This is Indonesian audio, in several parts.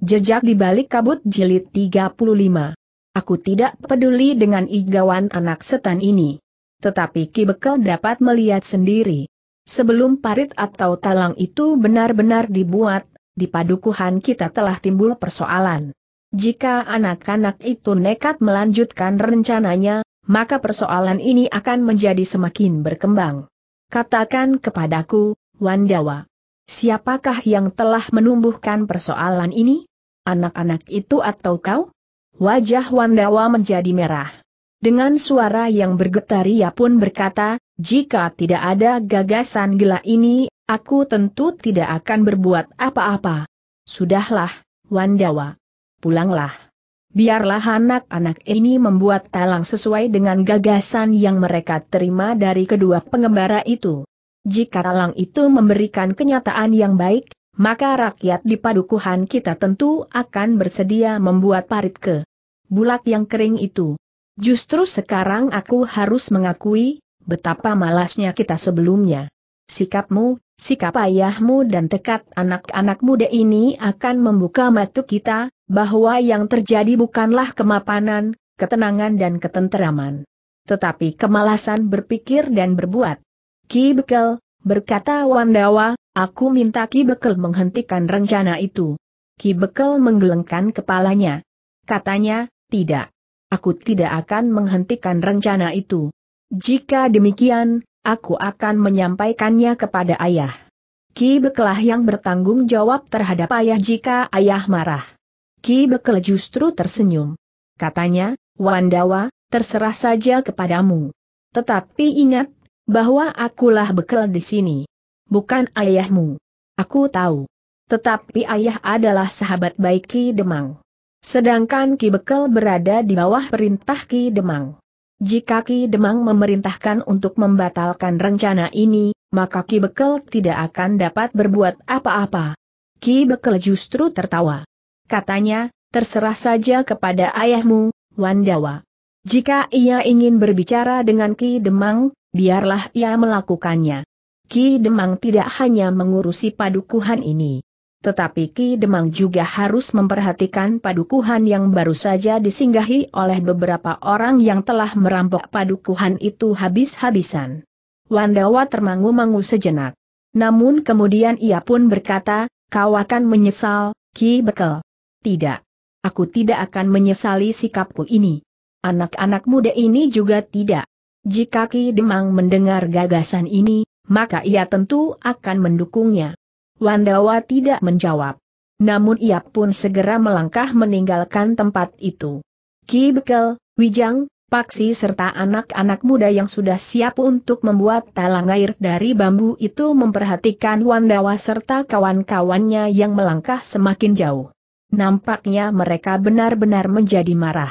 Jejak di balik kabut jilid 35. Aku tidak peduli dengan igawan anak setan ini. Tetapi Ki Bekel dapat melihat sendiri. Sebelum parit atau talang itu benar-benar dibuat, di padukuhan kita telah timbul persoalan. Jika anak-anak itu nekat melanjutkan rencananya, maka persoalan ini akan menjadi semakin berkembang. Katakan kepadaku, Wandawa. Siapakah yang telah menumbuhkan persoalan ini? Anak-anak itu atau kau? Wajah Wandawa menjadi merah. Dengan suara yang bergetar ia pun berkata, jika tidak ada gagasan gila ini, aku tentu tidak akan berbuat apa-apa. Sudahlah, Wandawa. Pulanglah. Biarlah anak-anak ini membuat talang sesuai dengan gagasan yang mereka terima dari kedua pengembara itu. Jika talang itu memberikan kenyataan yang baik, maka rakyat di padukuhan kita tentu akan bersedia membuat parit ke bulak yang kering itu. Justru sekarang aku harus mengakui, betapa malasnya kita sebelumnya. Sikapmu, sikap ayahmu dan tekad anak-anak muda ini akan membuka mata kita, bahwa yang terjadi bukanlah kemapanan, ketenangan dan ketenteraman. Tetapi kemalasan berpikir dan berbuat. Ki Bekel, berkata Wandawa, Aku minta Ki Bekel menghentikan rencana itu. Ki Bekel menggelengkan kepalanya. Katanya, tidak. Aku tidak akan menghentikan rencana itu. Jika demikian, aku akan menyampaikannya kepada ayah. Ki Bekelah yang bertanggung jawab terhadap ayah jika ayah marah. Ki Bekel justru tersenyum. Katanya, Wandawa, terserah saja kepadamu. Tetapi ingat, bahwa akulah bekel di sini bukan ayahmu. Aku tahu. Tetapi ayah adalah sahabat baik Ki Demang. Sedangkan Ki Bekel berada di bawah perintah Ki Demang. Jika Ki Demang memerintahkan untuk membatalkan rencana ini, maka Ki Bekel tidak akan dapat berbuat apa-apa. Ki Bekel justru tertawa. Katanya, terserah saja kepada ayahmu, Wandawa. Jika ia ingin berbicara dengan Ki Demang, biarlah ia melakukannya. Ki Demang tidak hanya mengurusi padukuhan ini. Tetapi Ki Demang juga harus memperhatikan padukuhan yang baru saja disinggahi oleh beberapa orang yang telah merampok padukuhan itu habis-habisan. Wandawa termangu-mangu sejenak. Namun kemudian ia pun berkata, kau akan menyesal, Ki Bekel. Tidak. Aku tidak akan menyesali sikapku ini. Anak-anak muda ini juga tidak. Jika Ki Demang mendengar gagasan ini, maka ia tentu akan mendukungnya. Wandawa tidak menjawab. Namun ia pun segera melangkah meninggalkan tempat itu. Ki Bekel, Wijang, Paksi serta anak-anak muda yang sudah siap untuk membuat talang air dari bambu itu memperhatikan Wandawa serta kawan-kawannya yang melangkah semakin jauh. Nampaknya mereka benar-benar menjadi marah.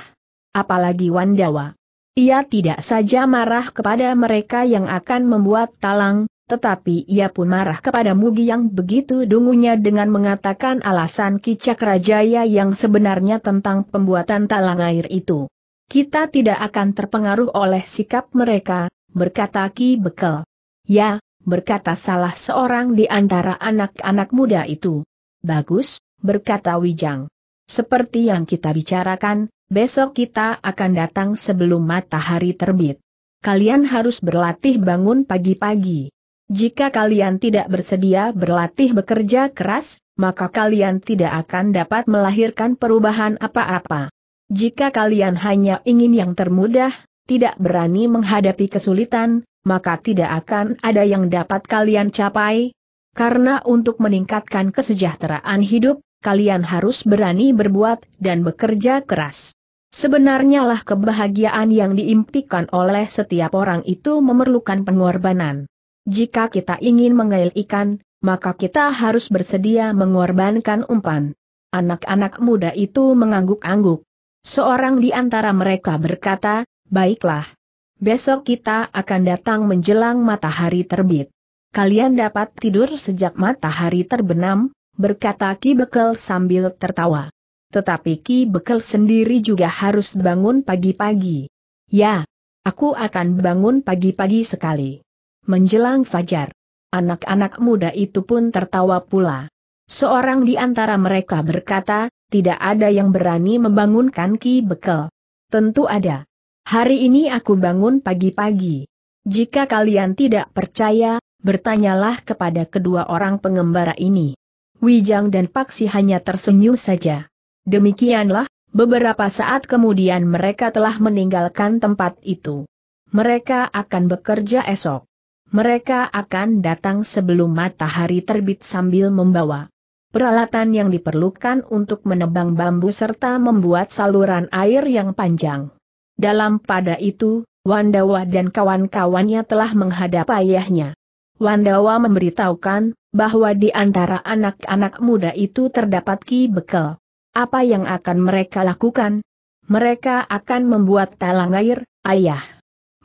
Apalagi Wandawa. Ia tidak saja marah kepada mereka yang akan membuat talang, tetapi ia pun marah kepada Mugi yang begitu dungunya dengan mengatakan alasan kicak rajaya yang sebenarnya tentang pembuatan talang air itu. Kita tidak akan terpengaruh oleh sikap mereka, berkata Ki Bekel. Ya, berkata salah seorang di antara anak-anak muda itu. Bagus, berkata Wijang. Seperti yang kita bicarakan, besok kita akan datang sebelum matahari terbit. Kalian harus berlatih bangun pagi-pagi. Jika kalian tidak bersedia berlatih bekerja keras, maka kalian tidak akan dapat melahirkan perubahan apa-apa. Jika kalian hanya ingin yang termudah, tidak berani menghadapi kesulitan, maka tidak akan ada yang dapat kalian capai. Karena untuk meningkatkan kesejahteraan hidup, kalian harus berani berbuat dan bekerja keras. Sebenarnya lah kebahagiaan yang diimpikan oleh setiap orang itu memerlukan pengorbanan. Jika kita ingin mengail ikan, maka kita harus bersedia mengorbankan umpan. Anak-anak muda itu mengangguk-angguk. Seorang di antara mereka berkata, baiklah. Besok kita akan datang menjelang matahari terbit. Kalian dapat tidur sejak matahari terbenam, berkata Ki Bekel sambil tertawa tetapi Ki Bekel sendiri juga harus bangun pagi-pagi. Ya, aku akan bangun pagi-pagi sekali. Menjelang fajar. Anak-anak muda itu pun tertawa pula. Seorang di antara mereka berkata, tidak ada yang berani membangunkan Ki Bekel. Tentu ada. Hari ini aku bangun pagi-pagi. Jika kalian tidak percaya, bertanyalah kepada kedua orang pengembara ini. Wijang dan Paksi hanya tersenyum saja. Demikianlah, beberapa saat kemudian mereka telah meninggalkan tempat itu. Mereka akan bekerja esok. Mereka akan datang sebelum matahari terbit sambil membawa peralatan yang diperlukan untuk menebang bambu serta membuat saluran air yang panjang. Dalam pada itu, Wandawa dan kawan-kawannya telah menghadap ayahnya. Wandawa memberitahukan bahwa di antara anak-anak muda itu terdapat Ki Bekel. Apa yang akan mereka lakukan? Mereka akan membuat talang air, ayah.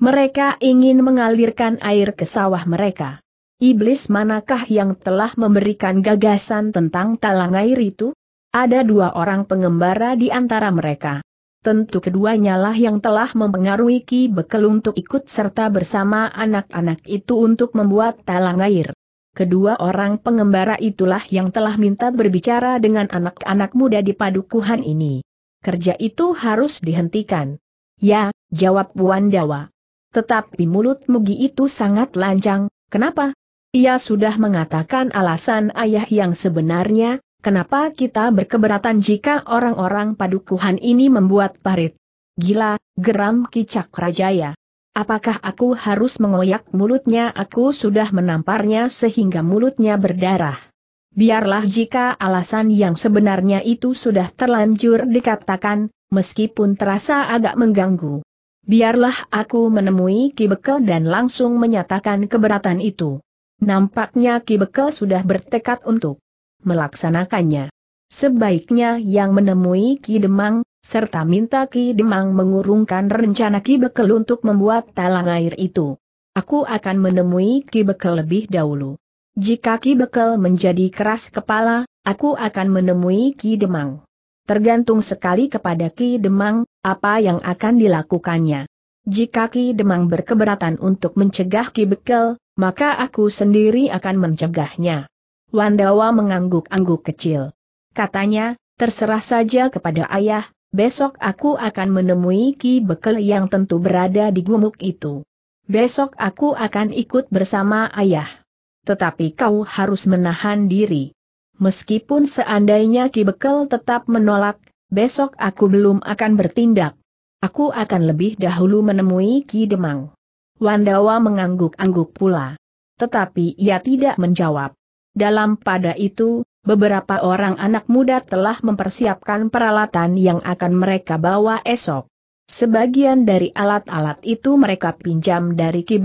Mereka ingin mengalirkan air ke sawah mereka. Iblis manakah yang telah memberikan gagasan tentang talang air itu? Ada dua orang pengembara di antara mereka. Tentu keduanya lah yang telah mempengaruhi Ki Bekel untuk ikut serta bersama anak-anak itu untuk membuat talang air. Kedua orang pengembara itulah yang telah minta berbicara dengan anak-anak muda di padukuhan ini. Kerja itu harus dihentikan. Ya, jawab Wandawa. Tetapi mulut Mugi itu sangat lancang, kenapa? Ia sudah mengatakan alasan ayah yang sebenarnya, kenapa kita berkeberatan jika orang-orang padukuhan ini membuat parit. Gila, geram kicak rajaya. Apakah aku harus mengoyak mulutnya? Aku sudah menamparnya sehingga mulutnya berdarah. Biarlah jika alasan yang sebenarnya itu sudah terlanjur dikatakan, meskipun terasa agak mengganggu. Biarlah aku menemui Ki Bekel dan langsung menyatakan keberatan itu. Nampaknya Ki Bekel sudah bertekad untuk melaksanakannya. Sebaiknya yang menemui Ki Demang, serta minta Ki Demang mengurungkan rencana Ki Bekel untuk membuat talang air itu. Aku akan menemui Ki Bekel lebih dahulu. Jika Ki Bekel menjadi keras kepala, aku akan menemui Ki Demang. Tergantung sekali kepada Ki Demang, apa yang akan dilakukannya. Jika Ki Demang berkeberatan untuk mencegah Ki Bekel, maka aku sendiri akan mencegahnya. Wandawa mengangguk-angguk kecil. Katanya, terserah saja kepada ayah, besok aku akan menemui Ki Bekel yang tentu berada di gumuk itu. Besok aku akan ikut bersama ayah. Tetapi kau harus menahan diri. Meskipun seandainya Ki Bekel tetap menolak, besok aku belum akan bertindak. Aku akan lebih dahulu menemui Ki Demang. Wandawa mengangguk-angguk pula. Tetapi ia tidak menjawab. Dalam pada itu, beberapa orang anak muda telah mempersiapkan peralatan yang akan mereka bawa esok. Sebagian dari alat-alat itu mereka pinjam dari Ki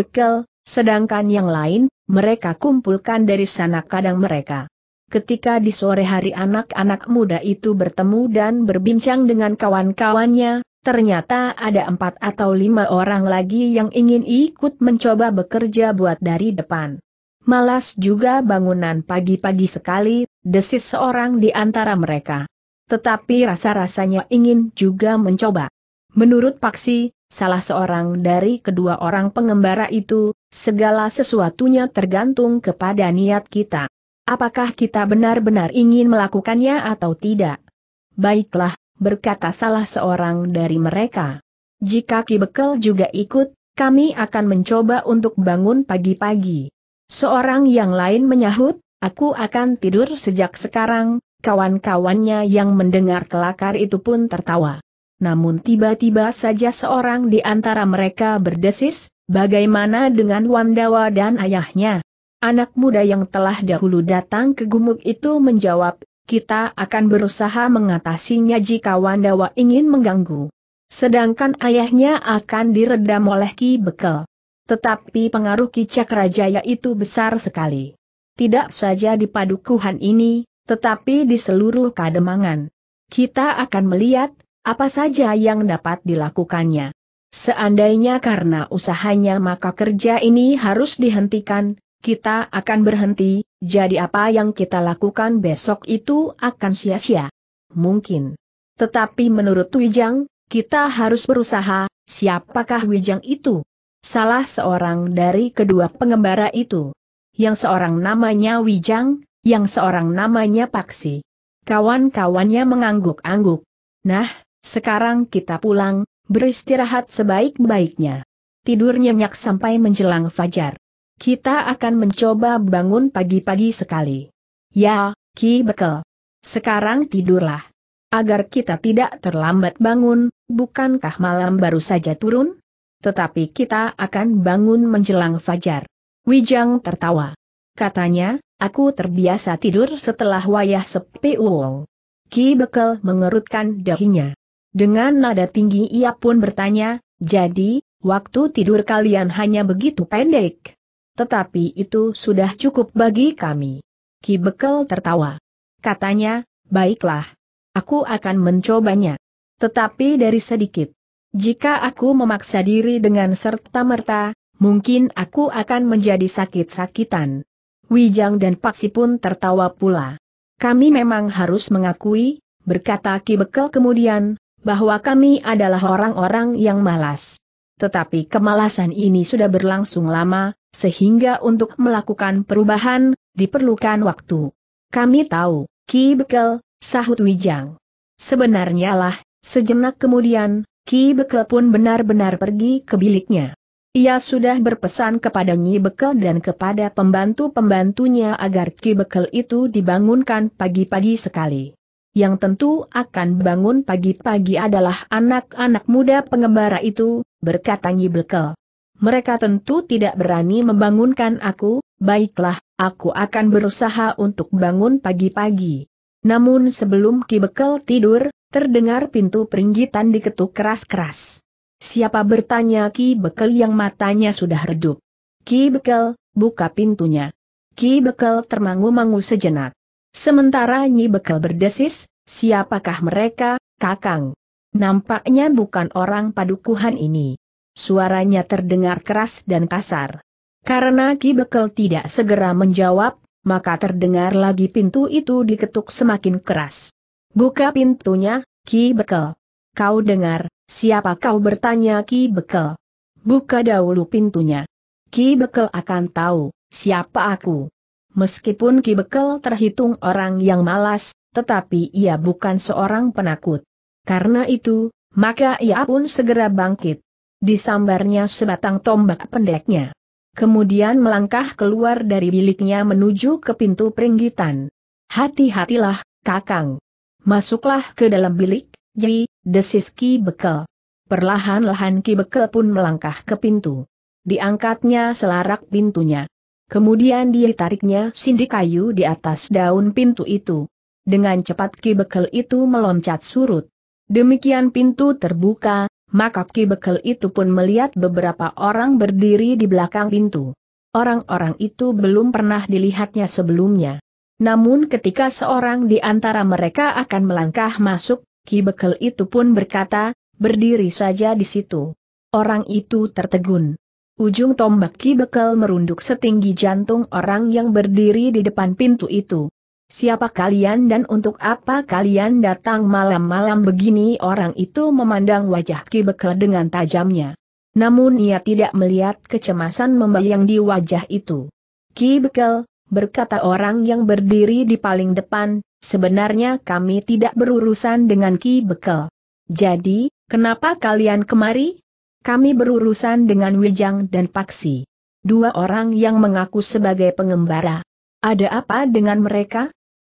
sedangkan yang lain, mereka kumpulkan dari sanak kadang mereka. Ketika di sore hari anak-anak muda itu bertemu dan berbincang dengan kawan-kawannya, ternyata ada empat atau lima orang lagi yang ingin ikut mencoba bekerja buat dari depan. Malas juga bangunan pagi-pagi sekali, desis seorang di antara mereka. Tetapi rasa-rasanya ingin juga mencoba. Menurut Paksi, salah seorang dari kedua orang pengembara itu, segala sesuatunya tergantung kepada niat kita. Apakah kita benar-benar ingin melakukannya atau tidak? Baiklah, berkata salah seorang dari mereka. Jika Ki Bekel juga ikut, kami akan mencoba untuk bangun pagi-pagi. Seorang yang lain menyahut, aku akan tidur sejak sekarang, kawan-kawannya yang mendengar kelakar itu pun tertawa. Namun tiba-tiba saja seorang di antara mereka berdesis, bagaimana dengan Wandawa dan ayahnya? Anak muda yang telah dahulu datang ke gumuk itu menjawab, kita akan berusaha mengatasinya jika Wandawa ingin mengganggu. Sedangkan ayahnya akan diredam oleh Ki Bekel. Tetapi pengaruh kicak Raja itu besar sekali. Tidak saja di padukuhan ini, tetapi di seluruh kademangan. Kita akan melihat, apa saja yang dapat dilakukannya. Seandainya karena usahanya maka kerja ini harus dihentikan, kita akan berhenti, jadi apa yang kita lakukan besok itu akan sia-sia. Mungkin. Tetapi menurut Wijang, kita harus berusaha, siapakah Wijang itu? salah seorang dari kedua pengembara itu. Yang seorang namanya Wijang, yang seorang namanya Paksi. Kawan-kawannya mengangguk-angguk. Nah, sekarang kita pulang, beristirahat sebaik-baiknya. Tidur nyenyak sampai menjelang fajar. Kita akan mencoba bangun pagi-pagi sekali. Ya, Ki Bekel. Sekarang tidurlah. Agar kita tidak terlambat bangun, bukankah malam baru saja turun? Tetapi kita akan bangun menjelang fajar. Wijang tertawa. Katanya, aku terbiasa tidur setelah wayah sepi uong. Ki Bekel mengerutkan dahinya. Dengan nada tinggi ia pun bertanya, jadi, waktu tidur kalian hanya begitu pendek. Tetapi itu sudah cukup bagi kami. Ki Bekel tertawa. Katanya, baiklah. Aku akan mencobanya. Tetapi dari sedikit jika aku memaksa diri dengan serta-merta, mungkin aku akan menjadi sakit-sakitan. Wijang dan Paksi pun tertawa pula. Kami memang harus mengakui, berkata Ki Bekel kemudian, bahwa kami adalah orang-orang yang malas. Tetapi kemalasan ini sudah berlangsung lama, sehingga untuk melakukan perubahan, diperlukan waktu. Kami tahu, Ki Bekel, sahut Wijang. Sebenarnya lah, sejenak kemudian, Ki Bekel pun benar-benar pergi ke biliknya. Ia sudah berpesan kepada Nyi Bekel dan kepada pembantu-pembantunya agar Ki Bekel itu dibangunkan pagi-pagi sekali. Yang tentu akan bangun pagi-pagi adalah anak-anak muda pengembara itu, berkata Nyi Bekel. Mereka tentu tidak berani membangunkan aku, baiklah, aku akan berusaha untuk bangun pagi-pagi. Namun sebelum Ki Bekel tidur, Terdengar pintu peringgitan diketuk keras-keras. Siapa bertanya Ki Bekel yang matanya sudah redup. Ki Bekel, buka pintunya. Ki Bekel termangu-mangu sejenak. Sementara Nyi Bekel berdesis, siapakah mereka, Kakang? Nampaknya bukan orang padukuhan ini. Suaranya terdengar keras dan kasar. Karena Ki Bekel tidak segera menjawab, maka terdengar lagi pintu itu diketuk semakin keras. Buka pintunya, Ki Bekel. Kau dengar, siapa kau bertanya Ki Bekel? Buka dahulu pintunya. Ki Bekel akan tahu, siapa aku. Meskipun Ki Bekel terhitung orang yang malas, tetapi ia bukan seorang penakut. Karena itu, maka ia pun segera bangkit. Disambarnya sebatang tombak pendeknya. Kemudian melangkah keluar dari biliknya menuju ke pintu peringgitan. Hati-hatilah, Kakang. Masuklah ke dalam bilik, Ji, desis Ki Bekel. Perlahan-lahan Ki Bekel pun melangkah ke pintu. Diangkatnya selarak pintunya. Kemudian dia tariknya sindi kayu di atas daun pintu itu. Dengan cepat Ki Bekel itu meloncat surut. Demikian pintu terbuka, maka Ki Bekel itu pun melihat beberapa orang berdiri di belakang pintu. Orang-orang itu belum pernah dilihatnya sebelumnya. Namun ketika seorang di antara mereka akan melangkah masuk, Ki Bekel itu pun berkata, berdiri saja di situ. Orang itu tertegun. Ujung tombak Ki Bekel merunduk setinggi jantung orang yang berdiri di depan pintu itu. Siapa kalian dan untuk apa kalian datang malam-malam begini orang itu memandang wajah Ki Bekel dengan tajamnya. Namun ia tidak melihat kecemasan membayang di wajah itu. Ki Bekel, berkata orang yang berdiri di paling depan, sebenarnya kami tidak berurusan dengan Ki Bekel. Jadi, kenapa kalian kemari? Kami berurusan dengan Wijang dan Paksi. Dua orang yang mengaku sebagai pengembara. Ada apa dengan mereka?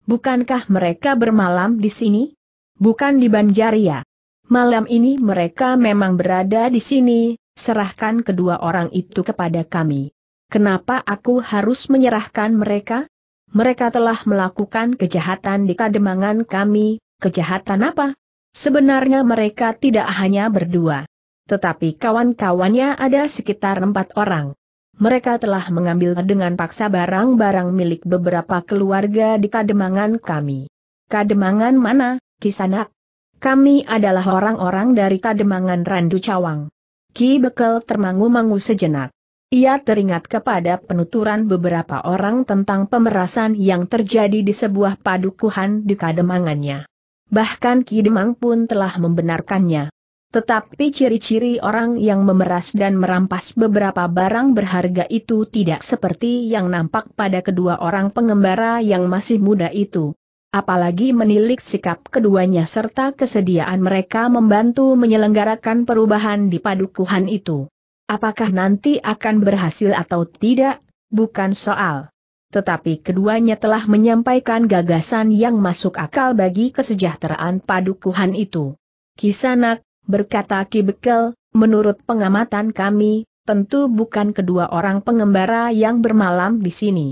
Bukankah mereka bermalam di sini? Bukan di Banjaria. Malam ini mereka memang berada di sini, serahkan kedua orang itu kepada kami. Kenapa aku harus menyerahkan mereka? Mereka telah melakukan kejahatan di kademangan kami, kejahatan apa? Sebenarnya mereka tidak hanya berdua. Tetapi kawan-kawannya ada sekitar empat orang. Mereka telah mengambil dengan paksa barang-barang milik beberapa keluarga di kademangan kami. Kademangan mana, Kisanak? Kami adalah orang-orang dari kademangan Randu Cawang. Ki Bekel termangu-mangu sejenak. Ia teringat kepada penuturan beberapa orang tentang pemerasan yang terjadi di sebuah padukuhan di kademangannya. Bahkan Ki Demang pun telah membenarkannya. Tetapi ciri-ciri orang yang memeras dan merampas beberapa barang berharga itu tidak seperti yang nampak pada kedua orang pengembara yang masih muda itu. Apalagi menilik sikap keduanya serta kesediaan mereka membantu menyelenggarakan perubahan di padukuhan itu. Apakah nanti akan berhasil atau tidak, bukan soal. Tetapi keduanya telah menyampaikan gagasan yang masuk akal bagi kesejahteraan padukuhan itu. Kisanak, berkata Ki Bekel, menurut pengamatan kami, tentu bukan kedua orang pengembara yang bermalam di sini.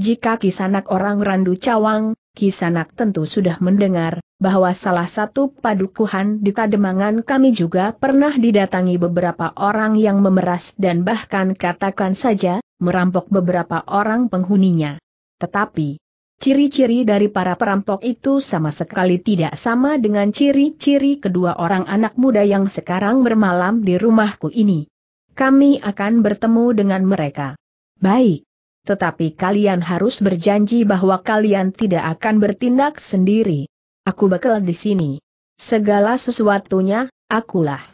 Jika Kisanak orang Randu Cawang, Kisanak tentu sudah mendengar, bahwa salah satu padukuhan di Kademangan kami juga pernah didatangi beberapa orang yang memeras dan bahkan katakan saja, merampok beberapa orang penghuninya. Tetapi, ciri-ciri dari para perampok itu sama sekali tidak sama dengan ciri-ciri kedua orang anak muda yang sekarang bermalam di rumahku ini. Kami akan bertemu dengan mereka. Baik tetapi kalian harus berjanji bahwa kalian tidak akan bertindak sendiri. Aku bakal di sini. Segala sesuatunya, akulah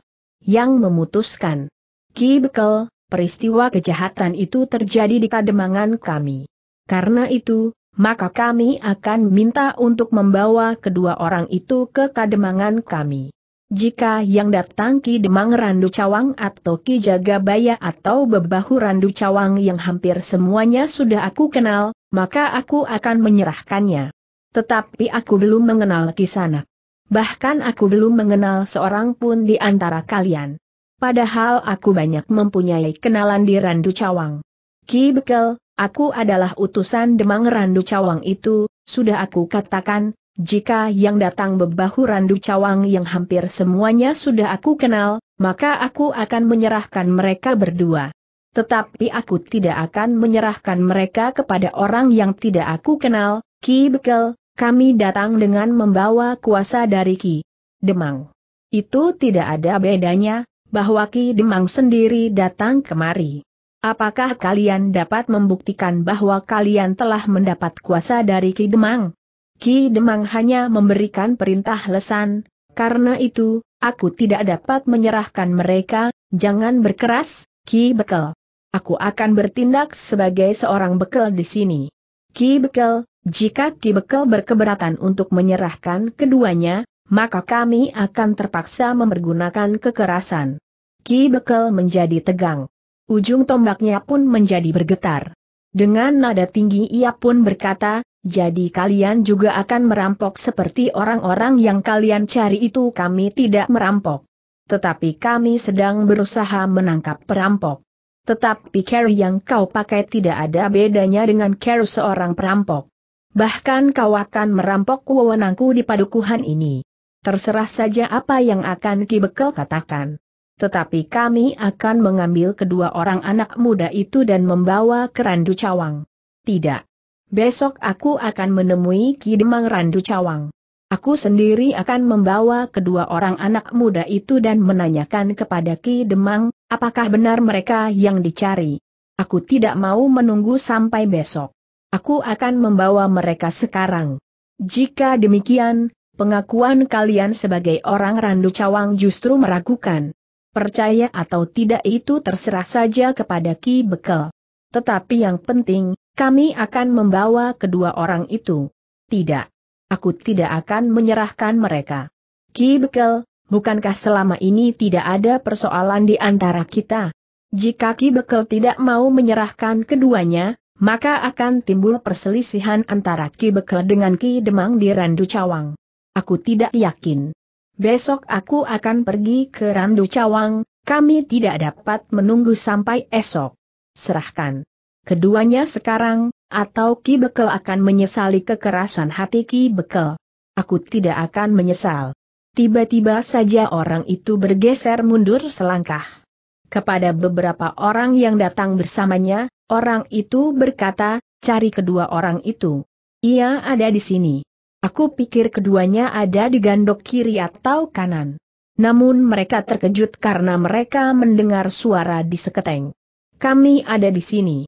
yang memutuskan. Ki Bekel, peristiwa kejahatan itu terjadi di kademangan kami. Karena itu, maka kami akan minta untuk membawa kedua orang itu ke kademangan kami. Jika yang datang Ki Demang Randu Cawang atau Ki Jagabaya atau Bebahu Randu Cawang yang hampir semuanya sudah aku kenal, maka aku akan menyerahkannya. Tetapi aku belum mengenal Kisana. Bahkan aku belum mengenal seorang pun di antara kalian. Padahal aku banyak mempunyai kenalan di Randu Cawang. Ki Bekel, aku adalah utusan Demang Randu Cawang itu, sudah aku katakan, jika yang datang bebahu randu cawang yang hampir semuanya sudah aku kenal, maka aku akan menyerahkan mereka berdua. Tetapi aku tidak akan menyerahkan mereka kepada orang yang tidak aku kenal, Ki Bekel, kami datang dengan membawa kuasa dari Ki Demang. Itu tidak ada bedanya, bahwa Ki Demang sendiri datang kemari. Apakah kalian dapat membuktikan bahwa kalian telah mendapat kuasa dari Ki Demang? Ki Demang hanya memberikan perintah lesan, karena itu, aku tidak dapat menyerahkan mereka, jangan berkeras, Ki Bekel. Aku akan bertindak sebagai seorang bekel di sini. Ki Bekel, jika Ki Bekel berkeberatan untuk menyerahkan keduanya, maka kami akan terpaksa mempergunakan kekerasan. Ki Bekel menjadi tegang. Ujung tombaknya pun menjadi bergetar. Dengan nada tinggi ia pun berkata, jadi kalian juga akan merampok seperti orang-orang yang kalian cari itu kami tidak merampok. Tetapi kami sedang berusaha menangkap perampok. Tetapi carry yang kau pakai tidak ada bedanya dengan carry seorang perampok. Bahkan kau akan merampok wewenangku di padukuhan ini. Terserah saja apa yang akan kibekel katakan. Tetapi kami akan mengambil kedua orang anak muda itu dan membawa ke Randu Cawang. Tidak. Besok aku akan menemui Ki Demang Randu Cawang. Aku sendiri akan membawa kedua orang anak muda itu dan menanyakan kepada Ki Demang, apakah benar mereka yang dicari. Aku tidak mau menunggu sampai besok. Aku akan membawa mereka sekarang. Jika demikian, pengakuan kalian sebagai orang Randu Cawang justru meragukan. Percaya atau tidak itu terserah saja kepada Ki Bekel. Tetapi yang penting, kami akan membawa kedua orang itu. Tidak. Aku tidak akan menyerahkan mereka. Ki Bekel, bukankah selama ini tidak ada persoalan di antara kita? Jika Ki Bekel tidak mau menyerahkan keduanya, maka akan timbul perselisihan antara Ki Bekel dengan Ki Demang di Randu Cawang. Aku tidak yakin. Besok aku akan pergi ke Randu Cawang, kami tidak dapat menunggu sampai esok. Serahkan keduanya sekarang, atau Ki Bekel akan menyesali kekerasan hati Ki Bekel. Aku tidak akan menyesal. Tiba-tiba saja orang itu bergeser mundur selangkah. Kepada beberapa orang yang datang bersamanya, orang itu berkata, cari kedua orang itu. Ia ada di sini. Aku pikir keduanya ada di gandok kiri atau kanan. Namun mereka terkejut karena mereka mendengar suara di seketeng. Kami ada di sini.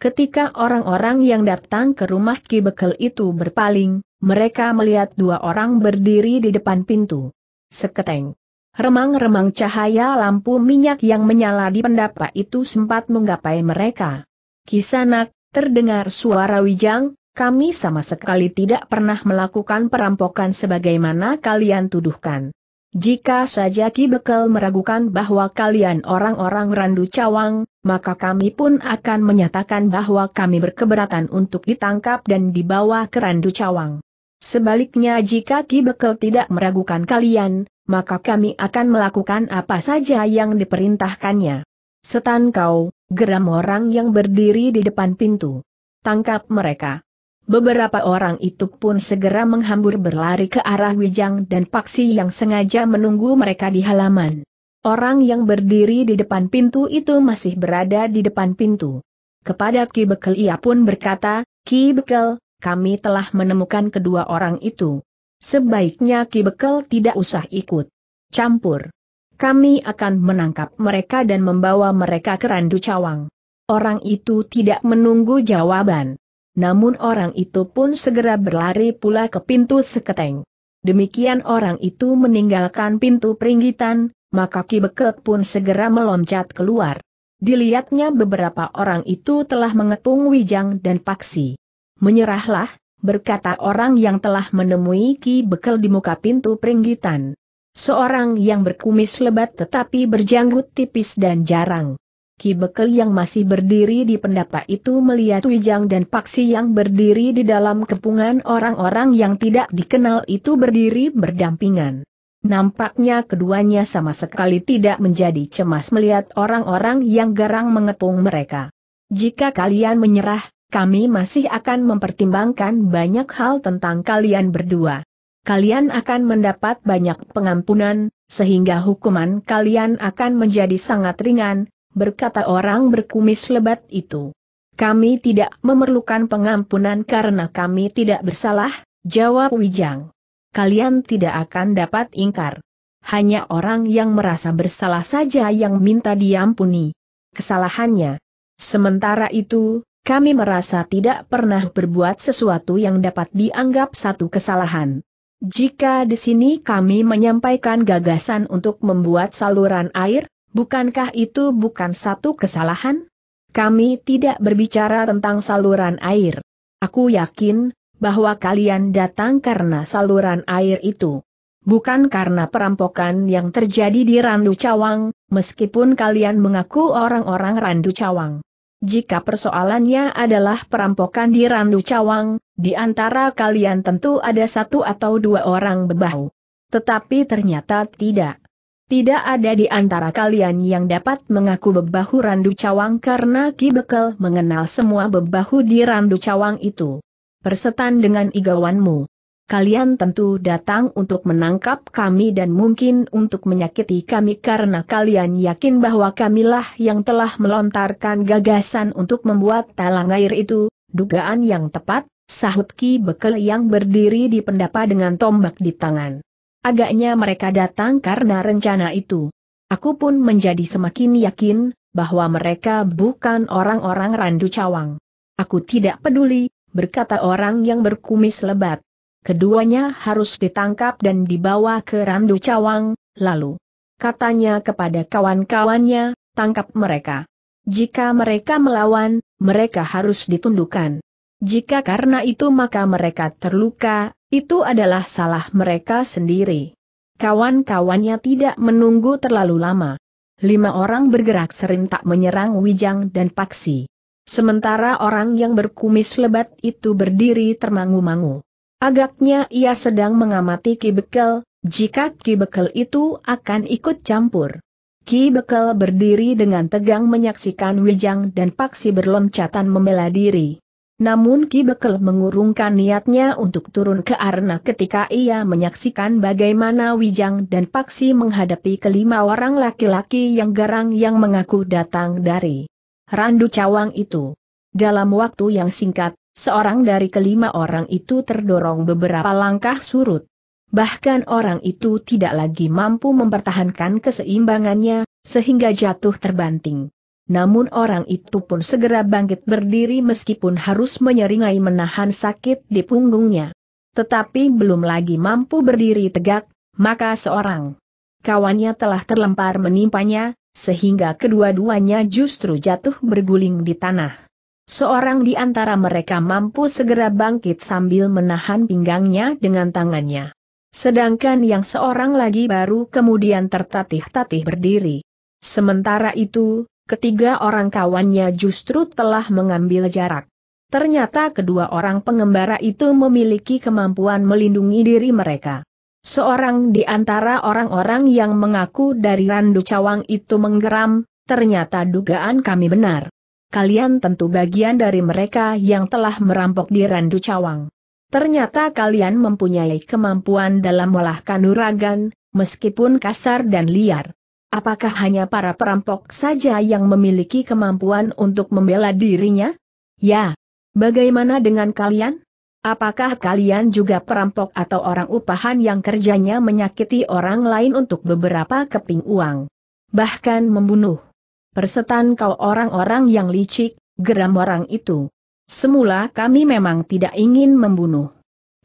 Ketika orang-orang yang datang ke rumah Ki Bekel itu berpaling, mereka melihat dua orang berdiri di depan pintu. Seketeng. Remang-remang cahaya lampu minyak yang menyala di pendapa itu sempat menggapai mereka. Kisanak, terdengar suara Wijang, kami sama sekali tidak pernah melakukan perampokan sebagaimana kalian tuduhkan. Jika saja Ki Bekel meragukan bahwa kalian orang-orang Randu Cawang, maka kami pun akan menyatakan bahwa kami berkeberatan untuk ditangkap dan dibawa ke Randu Cawang. Sebaliknya jika Ki Bekel tidak meragukan kalian, maka kami akan melakukan apa saja yang diperintahkannya. Setan kau, geram orang yang berdiri di depan pintu. Tangkap mereka. Beberapa orang itu pun segera menghambur berlari ke arah Wijang dan Paksi yang sengaja menunggu mereka di halaman. Orang yang berdiri di depan pintu itu masih berada di depan pintu. Kepada Ki Bekel ia pun berkata, Ki Bekel, kami telah menemukan kedua orang itu. Sebaiknya Ki Bekel tidak usah ikut. Campur. Kami akan menangkap mereka dan membawa mereka ke Randu Cawang. Orang itu tidak menunggu jawaban. Namun orang itu pun segera berlari pula ke pintu seketeng. Demikian orang itu meninggalkan pintu peringgitan, maka Ki Beket pun segera meloncat keluar. Dilihatnya beberapa orang itu telah mengepung Wijang dan Paksi. Menyerahlah, berkata orang yang telah menemui Ki Bekel di muka pintu peringgitan. Seorang yang berkumis lebat tetapi berjanggut tipis dan jarang Ki Bekel yang masih berdiri di pendapa itu melihat Wijang dan Paksi yang berdiri di dalam kepungan orang-orang yang tidak dikenal itu berdiri berdampingan. Nampaknya keduanya sama sekali tidak menjadi cemas melihat orang-orang yang garang mengepung mereka. Jika kalian menyerah, kami masih akan mempertimbangkan banyak hal tentang kalian berdua. Kalian akan mendapat banyak pengampunan, sehingga hukuman kalian akan menjadi sangat ringan, berkata orang berkumis lebat itu. Kami tidak memerlukan pengampunan karena kami tidak bersalah, jawab Wijang. Kalian tidak akan dapat ingkar. Hanya orang yang merasa bersalah saja yang minta diampuni. Kesalahannya. Sementara itu, kami merasa tidak pernah berbuat sesuatu yang dapat dianggap satu kesalahan. Jika di sini kami menyampaikan gagasan untuk membuat saluran air, Bukankah itu bukan satu kesalahan? Kami tidak berbicara tentang saluran air. Aku yakin, bahwa kalian datang karena saluran air itu. Bukan karena perampokan yang terjadi di Randu Cawang, meskipun kalian mengaku orang-orang Randu Cawang. Jika persoalannya adalah perampokan di Randu Cawang, di antara kalian tentu ada satu atau dua orang bebahu. Tetapi ternyata tidak. Tidak ada di antara kalian yang dapat mengaku bebahu Randu Cawang karena Ki Bekel mengenal semua bebahu di Randu Cawang itu. Persetan dengan igawanmu. Kalian tentu datang untuk menangkap kami dan mungkin untuk menyakiti kami karena kalian yakin bahwa kamilah yang telah melontarkan gagasan untuk membuat talang air itu, dugaan yang tepat, sahut Ki Bekel yang berdiri di pendapa dengan tombak di tangan. Agaknya mereka datang karena rencana itu. Aku pun menjadi semakin yakin, bahwa mereka bukan orang-orang randu cawang. Aku tidak peduli, berkata orang yang berkumis lebat. Keduanya harus ditangkap dan dibawa ke randu cawang, lalu. Katanya kepada kawan-kawannya, tangkap mereka. Jika mereka melawan, mereka harus ditundukkan. Jika karena itu maka mereka terluka, itu adalah salah mereka sendiri. Kawan-kawannya tidak menunggu terlalu lama. Lima orang bergerak serentak menyerang Wijang dan Paksi. Sementara orang yang berkumis lebat itu berdiri termangu-mangu. Agaknya ia sedang mengamati Ki Bekel, jika Ki Bekel itu akan ikut campur. Ki Bekel berdiri dengan tegang menyaksikan Wijang dan Paksi berloncatan membela diri. Namun Ki Bekel mengurungkan niatnya untuk turun ke arena ketika ia menyaksikan bagaimana Wijang dan Paksi menghadapi kelima orang laki-laki yang garang yang mengaku datang dari Randu Cawang itu. Dalam waktu yang singkat, seorang dari kelima orang itu terdorong beberapa langkah surut. Bahkan orang itu tidak lagi mampu mempertahankan keseimbangannya, sehingga jatuh terbanting namun orang itu pun segera bangkit berdiri meskipun harus menyeringai menahan sakit di punggungnya. Tetapi belum lagi mampu berdiri tegak, maka seorang kawannya telah terlempar menimpanya, sehingga kedua-duanya justru jatuh berguling di tanah. Seorang di antara mereka mampu segera bangkit sambil menahan pinggangnya dengan tangannya. Sedangkan yang seorang lagi baru kemudian tertatih-tatih berdiri. Sementara itu, ketiga orang kawannya justru telah mengambil jarak. Ternyata kedua orang pengembara itu memiliki kemampuan melindungi diri mereka. Seorang di antara orang-orang yang mengaku dari Randu Cawang itu menggeram, ternyata dugaan kami benar. Kalian tentu bagian dari mereka yang telah merampok di Randu Cawang. Ternyata kalian mempunyai kemampuan dalam melahkan uragan, meskipun kasar dan liar. Apakah hanya para perampok saja yang memiliki kemampuan untuk membela dirinya? Ya. Bagaimana dengan kalian? Apakah kalian juga perampok atau orang upahan yang kerjanya menyakiti orang lain untuk beberapa keping uang? Bahkan membunuh. Persetan kau orang-orang yang licik, geram orang itu. Semula kami memang tidak ingin membunuh.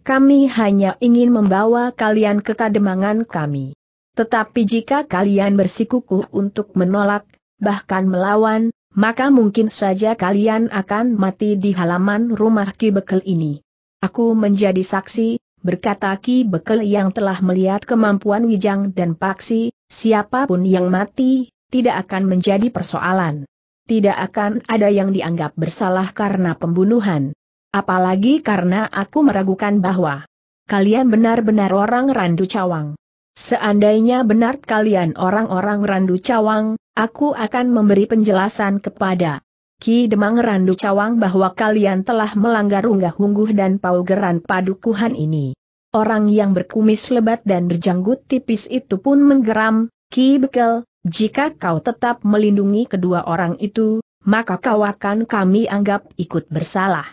Kami hanya ingin membawa kalian ke kademangan kami. Tetapi jika kalian bersikukuh untuk menolak, bahkan melawan, maka mungkin saja kalian akan mati di halaman rumah Ki Bekel ini. Aku menjadi saksi, berkata Ki Bekel yang telah melihat kemampuan Wijang dan Paksi, siapapun yang mati, tidak akan menjadi persoalan. Tidak akan ada yang dianggap bersalah karena pembunuhan. Apalagi karena aku meragukan bahwa kalian benar-benar orang randu cawang. Seandainya benar kalian orang-orang Randu Cawang, aku akan memberi penjelasan kepada Ki Demang Randu Cawang bahwa kalian telah melanggar unggah-ungguh dan paugeran padukuhan ini. Orang yang berkumis lebat dan berjanggut tipis itu pun menggeram, Ki Bekel, jika kau tetap melindungi kedua orang itu, maka kau akan kami anggap ikut bersalah.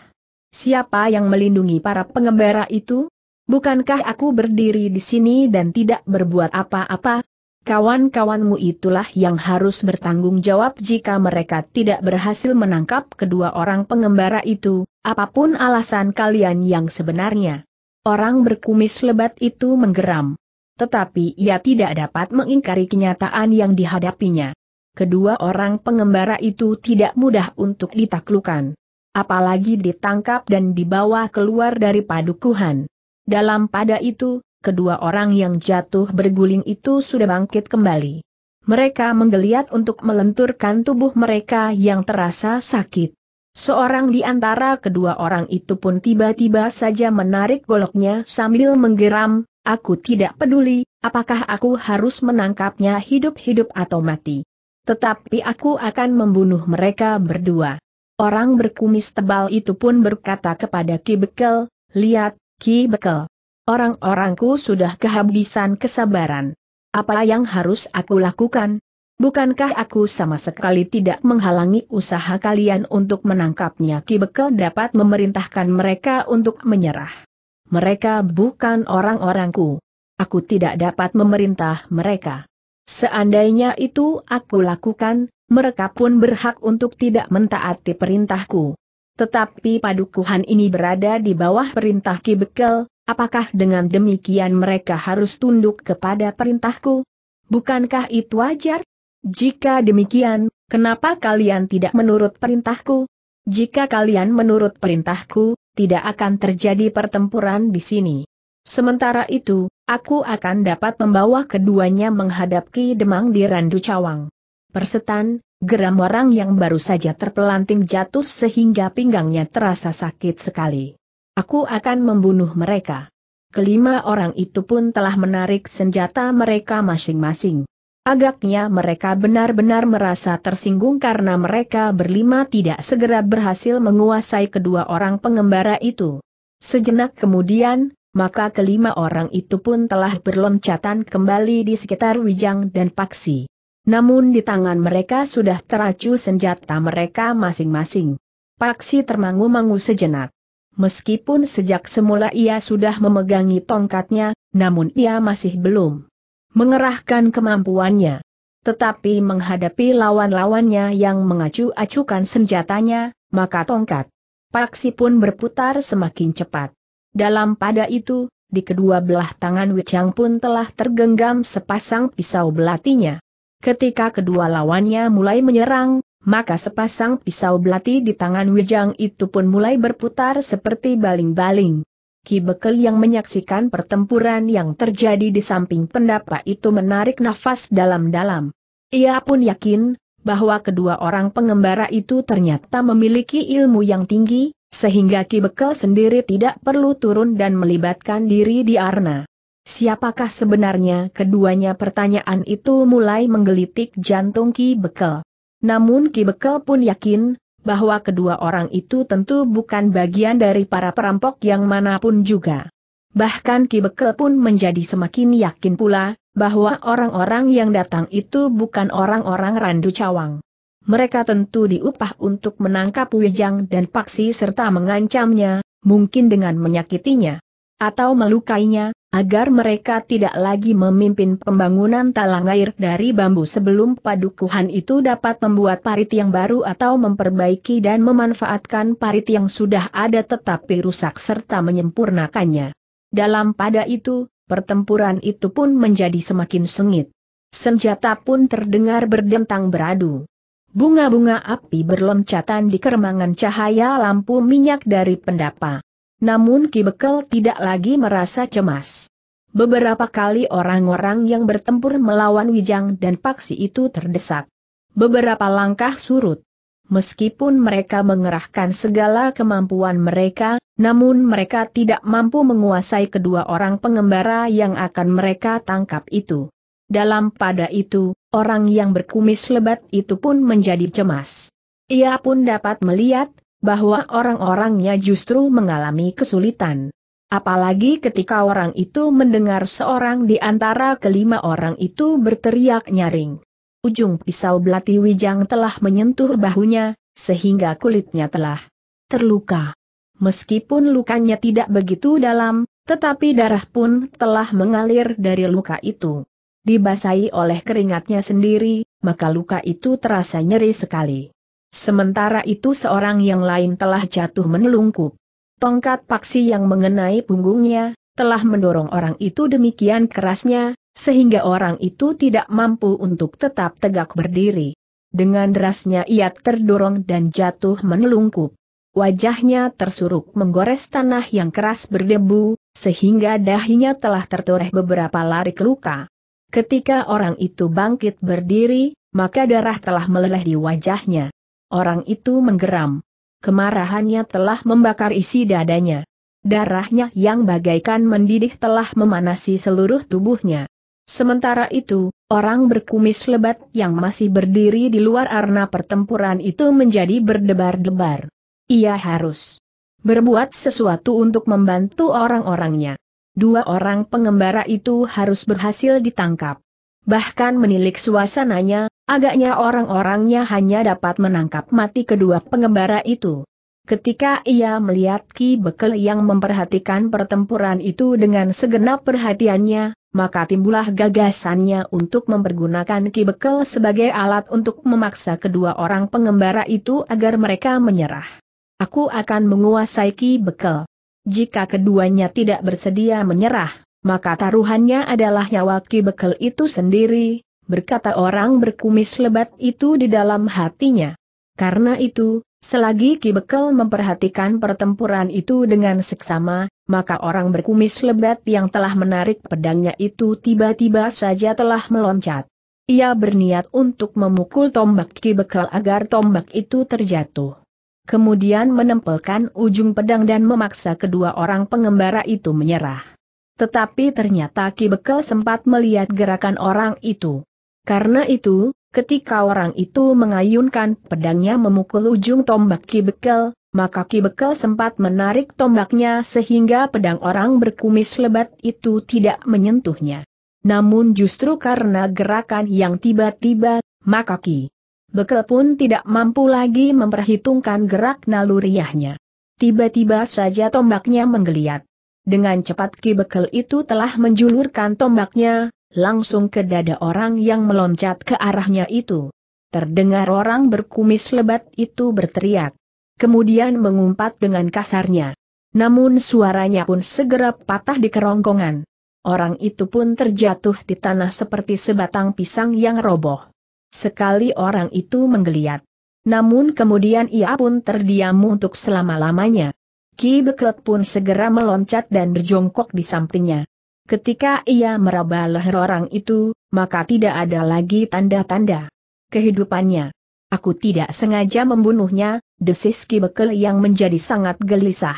Siapa yang melindungi para pengembara itu? Bukankah aku berdiri di sini dan tidak berbuat apa-apa? Kawan-kawanmu itulah yang harus bertanggung jawab jika mereka tidak berhasil menangkap kedua orang pengembara itu, apapun alasan kalian yang sebenarnya. Orang berkumis lebat itu menggeram. Tetapi ia tidak dapat mengingkari kenyataan yang dihadapinya. Kedua orang pengembara itu tidak mudah untuk ditaklukan. Apalagi ditangkap dan dibawa keluar dari padukuhan. Dalam pada itu, kedua orang yang jatuh berguling itu sudah bangkit kembali. Mereka menggeliat untuk melenturkan tubuh mereka yang terasa sakit. Seorang di antara kedua orang itu pun tiba-tiba saja menarik goloknya sambil menggeram, aku tidak peduli, apakah aku harus menangkapnya hidup-hidup atau mati. Tetapi aku akan membunuh mereka berdua. Orang berkumis tebal itu pun berkata kepada Kibekel, lihat, Ki Bekel. Orang-orangku sudah kehabisan kesabaran. Apa yang harus aku lakukan? Bukankah aku sama sekali tidak menghalangi usaha kalian untuk menangkapnya? Ki Bekel dapat memerintahkan mereka untuk menyerah. Mereka bukan orang-orangku. Aku tidak dapat memerintah mereka. Seandainya itu aku lakukan, mereka pun berhak untuk tidak mentaati perintahku. Tetapi padukuhan ini berada di bawah perintah Ki Bekel, apakah dengan demikian mereka harus tunduk kepada perintahku? Bukankah itu wajar? Jika demikian, kenapa kalian tidak menurut perintahku? Jika kalian menurut perintahku, tidak akan terjadi pertempuran di sini. Sementara itu, aku akan dapat membawa keduanya menghadapi Demang di Randu Cawang. Persetan, Geram orang yang baru saja terpelanting jatuh sehingga pinggangnya terasa sakit sekali. Aku akan membunuh mereka. Kelima orang itu pun telah menarik senjata mereka masing-masing. Agaknya mereka benar-benar merasa tersinggung karena mereka berlima tidak segera berhasil menguasai kedua orang pengembara itu. Sejenak kemudian, maka kelima orang itu pun telah berloncatan kembali di sekitar Wijang dan Paksi. Namun di tangan mereka sudah teracu senjata mereka masing-masing. Paksi termangu-mangu sejenak. Meskipun sejak semula ia sudah memegangi tongkatnya, namun ia masih belum mengerahkan kemampuannya. Tetapi menghadapi lawan-lawannya yang mengacu-acukan senjatanya, maka tongkat Paksi pun berputar semakin cepat. Dalam pada itu, di kedua belah tangan Wicang pun telah tergenggam sepasang pisau belatinya. Ketika kedua lawannya mulai menyerang, maka sepasang pisau belati di tangan Wijang itu pun mulai berputar seperti baling-baling. Ki Bekel yang menyaksikan pertempuran yang terjadi di samping pendapa itu menarik nafas dalam-dalam. Ia pun yakin, bahwa kedua orang pengembara itu ternyata memiliki ilmu yang tinggi, sehingga Ki Bekel sendiri tidak perlu turun dan melibatkan diri di Arna. Siapakah sebenarnya keduanya pertanyaan itu mulai menggelitik jantung Ki Bekel. Namun Ki Bekel pun yakin, bahwa kedua orang itu tentu bukan bagian dari para perampok yang manapun juga. Bahkan Ki Bekel pun menjadi semakin yakin pula, bahwa orang-orang yang datang itu bukan orang-orang Randu Cawang. Mereka tentu diupah untuk menangkap Wijang dan Paksi serta mengancamnya, mungkin dengan menyakitinya. Atau melukainya, agar mereka tidak lagi memimpin pembangunan talang air dari bambu sebelum padukuhan itu dapat membuat parit yang baru atau memperbaiki dan memanfaatkan parit yang sudah ada tetapi rusak serta menyempurnakannya. Dalam pada itu, pertempuran itu pun menjadi semakin sengit. Senjata pun terdengar berdentang beradu. Bunga-bunga api berloncatan di keremangan cahaya lampu minyak dari pendapa. Namun Ki Bekel tidak lagi merasa cemas. Beberapa kali orang-orang yang bertempur melawan Wijang dan Paksi itu terdesak. Beberapa langkah surut. Meskipun mereka mengerahkan segala kemampuan mereka, namun mereka tidak mampu menguasai kedua orang pengembara yang akan mereka tangkap itu. Dalam pada itu, orang yang berkumis lebat itu pun menjadi cemas. Ia pun dapat melihat, bahwa orang-orangnya justru mengalami kesulitan. Apalagi ketika orang itu mendengar seorang di antara kelima orang itu berteriak nyaring. Ujung pisau belati Wijang telah menyentuh bahunya, sehingga kulitnya telah terluka. Meskipun lukanya tidak begitu dalam, tetapi darah pun telah mengalir dari luka itu. Dibasahi oleh keringatnya sendiri, maka luka itu terasa nyeri sekali. Sementara itu seorang yang lain telah jatuh menelungkup. Tongkat paksi yang mengenai punggungnya, telah mendorong orang itu demikian kerasnya, sehingga orang itu tidak mampu untuk tetap tegak berdiri. Dengan derasnya ia terdorong dan jatuh menelungkup. Wajahnya tersuruk menggores tanah yang keras berdebu, sehingga dahinya telah tertoreh beberapa lari keluka. Ketika orang itu bangkit berdiri, maka darah telah meleleh di wajahnya. Orang itu menggeram. Kemarahannya telah membakar isi dadanya. Darahnya yang bagaikan mendidih telah memanasi seluruh tubuhnya. Sementara itu, orang berkumis lebat yang masih berdiri di luar arena pertempuran itu menjadi berdebar-debar. Ia harus berbuat sesuatu untuk membantu orang-orangnya. Dua orang pengembara itu harus berhasil ditangkap bahkan menilik suasananya, agaknya orang-orangnya hanya dapat menangkap mati kedua pengembara itu. Ketika ia melihat Ki Bekel yang memperhatikan pertempuran itu dengan segenap perhatiannya, maka timbullah gagasannya untuk mempergunakan Ki Bekel sebagai alat untuk memaksa kedua orang pengembara itu agar mereka menyerah. Aku akan menguasai Ki Bekel. Jika keduanya tidak bersedia menyerah, maka taruhannya adalah nyawa Ki Bekel itu sendiri, berkata orang berkumis lebat itu di dalam hatinya. Karena itu, selagi Ki Bekel memperhatikan pertempuran itu dengan seksama, maka orang berkumis lebat yang telah menarik pedangnya itu tiba-tiba saja telah meloncat. Ia berniat untuk memukul tombak Ki Bekel agar tombak itu terjatuh. Kemudian menempelkan ujung pedang dan memaksa kedua orang pengembara itu menyerah. Tetapi ternyata Ki Bekel sempat melihat gerakan orang itu. Karena itu, ketika orang itu mengayunkan pedangnya memukul ujung tombak Ki Bekel, maka Ki Bekel sempat menarik tombaknya sehingga pedang orang berkumis lebat itu tidak menyentuhnya. Namun justru karena gerakan yang tiba-tiba, maka Ki Bekel pun tidak mampu lagi memperhitungkan gerak naluriahnya. Tiba-tiba saja tombaknya menggeliat. Dengan cepat Ki Bekel itu telah menjulurkan tombaknya, langsung ke dada orang yang meloncat ke arahnya itu. Terdengar orang berkumis lebat itu berteriak. Kemudian mengumpat dengan kasarnya. Namun suaranya pun segera patah di kerongkongan. Orang itu pun terjatuh di tanah seperti sebatang pisang yang roboh. Sekali orang itu menggeliat. Namun kemudian ia pun terdiam untuk selama-lamanya. Ki Beklet pun segera meloncat dan berjongkok di sampingnya. Ketika ia meraba leher orang itu, maka tidak ada lagi tanda-tanda kehidupannya. Aku tidak sengaja membunuhnya, desis Ki Bekel yang menjadi sangat gelisah.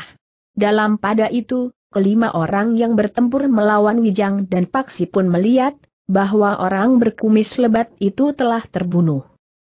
Dalam pada itu, kelima orang yang bertempur melawan Wijang dan Paksi pun melihat, bahwa orang berkumis lebat itu telah terbunuh.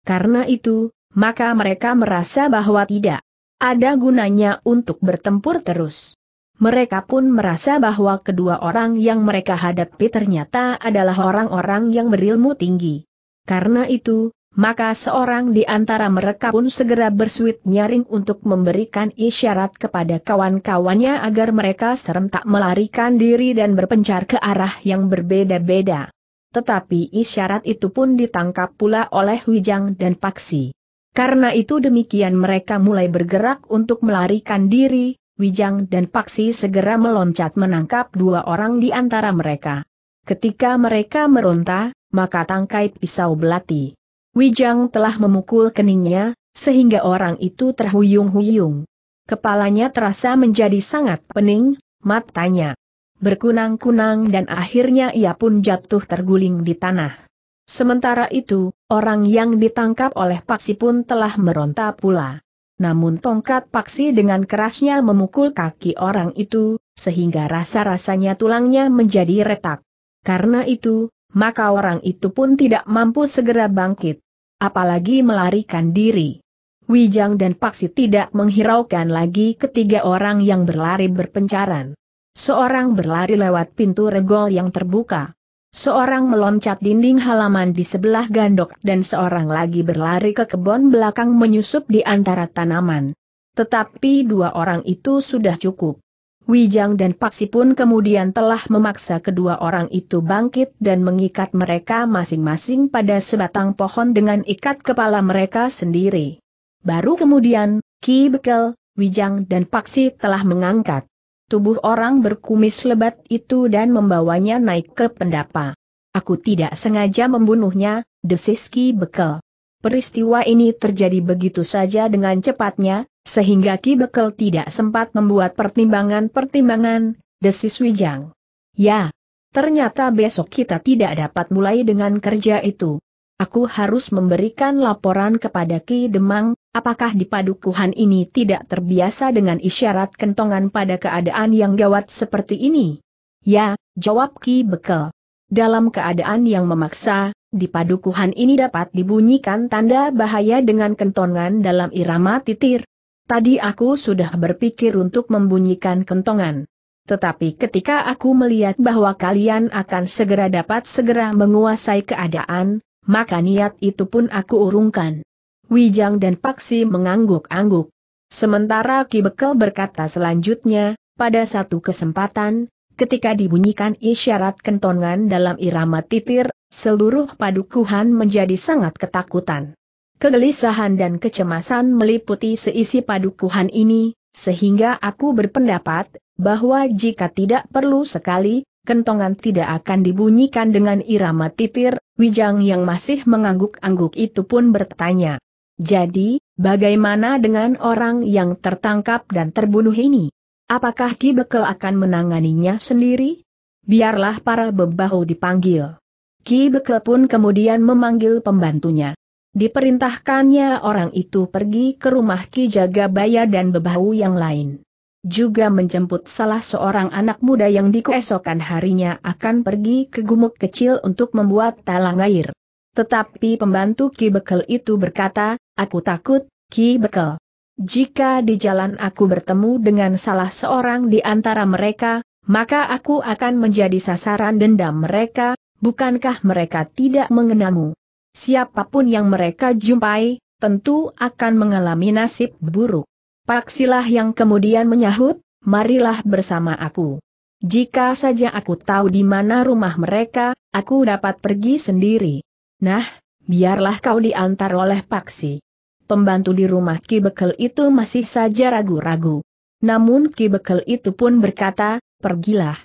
Karena itu, maka mereka merasa bahwa tidak ada gunanya untuk bertempur terus. Mereka pun merasa bahwa kedua orang yang mereka hadapi ternyata adalah orang-orang yang berilmu tinggi. Karena itu, maka seorang di antara mereka pun segera bersuit nyaring untuk memberikan isyarat kepada kawan-kawannya agar mereka serentak melarikan diri dan berpencar ke arah yang berbeda-beda. Tetapi isyarat itu pun ditangkap pula oleh Wijang dan Paksi. Karena itu demikian mereka mulai bergerak untuk melarikan diri, Wijang dan Paksi segera meloncat menangkap dua orang di antara mereka. Ketika mereka meronta, maka tangkai pisau belati. Wijang telah memukul keningnya, sehingga orang itu terhuyung-huyung. Kepalanya terasa menjadi sangat pening, matanya berkunang-kunang dan akhirnya ia pun jatuh terguling di tanah. Sementara itu, orang yang ditangkap oleh Paksi pun telah meronta pula. Namun tongkat Paksi dengan kerasnya memukul kaki orang itu, sehingga rasa-rasanya tulangnya menjadi retak. Karena itu, maka orang itu pun tidak mampu segera bangkit. Apalagi melarikan diri. Wijang dan Paksi tidak menghiraukan lagi ketiga orang yang berlari berpencaran. Seorang berlari lewat pintu regol yang terbuka. Seorang meloncat dinding halaman di sebelah gandok dan seorang lagi berlari ke kebun belakang menyusup di antara tanaman. Tetapi dua orang itu sudah cukup. Wijang dan Paksi pun kemudian telah memaksa kedua orang itu bangkit dan mengikat mereka masing-masing pada sebatang pohon dengan ikat kepala mereka sendiri. Baru kemudian, Ki Bekel, Wijang dan Paksi telah mengangkat tubuh orang berkumis lebat itu dan membawanya naik ke pendapa. Aku tidak sengaja membunuhnya, Desiski Bekel. Peristiwa ini terjadi begitu saja dengan cepatnya, sehingga Ki Bekel tidak sempat membuat pertimbangan-pertimbangan, desis Wijang. Ya, ternyata besok kita tidak dapat mulai dengan kerja itu. Aku harus memberikan laporan kepada Ki Demang, Apakah di padukuhan ini tidak terbiasa dengan isyarat kentongan pada keadaan yang gawat seperti ini? Ya, jawab Ki Bekel. Dalam keadaan yang memaksa, di padukuhan ini dapat dibunyikan tanda bahaya dengan kentongan dalam irama titir. Tadi aku sudah berpikir untuk membunyikan kentongan. Tetapi ketika aku melihat bahwa kalian akan segera dapat segera menguasai keadaan, maka niat itu pun aku urungkan. Wijang dan Paksi mengangguk-angguk. Sementara Ki Bekel berkata selanjutnya, pada satu kesempatan, ketika dibunyikan isyarat kentongan dalam irama titir, seluruh padukuhan menjadi sangat ketakutan. Kegelisahan dan kecemasan meliputi seisi padukuhan ini, sehingga aku berpendapat, bahwa jika tidak perlu sekali, kentongan tidak akan dibunyikan dengan irama titir, Wijang yang masih mengangguk-angguk itu pun bertanya. Jadi, bagaimana dengan orang yang tertangkap dan terbunuh ini? Apakah Ki Bekel akan menanganinya sendiri? Biarlah para bebahu dipanggil. Ki Bekel pun kemudian memanggil pembantunya. Diperintahkannya orang itu pergi ke rumah Ki Jagabaya dan bebahu yang lain. Juga menjemput salah seorang anak muda yang dikeesokan harinya akan pergi ke gumuk kecil untuk membuat talang air. Tetapi pembantu Ki Bekel itu berkata, aku takut, Ki Bekel. Jika di jalan aku bertemu dengan salah seorang di antara mereka, maka aku akan menjadi sasaran dendam mereka, bukankah mereka tidak mengenalmu? Siapapun yang mereka jumpai, tentu akan mengalami nasib buruk. Paksilah yang kemudian menyahut, marilah bersama aku. Jika saja aku tahu di mana rumah mereka, aku dapat pergi sendiri. Nah, biarlah kau diantar oleh Paksi. Pembantu di rumah Ki Bekel itu masih saja ragu-ragu. Namun Ki Bekel itu pun berkata, pergilah.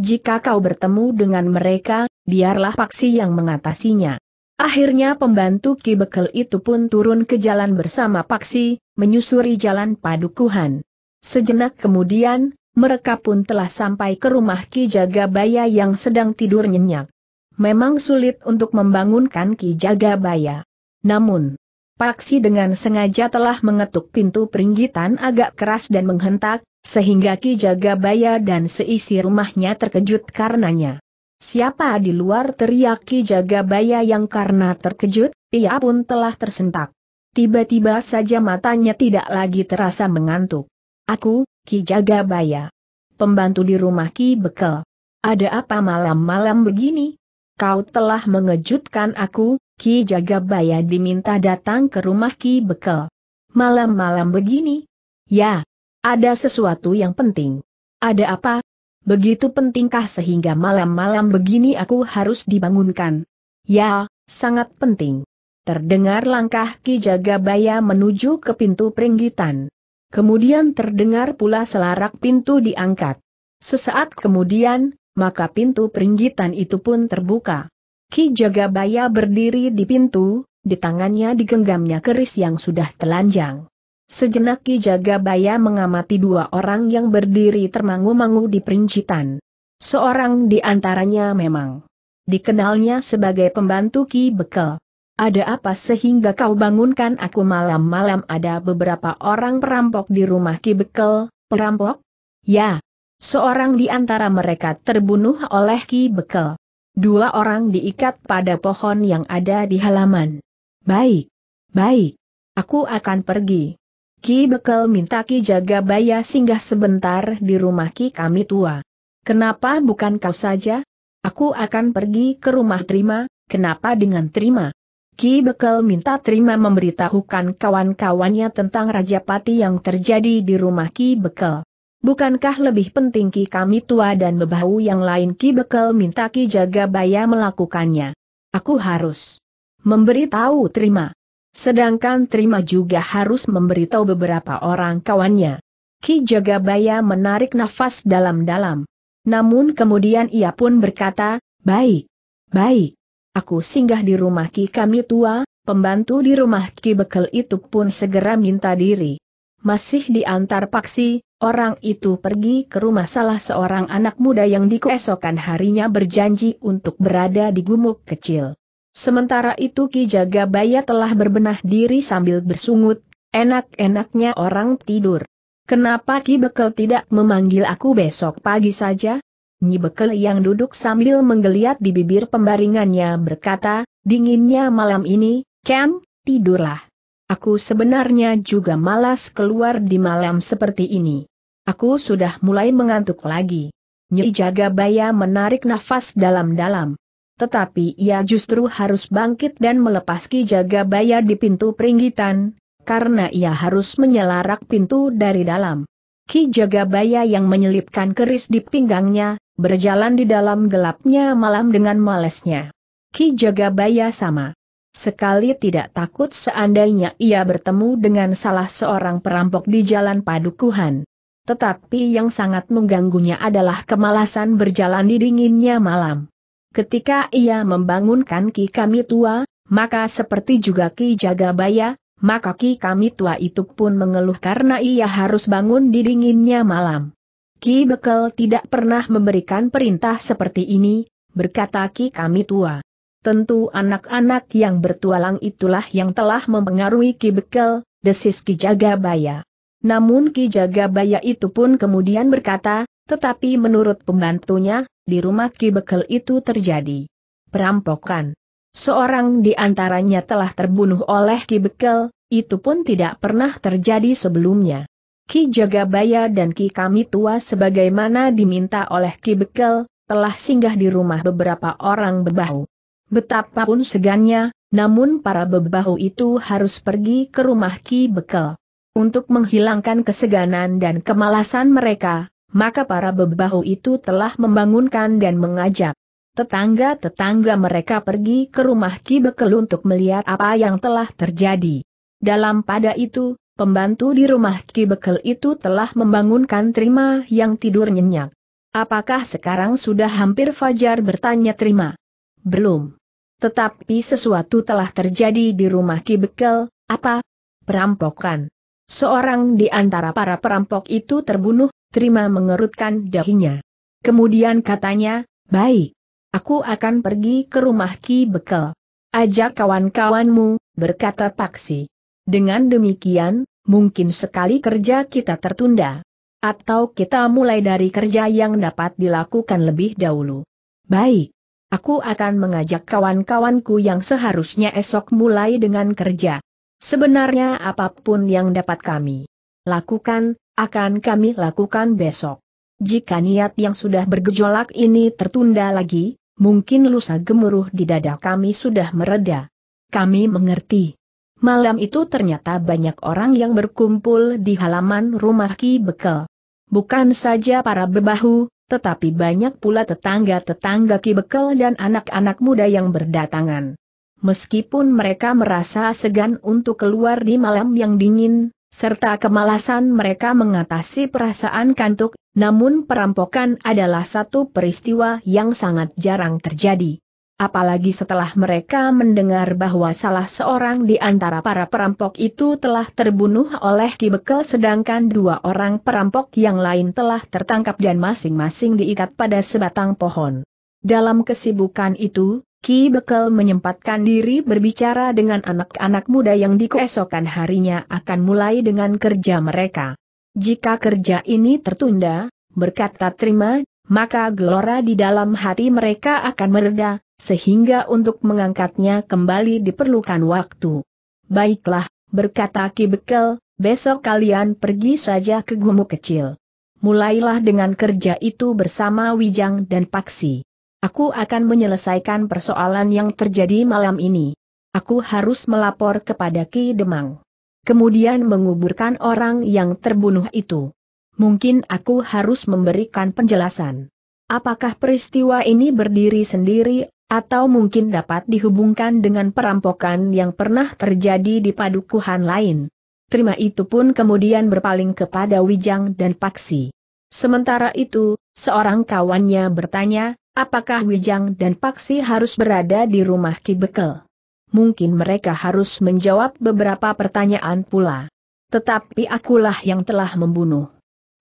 Jika kau bertemu dengan mereka, biarlah Paksi yang mengatasinya. Akhirnya pembantu Ki Bekel itu pun turun ke jalan bersama Paksi, menyusuri jalan padukuhan. Sejenak kemudian, mereka pun telah sampai ke rumah Ki Jagabaya yang sedang tidur nyenyak memang sulit untuk membangunkan Ki Jagabaya. Namun, Paksi dengan sengaja telah mengetuk pintu peringgitan agak keras dan menghentak, sehingga Ki Jagabaya dan seisi rumahnya terkejut karenanya. Siapa di luar teriak Ki Jagabaya yang karena terkejut, ia pun telah tersentak. Tiba-tiba saja matanya tidak lagi terasa mengantuk. Aku, Ki Jagabaya. Pembantu di rumah Ki Bekel. Ada apa malam-malam begini? kau telah mengejutkan aku, Ki Jagabaya diminta datang ke rumah Ki Bekel. Malam-malam begini? Ya, ada sesuatu yang penting. Ada apa? Begitu pentingkah sehingga malam-malam begini aku harus dibangunkan? Ya, sangat penting. Terdengar langkah Ki Jagabaya menuju ke pintu peringgitan. Kemudian terdengar pula selarak pintu diangkat. Sesaat kemudian, maka pintu peringgitan itu pun terbuka. Ki Jagabaya berdiri di pintu, di tangannya digenggamnya keris yang sudah telanjang. Sejenak Ki Jagabaya mengamati dua orang yang berdiri termangu-mangu di perincitan. Seorang di antaranya memang dikenalnya sebagai pembantu Ki Bekel. Ada apa sehingga kau bangunkan aku malam-malam ada beberapa orang perampok di rumah Ki Bekel, perampok? Ya, Seorang di antara mereka terbunuh oleh Ki Bekel. Dua orang diikat pada pohon yang ada di halaman. Baik, baik, aku akan pergi. Ki Bekel minta Ki Jaga Baya singgah sebentar di rumah Ki kami tua. Kenapa bukan kau saja? Aku akan pergi ke rumah terima, kenapa dengan terima? Ki Bekel minta terima memberitahukan kawan-kawannya tentang Raja Pati yang terjadi di rumah Ki Bekel. Bukankah lebih penting Ki kami tua dan bebau yang lain Ki Bekel minta Ki jaga baya melakukannya? Aku harus memberitahu terima. Sedangkan terima juga harus memberitahu beberapa orang kawannya. Ki jaga baya menarik nafas dalam-dalam. Namun kemudian ia pun berkata, baik, baik. Aku singgah di rumah Ki kami tua, pembantu di rumah Ki Bekel itu pun segera minta diri. Masih diantar paksi, orang itu pergi ke rumah salah seorang anak muda yang di keesokan harinya berjanji untuk berada di gumuk kecil. Sementara itu Ki Jagabaya telah berbenah diri sambil bersungut, enak-enaknya orang tidur. Kenapa Ki Bekel tidak memanggil aku besok pagi saja? Nyi Bekel yang duduk sambil menggeliat di bibir pembaringannya berkata, dinginnya malam ini, Ken, tidurlah. Aku sebenarnya juga malas keluar di malam seperti ini. Aku sudah mulai mengantuk lagi. Nyi Jagabaya menarik nafas dalam-dalam. Tetapi ia justru harus bangkit dan melepas Ki Jagabaya di pintu peringgitan, karena ia harus menyelarak pintu dari dalam. Ki Jagabaya yang menyelipkan keris di pinggangnya, berjalan di dalam gelapnya malam dengan malesnya. Ki Jagabaya sama. Sekali tidak takut seandainya ia bertemu dengan salah seorang perampok di jalan padukuhan. Tetapi yang sangat mengganggunya adalah kemalasan berjalan di dinginnya malam. Ketika ia membangunkan Ki Kami Tua, maka seperti juga Ki Jagabaya, maka Ki Kami Tua itu pun mengeluh karena ia harus bangun di dinginnya malam. Ki Bekel tidak pernah memberikan perintah seperti ini, berkata Ki Kami Tua. Tentu anak-anak yang bertualang itulah yang telah mempengaruhi Ki Bekel, desis Ki Jagabaya. Namun Ki Jagabaya itu pun kemudian berkata, tetapi menurut pembantunya, di rumah Ki Bekel itu terjadi perampokan. Seorang di antaranya telah terbunuh oleh Ki Bekel, itu pun tidak pernah terjadi sebelumnya. Ki Jagabaya dan Ki Kami Tua sebagaimana diminta oleh Ki Bekel, telah singgah di rumah beberapa orang berbau. Betapapun segannya, namun para bebahu itu harus pergi ke rumah Ki Bekel. Untuk menghilangkan keseganan dan kemalasan mereka, maka para bebahu itu telah membangunkan dan mengajak tetangga-tetangga mereka pergi ke rumah Ki Bekel untuk melihat apa yang telah terjadi. Dalam pada itu, pembantu di rumah Ki Bekel itu telah membangunkan Trima yang tidur nyenyak. Apakah sekarang sudah hampir fajar bertanya Trima? Belum. Tetapi sesuatu telah terjadi di rumah Ki Bekel, apa? Perampokan. Seorang di antara para perampok itu terbunuh, terima mengerutkan dahinya. Kemudian katanya, baik. Aku akan pergi ke rumah Ki Bekel. Ajak kawan-kawanmu, berkata Paksi. Dengan demikian, mungkin sekali kerja kita tertunda. Atau kita mulai dari kerja yang dapat dilakukan lebih dahulu. Baik. Aku akan mengajak kawan-kawanku yang seharusnya esok mulai dengan kerja. Sebenarnya apapun yang dapat kami lakukan, akan kami lakukan besok. Jika niat yang sudah bergejolak ini tertunda lagi, mungkin lusa gemuruh di dada kami sudah mereda. Kami mengerti. Malam itu ternyata banyak orang yang berkumpul di halaman rumah Ki Bekel. Bukan saja para berbahu tetapi banyak pula tetangga-tetangga Kibekel dan anak-anak muda yang berdatangan. Meskipun mereka merasa segan untuk keluar di malam yang dingin, serta kemalasan mereka mengatasi perasaan kantuk, namun perampokan adalah satu peristiwa yang sangat jarang terjadi apalagi setelah mereka mendengar bahwa salah seorang di antara para perampok itu telah terbunuh oleh Kibekel sedangkan dua orang perampok yang lain telah tertangkap dan masing-masing diikat pada sebatang pohon. Dalam kesibukan itu, Ki Bekel menyempatkan diri berbicara dengan anak-anak muda yang di keesokan harinya akan mulai dengan kerja mereka. Jika kerja ini tertunda, berkata terima, maka gelora di dalam hati mereka akan mereda, sehingga untuk mengangkatnya kembali diperlukan waktu. Baiklah, berkata Ki Bekel, besok kalian pergi saja ke gumuk kecil. Mulailah dengan kerja itu bersama Wijang dan Paksi. Aku akan menyelesaikan persoalan yang terjadi malam ini. Aku harus melapor kepada Ki Demang. Kemudian menguburkan orang yang terbunuh itu. Mungkin aku harus memberikan penjelasan. Apakah peristiwa ini berdiri sendiri atau mungkin dapat dihubungkan dengan perampokan yang pernah terjadi di padukuhan lain. Terima itu pun kemudian berpaling kepada Wijang dan Paksi. Sementara itu, seorang kawannya bertanya, apakah Wijang dan Paksi harus berada di rumah Ki Bekel? Mungkin mereka harus menjawab beberapa pertanyaan pula. Tetapi akulah yang telah membunuh.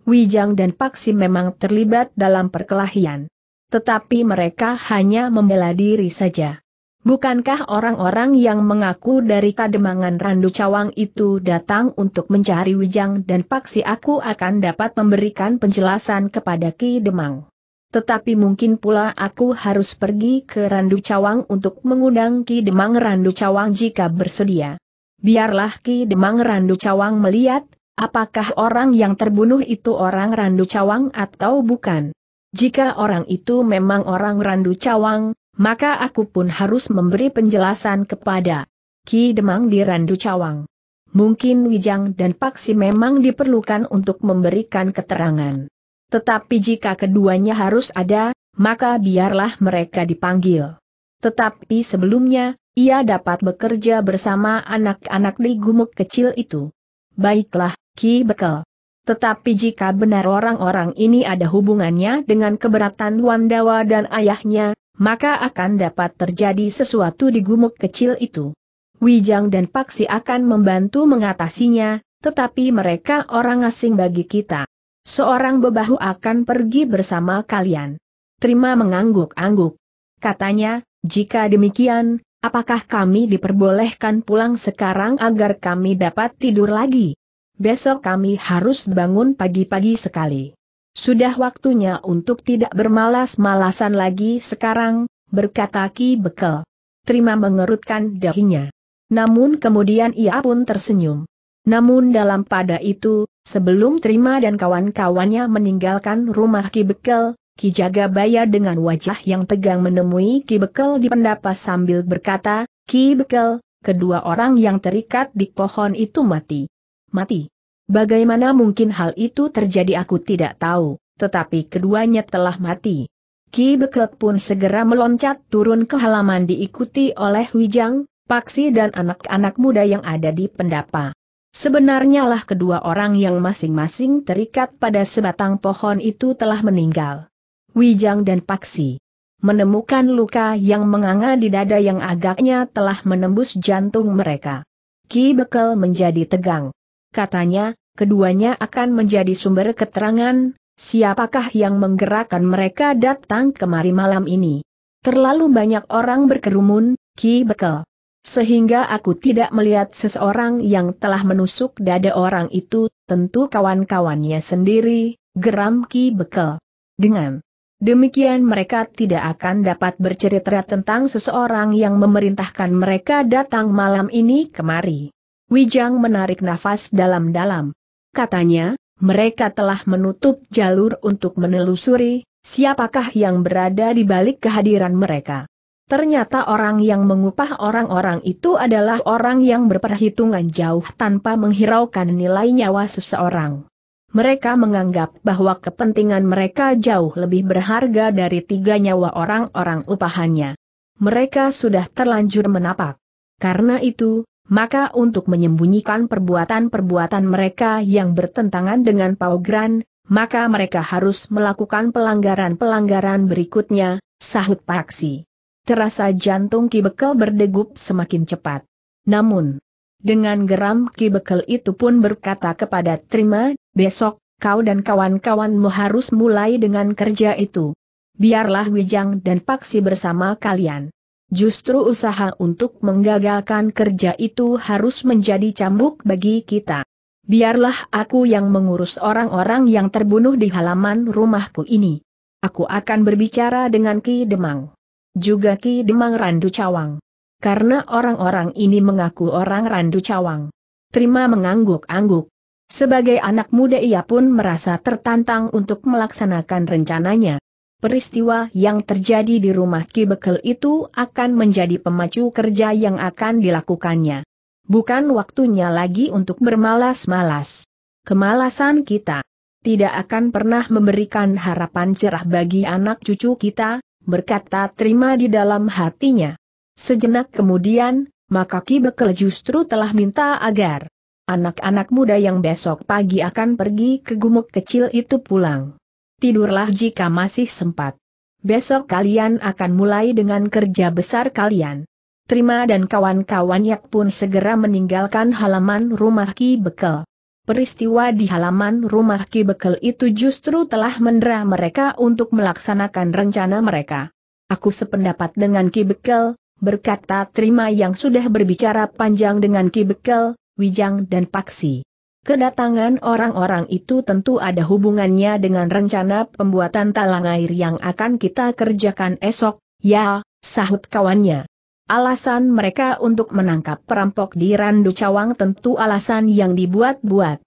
Wijang dan Paksi memang terlibat dalam perkelahian tetapi mereka hanya membela diri saja. Bukankah orang-orang yang mengaku dari kademangan Randu Cawang itu datang untuk mencari Wijang dan Paksi aku akan dapat memberikan penjelasan kepada Ki Demang. Tetapi mungkin pula aku harus pergi ke Randu Cawang untuk mengundang Ki Demang Randu Cawang jika bersedia. Biarlah Ki Demang Randu Cawang melihat, apakah orang yang terbunuh itu orang Randu Cawang atau bukan. Jika orang itu memang orang Randu Cawang, maka aku pun harus memberi penjelasan kepada Ki Demang di Randu Cawang. Mungkin Wijang dan Paksi memang diperlukan untuk memberikan keterangan. Tetapi jika keduanya harus ada, maka biarlah mereka dipanggil. Tetapi sebelumnya, ia dapat bekerja bersama anak-anak di gumuk kecil itu. Baiklah, Ki Bekel. Tetapi jika benar orang-orang ini ada hubungannya dengan keberatan Wandawa dan ayahnya, maka akan dapat terjadi sesuatu di gumuk kecil itu. Wijang dan Paksi akan membantu mengatasinya, tetapi mereka orang asing bagi kita. Seorang bebahu akan pergi bersama kalian. Terima mengangguk-angguk. Katanya, jika demikian, apakah kami diperbolehkan pulang sekarang agar kami dapat tidur lagi? besok kami harus bangun pagi-pagi sekali. Sudah waktunya untuk tidak bermalas-malasan lagi sekarang, berkata Ki Bekel. Terima mengerutkan dahinya. Namun kemudian ia pun tersenyum. Namun dalam pada itu, sebelum Terima dan kawan-kawannya meninggalkan rumah Ki Bekel, Ki Jagabaya dengan wajah yang tegang menemui Ki Bekel di pendapa sambil berkata, Ki Bekel, kedua orang yang terikat di pohon itu mati mati. Bagaimana mungkin hal itu terjadi aku tidak tahu, tetapi keduanya telah mati. Ki Beklet pun segera meloncat turun ke halaman diikuti oleh Wijang, Paksi dan anak-anak muda yang ada di pendapa. Sebenarnya lah kedua orang yang masing-masing terikat pada sebatang pohon itu telah meninggal. Wijang dan Paksi menemukan luka yang menganga di dada yang agaknya telah menembus jantung mereka. Ki Bekel menjadi tegang katanya, keduanya akan menjadi sumber keterangan, siapakah yang menggerakkan mereka datang kemari malam ini. Terlalu banyak orang berkerumun, Ki Bekel. Sehingga aku tidak melihat seseorang yang telah menusuk dada orang itu, tentu kawan-kawannya sendiri, geram Ki Bekel. Dengan demikian mereka tidak akan dapat bercerita tentang seseorang yang memerintahkan mereka datang malam ini kemari. Wijang menarik nafas dalam-dalam. Katanya, mereka telah menutup jalur untuk menelusuri siapakah yang berada di balik kehadiran mereka. Ternyata orang yang mengupah orang-orang itu adalah orang yang berperhitungan jauh tanpa menghiraukan nilai nyawa seseorang. Mereka menganggap bahwa kepentingan mereka jauh lebih berharga dari tiga nyawa orang-orang upahannya. Mereka sudah terlanjur menapak. Karena itu, maka untuk menyembunyikan perbuatan-perbuatan mereka yang bertentangan dengan Paugran, maka mereka harus melakukan pelanggaran-pelanggaran berikutnya, sahut Paksi. Terasa jantung Ki Bekel berdegup semakin cepat. Namun, dengan geram Ki Bekel itu pun berkata kepada Trima, besok, kau dan kawan-kawanmu harus mulai dengan kerja itu. Biarlah Wijang dan Paksi bersama kalian. Justru usaha untuk menggagalkan kerja itu harus menjadi cambuk bagi kita. Biarlah aku yang mengurus orang-orang yang terbunuh di halaman rumahku ini. Aku akan berbicara dengan Ki Demang. Juga Ki Demang Randu Cawang. Karena orang-orang ini mengaku orang Randu Cawang. Terima mengangguk-angguk. Sebagai anak muda ia pun merasa tertantang untuk melaksanakan rencananya. Peristiwa yang terjadi di rumah Ki Bekel itu akan menjadi pemacu kerja yang akan dilakukannya. Bukan waktunya lagi untuk bermalas-malas. Kemalasan kita tidak akan pernah memberikan harapan cerah bagi anak cucu kita, berkata terima di dalam hatinya. Sejenak kemudian, maka Ki Bekel justru telah minta agar anak-anak muda yang besok pagi akan pergi ke gumuk kecil itu pulang tidurlah jika masih sempat. Besok kalian akan mulai dengan kerja besar kalian. Terima dan kawan-kawannya pun segera meninggalkan halaman rumah Ki Bekel. Peristiwa di halaman rumah Ki Bekel itu justru telah mendera mereka untuk melaksanakan rencana mereka. Aku sependapat dengan Ki Bekel, berkata Terima yang sudah berbicara panjang dengan Ki Bekel, Wijang dan Paksi. Kedatangan orang-orang itu tentu ada hubungannya dengan rencana pembuatan talang air yang akan kita kerjakan esok, ya, sahut kawannya. Alasan mereka untuk menangkap perampok di Randu Cawang tentu alasan yang dibuat-buat.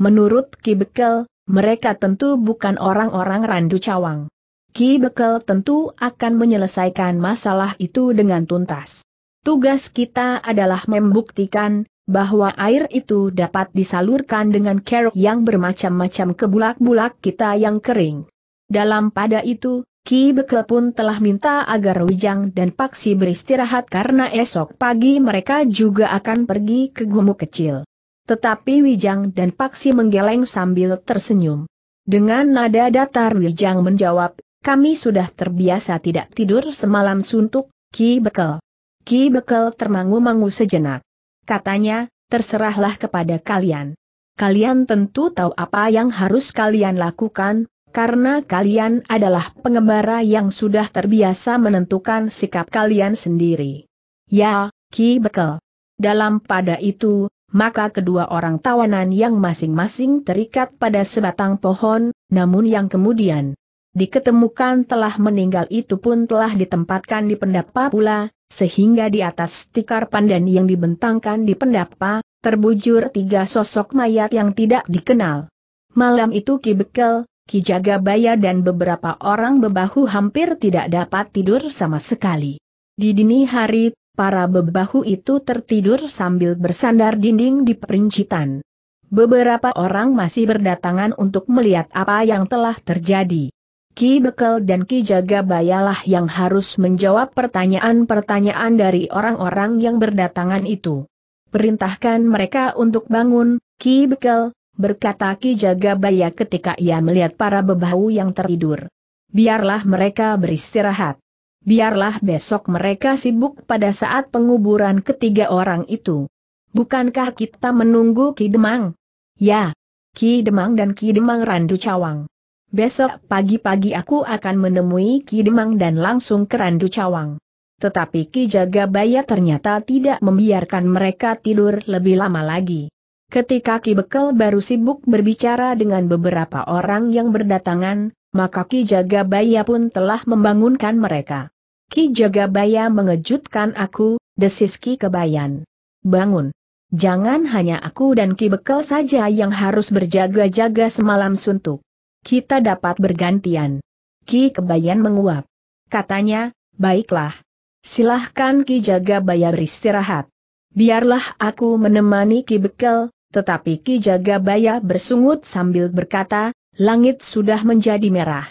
Menurut Ki Bekel, mereka tentu bukan orang-orang Randu Cawang. Ki Bekel tentu akan menyelesaikan masalah itu dengan tuntas. Tugas kita adalah membuktikan bahwa air itu dapat disalurkan dengan kerok yang bermacam-macam ke bulak-bulak kita yang kering. Dalam pada itu, Ki Bekel pun telah minta agar Wijang dan Paksi beristirahat karena esok pagi mereka juga akan pergi ke gumuk kecil. Tetapi Wijang dan Paksi menggeleng sambil tersenyum. Dengan nada datar Wijang menjawab, kami sudah terbiasa tidak tidur semalam suntuk, Ki Bekel. Ki Bekel termangu-mangu sejenak katanya, terserahlah kepada kalian. Kalian tentu tahu apa yang harus kalian lakukan, karena kalian adalah pengembara yang sudah terbiasa menentukan sikap kalian sendiri. Ya, Ki Bekel. Dalam pada itu, maka kedua orang tawanan yang masing-masing terikat pada sebatang pohon, namun yang kemudian diketemukan telah meninggal itu pun telah ditempatkan di pendapa pula, sehingga di atas tikar pandan yang dibentangkan di pendapa, terbujur tiga sosok mayat yang tidak dikenal. Malam itu Ki Bekel, Ki Jagabaya dan beberapa orang bebahu hampir tidak dapat tidur sama sekali. Di dini hari, para bebahu itu tertidur sambil bersandar dinding di perincitan. Beberapa orang masih berdatangan untuk melihat apa yang telah terjadi. Ki Bekel dan Ki Jagabayalah yang harus menjawab pertanyaan-pertanyaan dari orang-orang yang berdatangan itu. Perintahkan mereka untuk bangun, Ki Bekel. berkata Ki Jagabaya ketika ia melihat para bebahu yang tertidur. Biarlah mereka beristirahat. Biarlah besok mereka sibuk pada saat penguburan ketiga orang itu. Bukankah kita menunggu Ki Demang? Ya, Ki Demang dan Ki Demang Randu Cawang. Besok pagi-pagi aku akan menemui Ki Demang dan langsung ke Randu Cawang. Tetapi Ki Jagabaya ternyata tidak membiarkan mereka tidur lebih lama lagi. Ketika Ki Bekel baru sibuk berbicara dengan beberapa orang yang berdatangan, maka Ki Jagabaya pun telah membangunkan mereka. Ki Jagabaya mengejutkan aku, desis Ki Kebayan. Bangun. Jangan hanya aku dan Ki Bekel saja yang harus berjaga-jaga semalam suntuk. Kita dapat bergantian. Ki Kebayan menguap. Katanya, baiklah. Silahkan Ki Jaga Baya beristirahat. Biarlah aku menemani Ki Bekel, tetapi Ki Jaga Baya bersungut sambil berkata, langit sudah menjadi merah.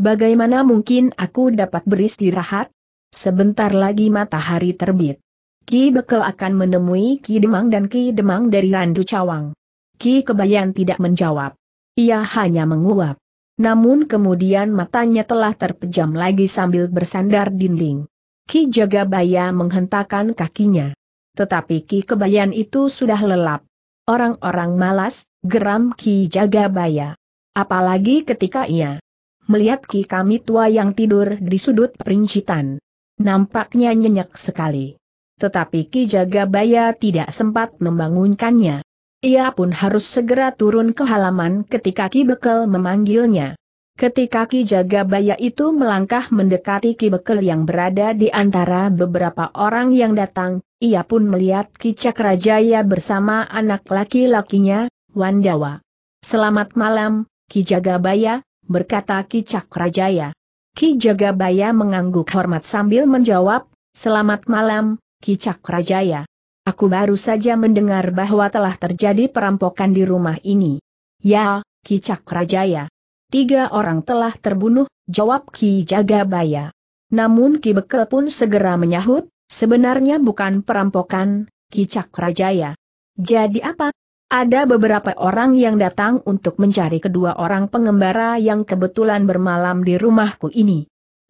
Bagaimana mungkin aku dapat beristirahat? Sebentar lagi matahari terbit. Ki Bekel akan menemui Ki Demang dan Ki Demang dari Randu Cawang. Ki Kebayan tidak menjawab ia hanya menguap. Namun kemudian matanya telah terpejam lagi sambil bersandar dinding. Ki Jagabaya menghentakkan kakinya. Tetapi Ki Kebayan itu sudah lelap. Orang-orang malas, geram Ki Jagabaya. Apalagi ketika ia melihat Ki Kami tua yang tidur di sudut perincitan. Nampaknya nyenyak sekali. Tetapi Ki Jagabaya tidak sempat membangunkannya. Ia pun harus segera turun ke halaman ketika Ki Bekel memanggilnya. Ketika Ki Jagabaya itu melangkah mendekati Ki Bekel yang berada di antara beberapa orang yang datang, ia pun melihat Ki Cakrajaya bersama anak laki-lakinya, Wandawa. Selamat malam, Ki Jagabaya, berkata Ki Cakrajaya. Ki Jagabaya mengangguk hormat sambil menjawab, Selamat malam, Ki Cakrajaya. Aku baru saja mendengar bahwa telah terjadi perampokan di rumah ini. Ya, Ki Cakrajaya. Tiga orang telah terbunuh, jawab Ki Jagabaya. Namun Ki Bekel pun segera menyahut, sebenarnya bukan perampokan, Ki Cakrajaya. Jadi apa? Ada beberapa orang yang datang untuk mencari kedua orang pengembara yang kebetulan bermalam di rumahku ini.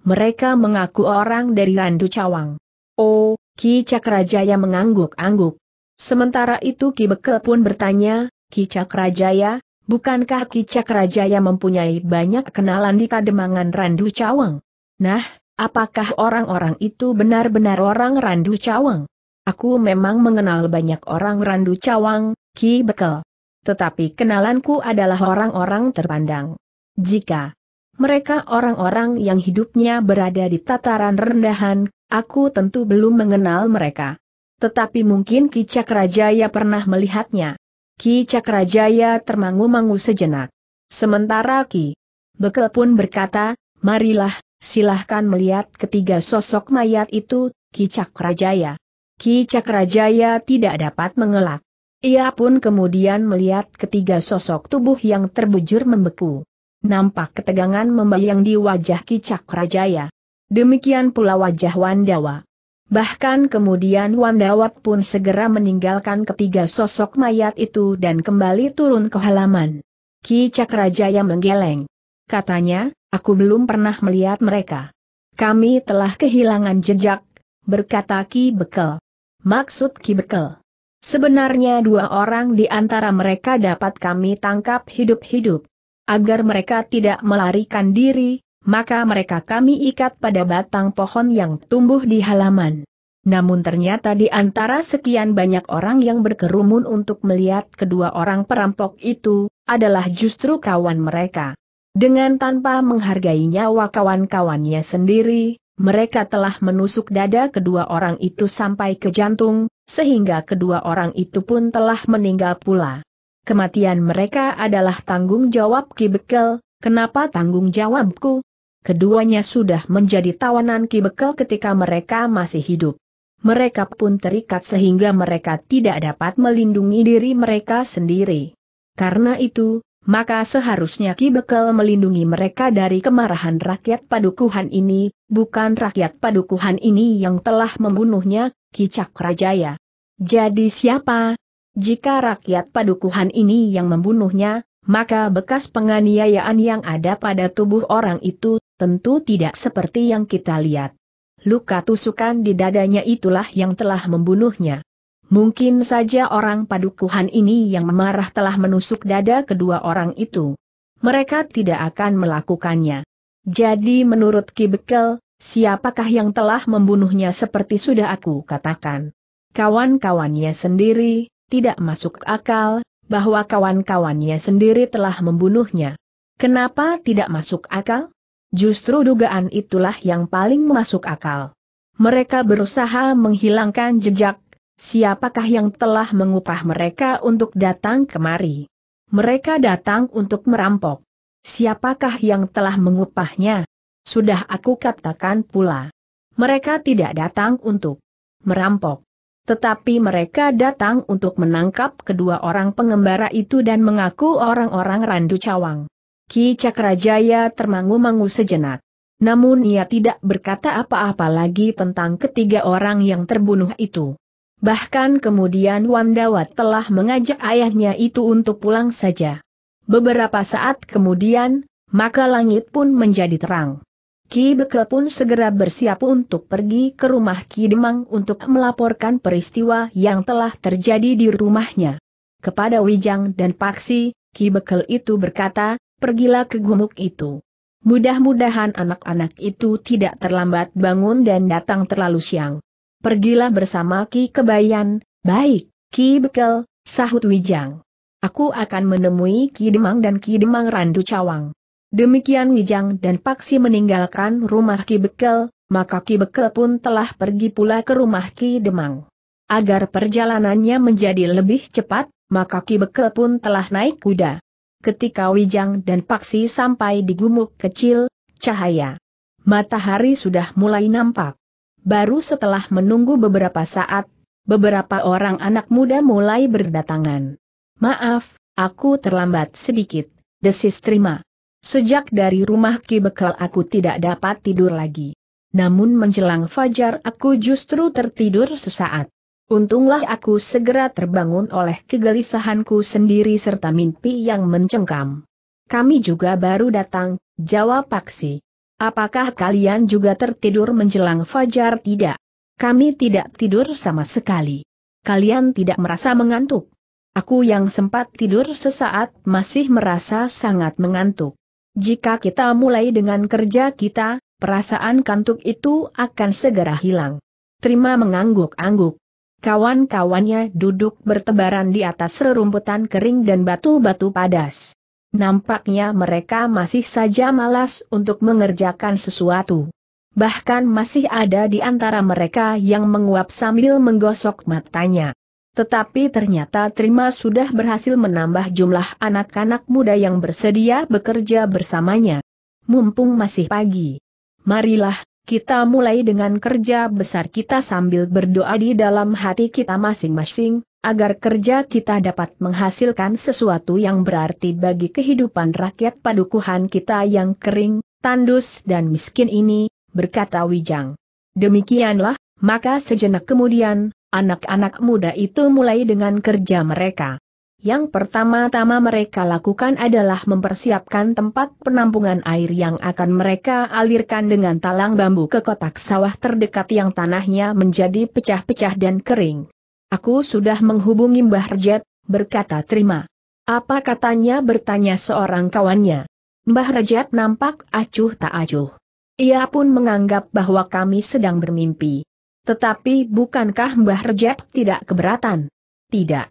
Mereka mengaku orang dari Randu Cawang. Oh, Ki Cakrajaya mengangguk-angguk. Sementara itu Ki Bekel pun bertanya, Ki Cakrajaya, bukankah Ki Cakrajaya mempunyai banyak kenalan di Kademangan Randu Cawang? Nah, apakah orang-orang itu benar-benar orang Randu Cawang? Aku memang mengenal banyak orang Randu Cawang, Ki Bekel. Tetapi kenalanku adalah orang-orang terpandang. Jika mereka orang-orang yang hidupnya berada di tataran rendahan, aku tentu belum mengenal mereka. Tetapi mungkin Ki Cakrajaya pernah melihatnya. Ki Cakrajaya termangu-mangu sejenak. Sementara Ki Bekel pun berkata, marilah, silahkan melihat ketiga sosok mayat itu, Ki Cakrajaya. Ki Cakrajaya tidak dapat mengelak. Ia pun kemudian melihat ketiga sosok tubuh yang terbujur membeku. Nampak ketegangan membayang di wajah Kicak Rajaya. Demikian pula wajah Wandawa. Bahkan kemudian Wandawa pun segera meninggalkan ketiga sosok mayat itu dan kembali turun ke halaman. Ki Cakrajaya menggeleng. Katanya, aku belum pernah melihat mereka. Kami telah kehilangan jejak, berkata Ki Bekel. Maksud Ki Bekel. Sebenarnya dua orang di antara mereka dapat kami tangkap hidup-hidup agar mereka tidak melarikan diri, maka mereka kami ikat pada batang pohon yang tumbuh di halaman. Namun ternyata di antara sekian banyak orang yang berkerumun untuk melihat kedua orang perampok itu, adalah justru kawan mereka. Dengan tanpa menghargai nyawa kawan-kawannya sendiri, mereka telah menusuk dada kedua orang itu sampai ke jantung, sehingga kedua orang itu pun telah meninggal pula. Kematian mereka adalah tanggung jawab Ki Bekel, kenapa tanggung jawabku? Keduanya sudah menjadi tawanan Ki Bekel ketika mereka masih hidup. Mereka pun terikat sehingga mereka tidak dapat melindungi diri mereka sendiri. Karena itu, maka seharusnya Ki Bekel melindungi mereka dari kemarahan rakyat padukuhan ini, bukan rakyat padukuhan ini yang telah membunuhnya, Ki Cakrajaya. Jadi siapa jika rakyat padukuhan ini yang membunuhnya, maka bekas penganiayaan yang ada pada tubuh orang itu tentu tidak seperti yang kita lihat. Luka tusukan di dadanya itulah yang telah membunuhnya. Mungkin saja orang padukuhan ini yang marah telah menusuk dada kedua orang itu. Mereka tidak akan melakukannya. Jadi menurut Kibekel, siapakah yang telah membunuhnya seperti sudah aku katakan? Kawan-kawannya sendiri, tidak masuk akal, bahwa kawan-kawannya sendiri telah membunuhnya. Kenapa tidak masuk akal? Justru dugaan itulah yang paling masuk akal. Mereka berusaha menghilangkan jejak, siapakah yang telah mengupah mereka untuk datang kemari. Mereka datang untuk merampok. Siapakah yang telah mengupahnya? Sudah aku katakan pula. Mereka tidak datang untuk merampok. Tetapi mereka datang untuk menangkap kedua orang pengembara itu dan mengaku orang-orang Randu Cawang. Ki Cakrajaya termangu-mangu sejenak. Namun ia tidak berkata apa-apa lagi tentang ketiga orang yang terbunuh itu. Bahkan kemudian Wandawat telah mengajak ayahnya itu untuk pulang saja. Beberapa saat kemudian, maka langit pun menjadi terang. Ki Bekel pun segera bersiap untuk pergi ke rumah Ki Demang untuk melaporkan peristiwa yang telah terjadi di rumahnya. Kepada Wijang dan Paksi, Ki Bekel itu berkata, pergilah ke gumuk itu. Mudah-mudahan anak-anak itu tidak terlambat bangun dan datang terlalu siang. Pergilah bersama Ki Kebayan, baik, Ki Bekel, sahut Wijang. Aku akan menemui Ki Demang dan Ki Demang Randu Cawang. Demikian Wijang dan Paksi meninggalkan rumah Ki Bekel, maka Ki Bekel pun telah pergi pula ke rumah Ki Demang. Agar perjalanannya menjadi lebih cepat, maka Ki Bekel pun telah naik kuda. Ketika Wijang dan Paksi sampai di gumuk kecil, cahaya matahari sudah mulai nampak. Baru setelah menunggu beberapa saat, beberapa orang anak muda mulai berdatangan. Maaf, aku terlambat sedikit, desis terima. Sejak dari rumah Ki Bekal aku tidak dapat tidur lagi. Namun menjelang fajar aku justru tertidur sesaat. Untunglah aku segera terbangun oleh kegelisahanku sendiri serta mimpi yang mencengkam. Kami juga baru datang, jawab Paksi. Apakah kalian juga tertidur menjelang fajar tidak? Kami tidak tidur sama sekali. Kalian tidak merasa mengantuk. Aku yang sempat tidur sesaat masih merasa sangat mengantuk. Jika kita mulai dengan kerja kita, perasaan kantuk itu akan segera hilang. Terima mengangguk-angguk. Kawan-kawannya duduk bertebaran di atas rerumputan kering dan batu-batu padas. Nampaknya mereka masih saja malas untuk mengerjakan sesuatu. Bahkan masih ada di antara mereka yang menguap sambil menggosok matanya. Tetapi ternyata Trima sudah berhasil menambah jumlah anak-anak muda yang bersedia bekerja bersamanya. Mumpung masih pagi. Marilah, kita mulai dengan kerja besar kita sambil berdoa di dalam hati kita masing-masing, agar kerja kita dapat menghasilkan sesuatu yang berarti bagi kehidupan rakyat padukuhan kita yang kering, tandus dan miskin ini, berkata Wijang. Demikianlah, maka sejenak kemudian, Anak-anak muda itu mulai dengan kerja mereka. Yang pertama-tama mereka lakukan adalah mempersiapkan tempat penampungan air yang akan mereka alirkan dengan talang bambu ke kotak sawah terdekat yang tanahnya menjadi pecah-pecah dan kering. Aku sudah menghubungi Mbah Rejet, berkata terima. Apa katanya bertanya seorang kawannya. Mbah Rejet nampak acuh tak acuh. Ia pun menganggap bahwa kami sedang bermimpi. Tetapi bukankah Mbah Rejab tidak keberatan? Tidak.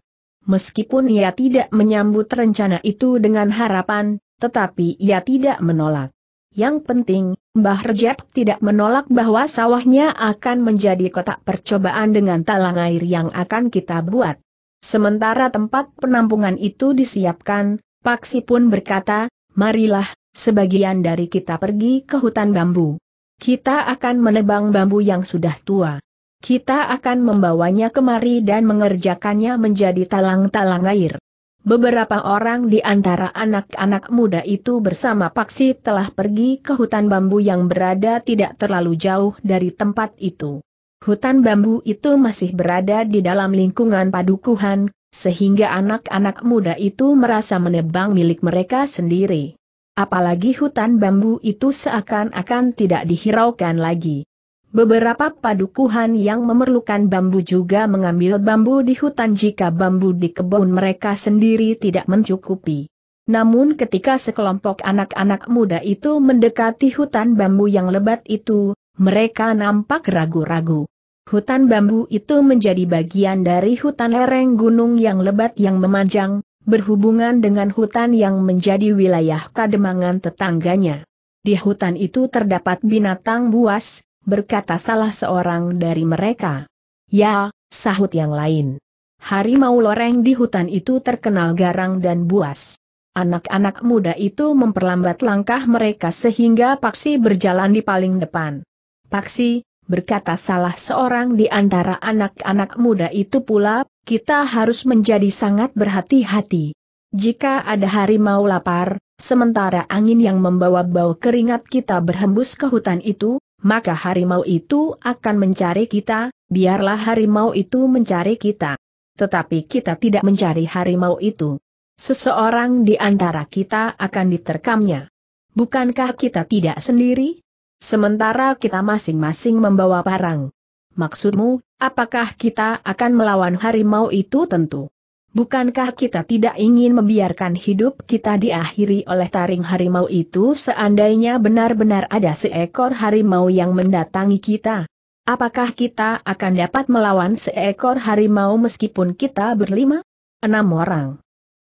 Meskipun ia tidak menyambut rencana itu dengan harapan, tetapi ia tidak menolak. Yang penting, Mbah Rejab tidak menolak bahwa sawahnya akan menjadi kotak percobaan dengan talang air yang akan kita buat. Sementara tempat penampungan itu disiapkan, Paksi pun berkata, marilah, sebagian dari kita pergi ke hutan bambu. Kita akan menebang bambu yang sudah tua. Kita akan membawanya kemari dan mengerjakannya menjadi talang-talang air. Beberapa orang di antara anak-anak muda itu bersama Paksi telah pergi ke hutan bambu yang berada tidak terlalu jauh dari tempat itu. Hutan bambu itu masih berada di dalam lingkungan padukuhan, sehingga anak-anak muda itu merasa menebang milik mereka sendiri. Apalagi hutan bambu itu seakan-akan tidak dihiraukan lagi. Beberapa padukuhan yang memerlukan bambu juga mengambil bambu di hutan jika bambu di kebun mereka sendiri tidak mencukupi. Namun ketika sekelompok anak-anak muda itu mendekati hutan bambu yang lebat itu, mereka nampak ragu-ragu. Hutan bambu itu menjadi bagian dari hutan lereng gunung yang lebat yang memanjang, berhubungan dengan hutan yang menjadi wilayah kademangan tetangganya. Di hutan itu terdapat binatang buas, berkata salah seorang dari mereka. Ya, sahut yang lain. Harimau loreng di hutan itu terkenal garang dan buas. Anak-anak muda itu memperlambat langkah mereka sehingga Paksi berjalan di paling depan. Paksi, berkata salah seorang di antara anak-anak muda itu pula, kita harus menjadi sangat berhati-hati. Jika ada harimau lapar, sementara angin yang membawa bau keringat kita berhembus ke hutan itu, maka harimau itu akan mencari kita, biarlah harimau itu mencari kita. Tetapi kita tidak mencari harimau itu. Seseorang di antara kita akan diterkamnya. Bukankah kita tidak sendiri? Sementara kita masing-masing membawa parang. Maksudmu, apakah kita akan melawan harimau itu tentu? Bukankah kita tidak ingin membiarkan hidup kita diakhiri oleh taring harimau itu seandainya benar-benar ada seekor harimau yang mendatangi kita? Apakah kita akan dapat melawan seekor harimau meskipun kita berlima? Enam orang.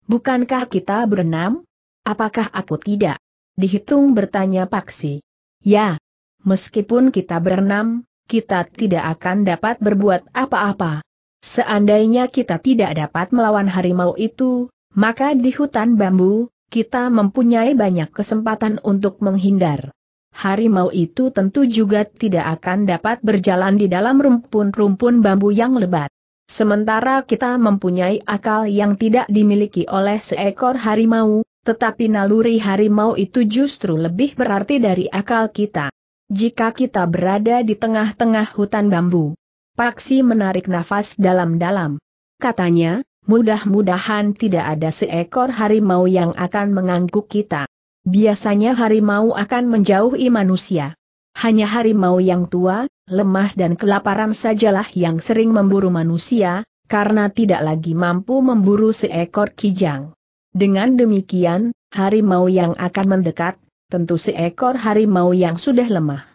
Bukankah kita berenam? Apakah aku tidak? Dihitung bertanya Paksi. Ya. Meskipun kita berenam, kita tidak akan dapat berbuat apa-apa. Seandainya kita tidak dapat melawan harimau itu, maka di hutan bambu, kita mempunyai banyak kesempatan untuk menghindar. Harimau itu tentu juga tidak akan dapat berjalan di dalam rumpun-rumpun bambu yang lebat. Sementara kita mempunyai akal yang tidak dimiliki oleh seekor harimau, tetapi naluri harimau itu justru lebih berarti dari akal kita. Jika kita berada di tengah-tengah hutan bambu, Paksi menarik nafas dalam-dalam. Katanya, mudah-mudahan tidak ada seekor harimau yang akan mengangguk kita. Biasanya harimau akan menjauhi manusia. Hanya harimau yang tua, lemah dan kelaparan sajalah yang sering memburu manusia, karena tidak lagi mampu memburu seekor kijang. Dengan demikian, harimau yang akan mendekat, tentu seekor harimau yang sudah lemah.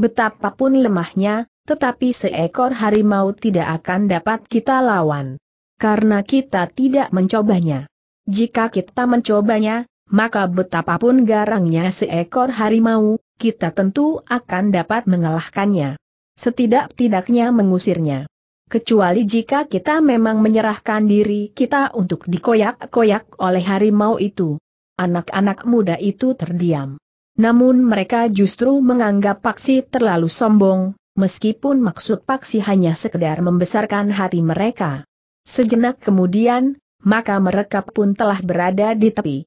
Betapapun lemahnya, tetapi seekor harimau tidak akan dapat kita lawan. Karena kita tidak mencobanya. Jika kita mencobanya, maka betapapun garangnya seekor harimau, kita tentu akan dapat mengalahkannya. Setidak-tidaknya mengusirnya. Kecuali jika kita memang menyerahkan diri kita untuk dikoyak-koyak oleh harimau itu. Anak-anak muda itu terdiam. Namun mereka justru menganggap Paksi terlalu sombong, meskipun maksud paksi hanya sekedar membesarkan hati mereka. Sejenak kemudian, maka mereka pun telah berada di tepi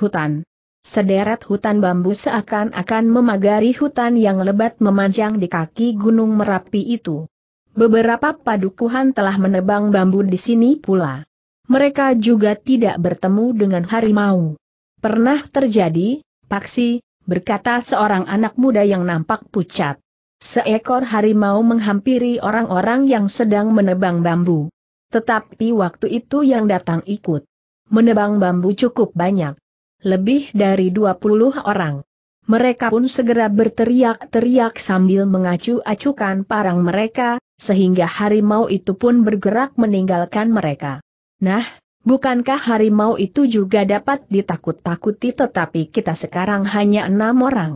hutan. Sederet hutan bambu seakan-akan memagari hutan yang lebat memanjang di kaki Gunung Merapi itu. Beberapa padukuhan telah menebang bambu di sini pula. Mereka juga tidak bertemu dengan harimau. Pernah terjadi, Paksi, berkata seorang anak muda yang nampak pucat. Seekor harimau menghampiri orang-orang yang sedang menebang bambu. Tetapi waktu itu yang datang ikut. Menebang bambu cukup banyak. Lebih dari 20 orang. Mereka pun segera berteriak-teriak sambil mengacu-acukan parang mereka, sehingga harimau itu pun bergerak meninggalkan mereka. Nah, bukankah harimau itu juga dapat ditakut-takuti tetapi kita sekarang hanya enam orang?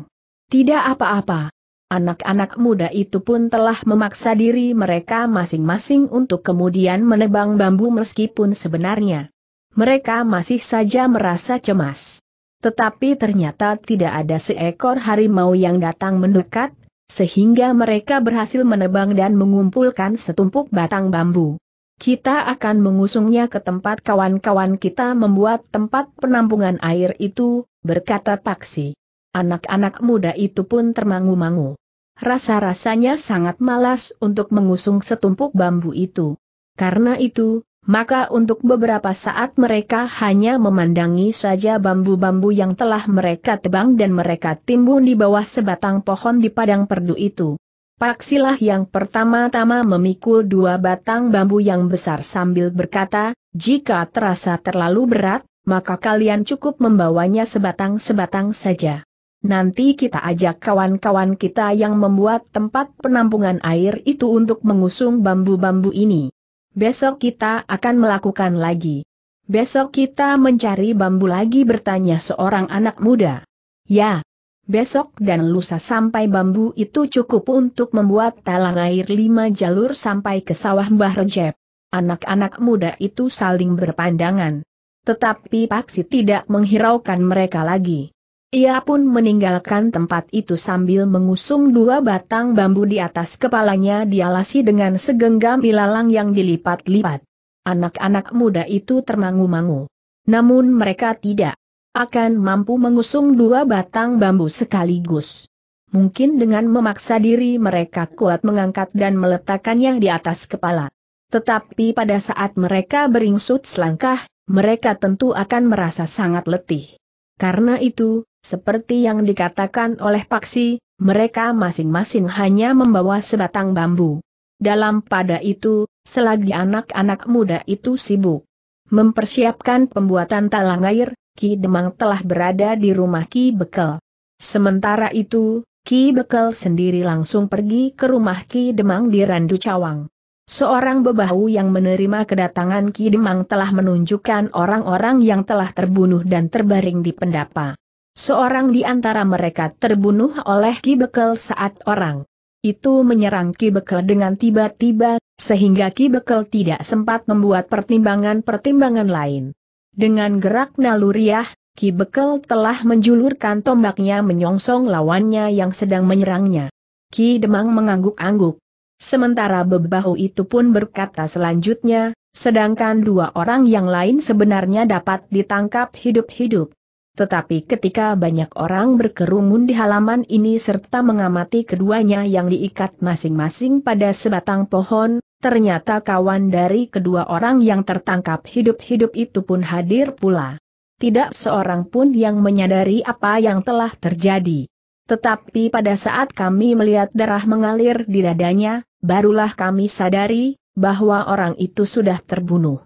Tidak apa-apa, Anak-anak muda itu pun telah memaksa diri mereka masing-masing untuk kemudian menebang bambu meskipun sebenarnya mereka masih saja merasa cemas. Tetapi ternyata tidak ada seekor harimau yang datang mendekat, sehingga mereka berhasil menebang dan mengumpulkan setumpuk batang bambu. Kita akan mengusungnya ke tempat kawan-kawan kita membuat tempat penampungan air itu, berkata Paksi. Anak-anak muda itu pun termangu-mangu. Rasa-rasanya sangat malas untuk mengusung setumpuk bambu itu. Karena itu, maka untuk beberapa saat mereka hanya memandangi saja bambu-bambu yang telah mereka tebang dan mereka timbun di bawah sebatang pohon di padang perdu itu. Paksilah yang pertama-tama memikul dua batang bambu yang besar sambil berkata, jika terasa terlalu berat, maka kalian cukup membawanya sebatang-sebatang saja. Nanti kita ajak kawan-kawan kita yang membuat tempat penampungan air itu untuk mengusung bambu-bambu ini. Besok kita akan melakukan lagi. Besok kita mencari bambu lagi bertanya seorang anak muda. Ya, besok dan lusa sampai bambu itu cukup untuk membuat talang air lima jalur sampai ke sawah Mbah Recep. Anak-anak muda itu saling berpandangan. Tetapi Paksi tidak menghiraukan mereka lagi. Ia pun meninggalkan tempat itu sambil mengusung dua batang bambu di atas kepalanya dialasi dengan segenggam ilalang yang dilipat-lipat. Anak-anak muda itu termangu-mangu. Namun mereka tidak akan mampu mengusung dua batang bambu sekaligus. Mungkin dengan memaksa diri mereka kuat mengangkat dan meletakkannya di atas kepala. Tetapi pada saat mereka beringsut selangkah, mereka tentu akan merasa sangat letih. Karena itu, seperti yang dikatakan oleh Paksi, mereka masing-masing hanya membawa sebatang bambu. Dalam pada itu, selagi anak-anak muda itu sibuk mempersiapkan pembuatan talang air, Ki Demang telah berada di rumah Ki Bekel. Sementara itu, Ki Bekel sendiri langsung pergi ke rumah Ki Demang di Randu Cawang. Seorang bebahu yang menerima kedatangan Ki Demang telah menunjukkan orang-orang yang telah terbunuh dan terbaring di pendapa. Seorang di antara mereka terbunuh oleh Ki Bekel saat orang itu menyerang Ki Bekel dengan tiba-tiba, sehingga Ki Bekel tidak sempat membuat pertimbangan-pertimbangan lain. Dengan gerak naluriah, Ki Bekel telah menjulurkan tombaknya menyongsong lawannya yang sedang menyerangnya. Ki Demang mengangguk-angguk. Sementara bebahu itu pun berkata selanjutnya, sedangkan dua orang yang lain sebenarnya dapat ditangkap hidup-hidup. Tetapi ketika banyak orang berkerumun di halaman ini serta mengamati keduanya yang diikat masing-masing pada sebatang pohon, ternyata kawan dari kedua orang yang tertangkap hidup-hidup itu pun hadir pula. Tidak seorang pun yang menyadari apa yang telah terjadi. Tetapi pada saat kami melihat darah mengalir di dadanya, barulah kami sadari bahwa orang itu sudah terbunuh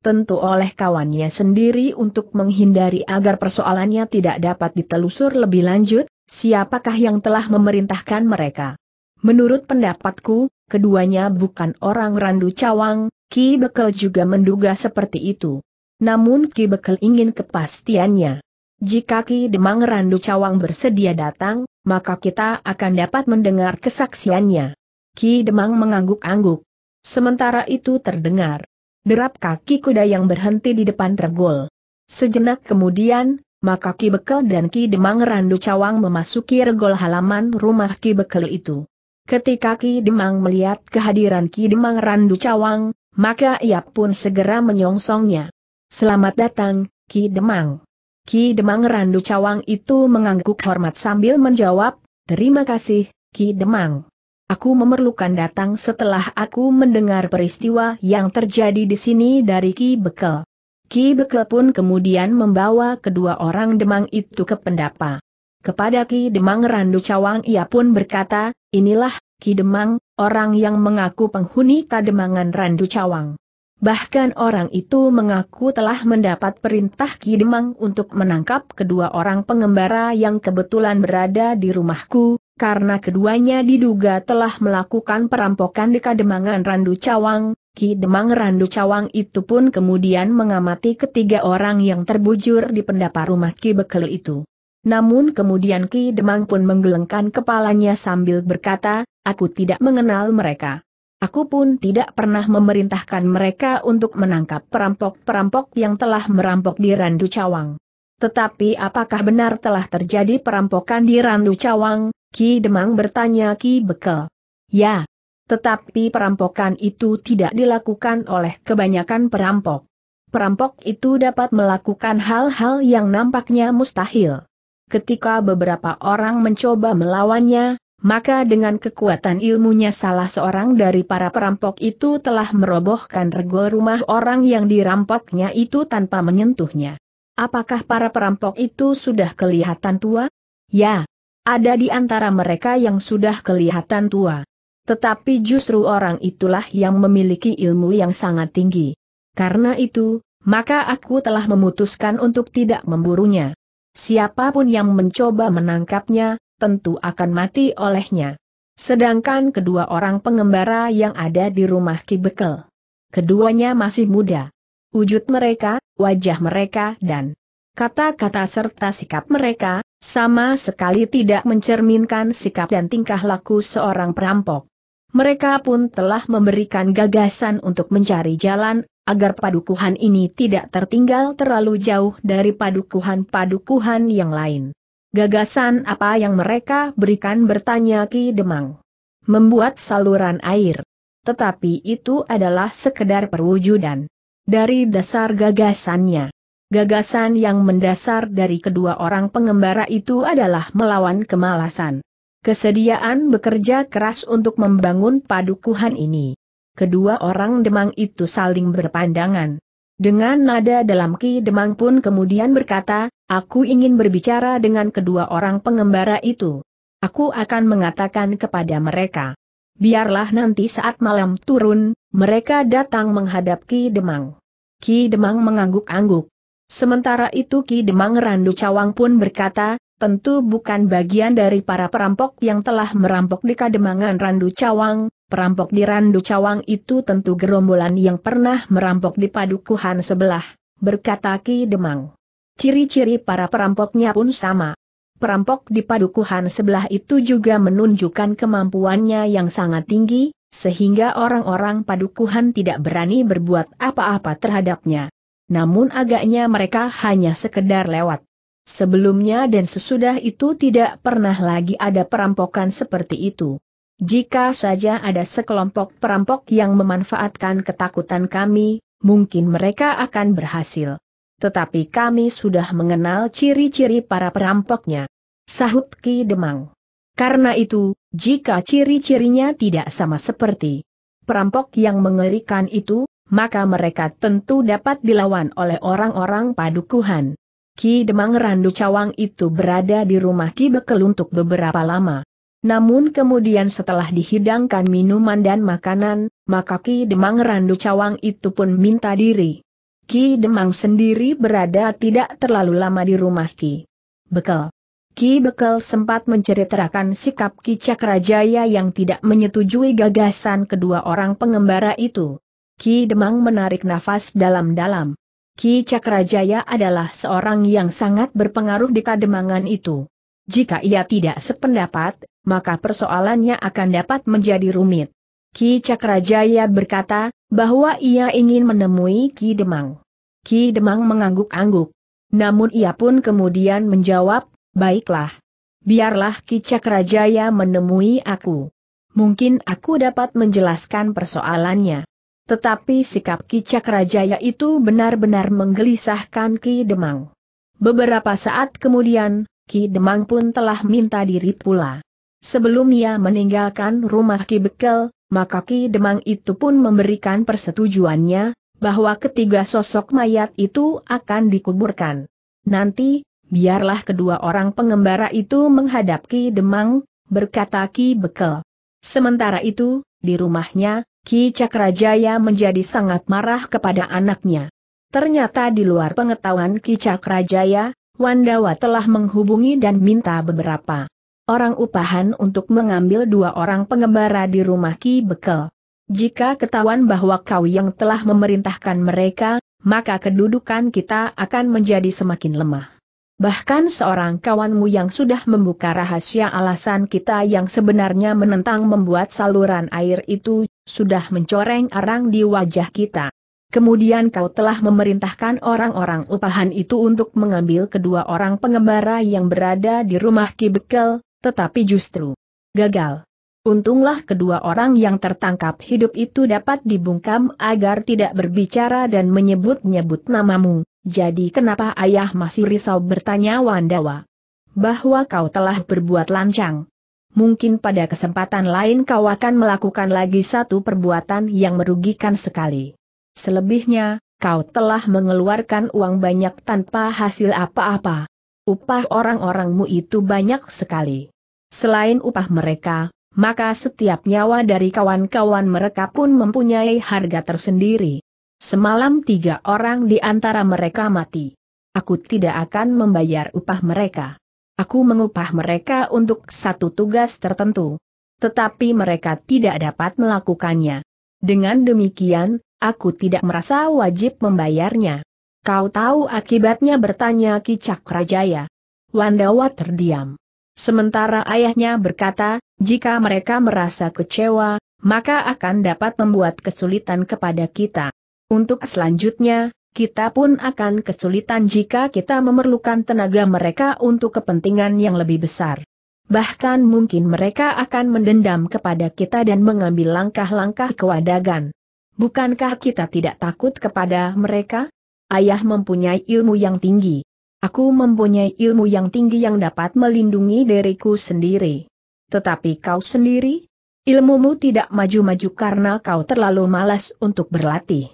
tentu oleh kawannya sendiri untuk menghindari agar persoalannya tidak dapat ditelusur lebih lanjut, siapakah yang telah memerintahkan mereka. Menurut pendapatku, keduanya bukan orang randu cawang, Ki Bekel juga menduga seperti itu. Namun Ki Bekel ingin kepastiannya. Jika Ki Demang Randu Cawang bersedia datang, maka kita akan dapat mendengar kesaksiannya. Ki Demang mengangguk-angguk. Sementara itu terdengar derap kaki kuda yang berhenti di depan regol. Sejenak kemudian, maka Ki Bekel dan Ki Demang Randu Cawang memasuki regol halaman rumah Ki Bekel itu. Ketika Ki Demang melihat kehadiran Ki Demang Randu Cawang, maka ia pun segera menyongsongnya. Selamat datang, Ki Demang. Ki Demang Randu Cawang itu mengangguk hormat sambil menjawab, terima kasih, Ki Demang. Aku memerlukan datang setelah aku mendengar peristiwa yang terjadi di sini dari Ki Bekel. Ki Bekel pun kemudian membawa kedua orang Demang itu ke pendapa. Kepada Ki Demang Randu Cawang ia pun berkata, inilah, Ki Demang, orang yang mengaku penghuni kademangan Randu Cawang. Bahkan orang itu mengaku telah mendapat perintah Ki Demang untuk menangkap kedua orang pengembara yang kebetulan berada di rumahku, karena keduanya diduga telah melakukan perampokan di Kademangan Randu Cawang, Ki Demang Randu Cawang itu pun kemudian mengamati ketiga orang yang terbujur di pendapa rumah Ki Bekel itu. Namun kemudian Ki Demang pun menggelengkan kepalanya sambil berkata, aku tidak mengenal mereka. Aku pun tidak pernah memerintahkan mereka untuk menangkap perampok-perampok yang telah merampok di Randu Cawang. Tetapi apakah benar telah terjadi perampokan di Randu Cawang, Ki Demang bertanya Ki Bekel. Ya. Tetapi perampokan itu tidak dilakukan oleh kebanyakan perampok. Perampok itu dapat melakukan hal-hal yang nampaknya mustahil. Ketika beberapa orang mencoba melawannya, maka dengan kekuatan ilmunya salah seorang dari para perampok itu telah merobohkan regol rumah orang yang dirampoknya itu tanpa menyentuhnya. Apakah para perampok itu sudah kelihatan tua? Ya, ada di antara mereka yang sudah kelihatan tua. Tetapi justru orang itulah yang memiliki ilmu yang sangat tinggi. Karena itu, maka aku telah memutuskan untuk tidak memburunya. Siapapun yang mencoba menangkapnya, tentu akan mati olehnya. Sedangkan kedua orang pengembara yang ada di rumah Kibekel, Keduanya masih muda. Wujud mereka, wajah mereka dan kata-kata serta sikap mereka, sama sekali tidak mencerminkan sikap dan tingkah laku seorang perampok. Mereka pun telah memberikan gagasan untuk mencari jalan, agar padukuhan ini tidak tertinggal terlalu jauh dari padukuhan-padukuhan yang lain. Gagasan apa yang mereka berikan bertanya Ki Demang. Membuat saluran air. Tetapi itu adalah sekedar perwujudan dari dasar gagasannya. Gagasan yang mendasar dari kedua orang pengembara itu adalah melawan kemalasan. Kesediaan bekerja keras untuk membangun padukuhan ini. Kedua orang demang itu saling berpandangan. Dengan nada dalam Ki Demang pun kemudian berkata, aku ingin berbicara dengan kedua orang pengembara itu. Aku akan mengatakan kepada mereka. Biarlah nanti saat malam turun, mereka datang menghadap Ki Demang. Ki Demang mengangguk-angguk. Sementara itu Ki Demang Randu Cawang pun berkata, tentu bukan bagian dari para perampok yang telah merampok di Kademangan Randu Cawang, perampok di Randu Cawang itu tentu gerombolan yang pernah merampok di padukuhan sebelah, berkata Ki Demang. Ciri-ciri para perampoknya pun sama. Perampok di padukuhan sebelah itu juga menunjukkan kemampuannya yang sangat tinggi, sehingga orang-orang padukuhan tidak berani berbuat apa-apa terhadapnya namun agaknya mereka hanya sekedar lewat. Sebelumnya dan sesudah itu tidak pernah lagi ada perampokan seperti itu. Jika saja ada sekelompok perampok yang memanfaatkan ketakutan kami, mungkin mereka akan berhasil. Tetapi kami sudah mengenal ciri-ciri para perampoknya. Sahut Ki Demang. Karena itu, jika ciri-cirinya tidak sama seperti perampok yang mengerikan itu, maka mereka tentu dapat dilawan oleh orang-orang padukuhan. Ki Demang Randu Cawang itu berada di rumah Ki Bekel untuk beberapa lama. Namun kemudian setelah dihidangkan minuman dan makanan, maka Ki Demang Randu Cawang itu pun minta diri. Ki Demang sendiri berada tidak terlalu lama di rumah Ki Bekel. Ki Bekel sempat menceritakan sikap Ki Cakrajaya yang tidak menyetujui gagasan kedua orang pengembara itu. Ki Demang menarik nafas dalam-dalam. Ki Cakrajaya adalah seorang yang sangat berpengaruh di kademangan itu. Jika ia tidak sependapat, maka persoalannya akan dapat menjadi rumit. Ki Cakrajaya berkata, bahwa ia ingin menemui Ki Demang. Ki Demang mengangguk-angguk. Namun ia pun kemudian menjawab, baiklah. Biarlah Ki Cakrajaya menemui aku. Mungkin aku dapat menjelaskan persoalannya. Tetapi sikap kicak raja itu benar-benar menggelisahkan Ki Demang. Beberapa saat kemudian, Ki Demang pun telah minta diri pula. Sebelum ia meninggalkan rumah Ki Bekel, maka Ki Demang itu pun memberikan persetujuannya, bahwa ketiga sosok mayat itu akan dikuburkan. Nanti, biarlah kedua orang pengembara itu menghadap Ki Demang, berkata Ki Bekel. Sementara itu, di rumahnya, Ki Cakrajaya menjadi sangat marah kepada anaknya. Ternyata di luar pengetahuan Ki Cakrajaya, Wandawa telah menghubungi dan minta beberapa orang upahan untuk mengambil dua orang pengembara di rumah Ki Bekel. Jika ketahuan bahwa kau yang telah memerintahkan mereka, maka kedudukan kita akan menjadi semakin lemah. Bahkan seorang kawanmu yang sudah membuka rahasia alasan kita yang sebenarnya menentang membuat saluran air itu, sudah mencoreng arang di wajah kita. Kemudian kau telah memerintahkan orang-orang upahan itu untuk mengambil kedua orang pengembara yang berada di rumah Kibekel, tetapi justru gagal. Untunglah kedua orang yang tertangkap hidup itu dapat dibungkam agar tidak berbicara dan menyebut-nyebut namamu. Jadi kenapa ayah masih risau bertanya Wandawa? Bahwa kau telah berbuat lancang. Mungkin pada kesempatan lain kau akan melakukan lagi satu perbuatan yang merugikan sekali. Selebihnya, kau telah mengeluarkan uang banyak tanpa hasil apa-apa. Upah orang-orangmu itu banyak sekali. Selain upah mereka, maka setiap nyawa dari kawan-kawan mereka pun mempunyai harga tersendiri. Semalam tiga orang di antara mereka mati. Aku tidak akan membayar upah mereka. Aku mengupah mereka untuk satu tugas tertentu. Tetapi mereka tidak dapat melakukannya. Dengan demikian, aku tidak merasa wajib membayarnya. Kau tahu akibatnya bertanya Ki Cakrajaya. Wandawa terdiam. Sementara ayahnya berkata, jika mereka merasa kecewa, maka akan dapat membuat kesulitan kepada kita. Untuk selanjutnya, kita pun akan kesulitan jika kita memerlukan tenaga mereka untuk kepentingan yang lebih besar. Bahkan mungkin mereka akan mendendam kepada kita dan mengambil langkah-langkah kewadagan. Bukankah kita tidak takut kepada mereka? Ayah mempunyai ilmu yang tinggi. Aku mempunyai ilmu yang tinggi yang dapat melindungi diriku sendiri. Tetapi kau sendiri? Ilmumu tidak maju-maju karena kau terlalu malas untuk berlatih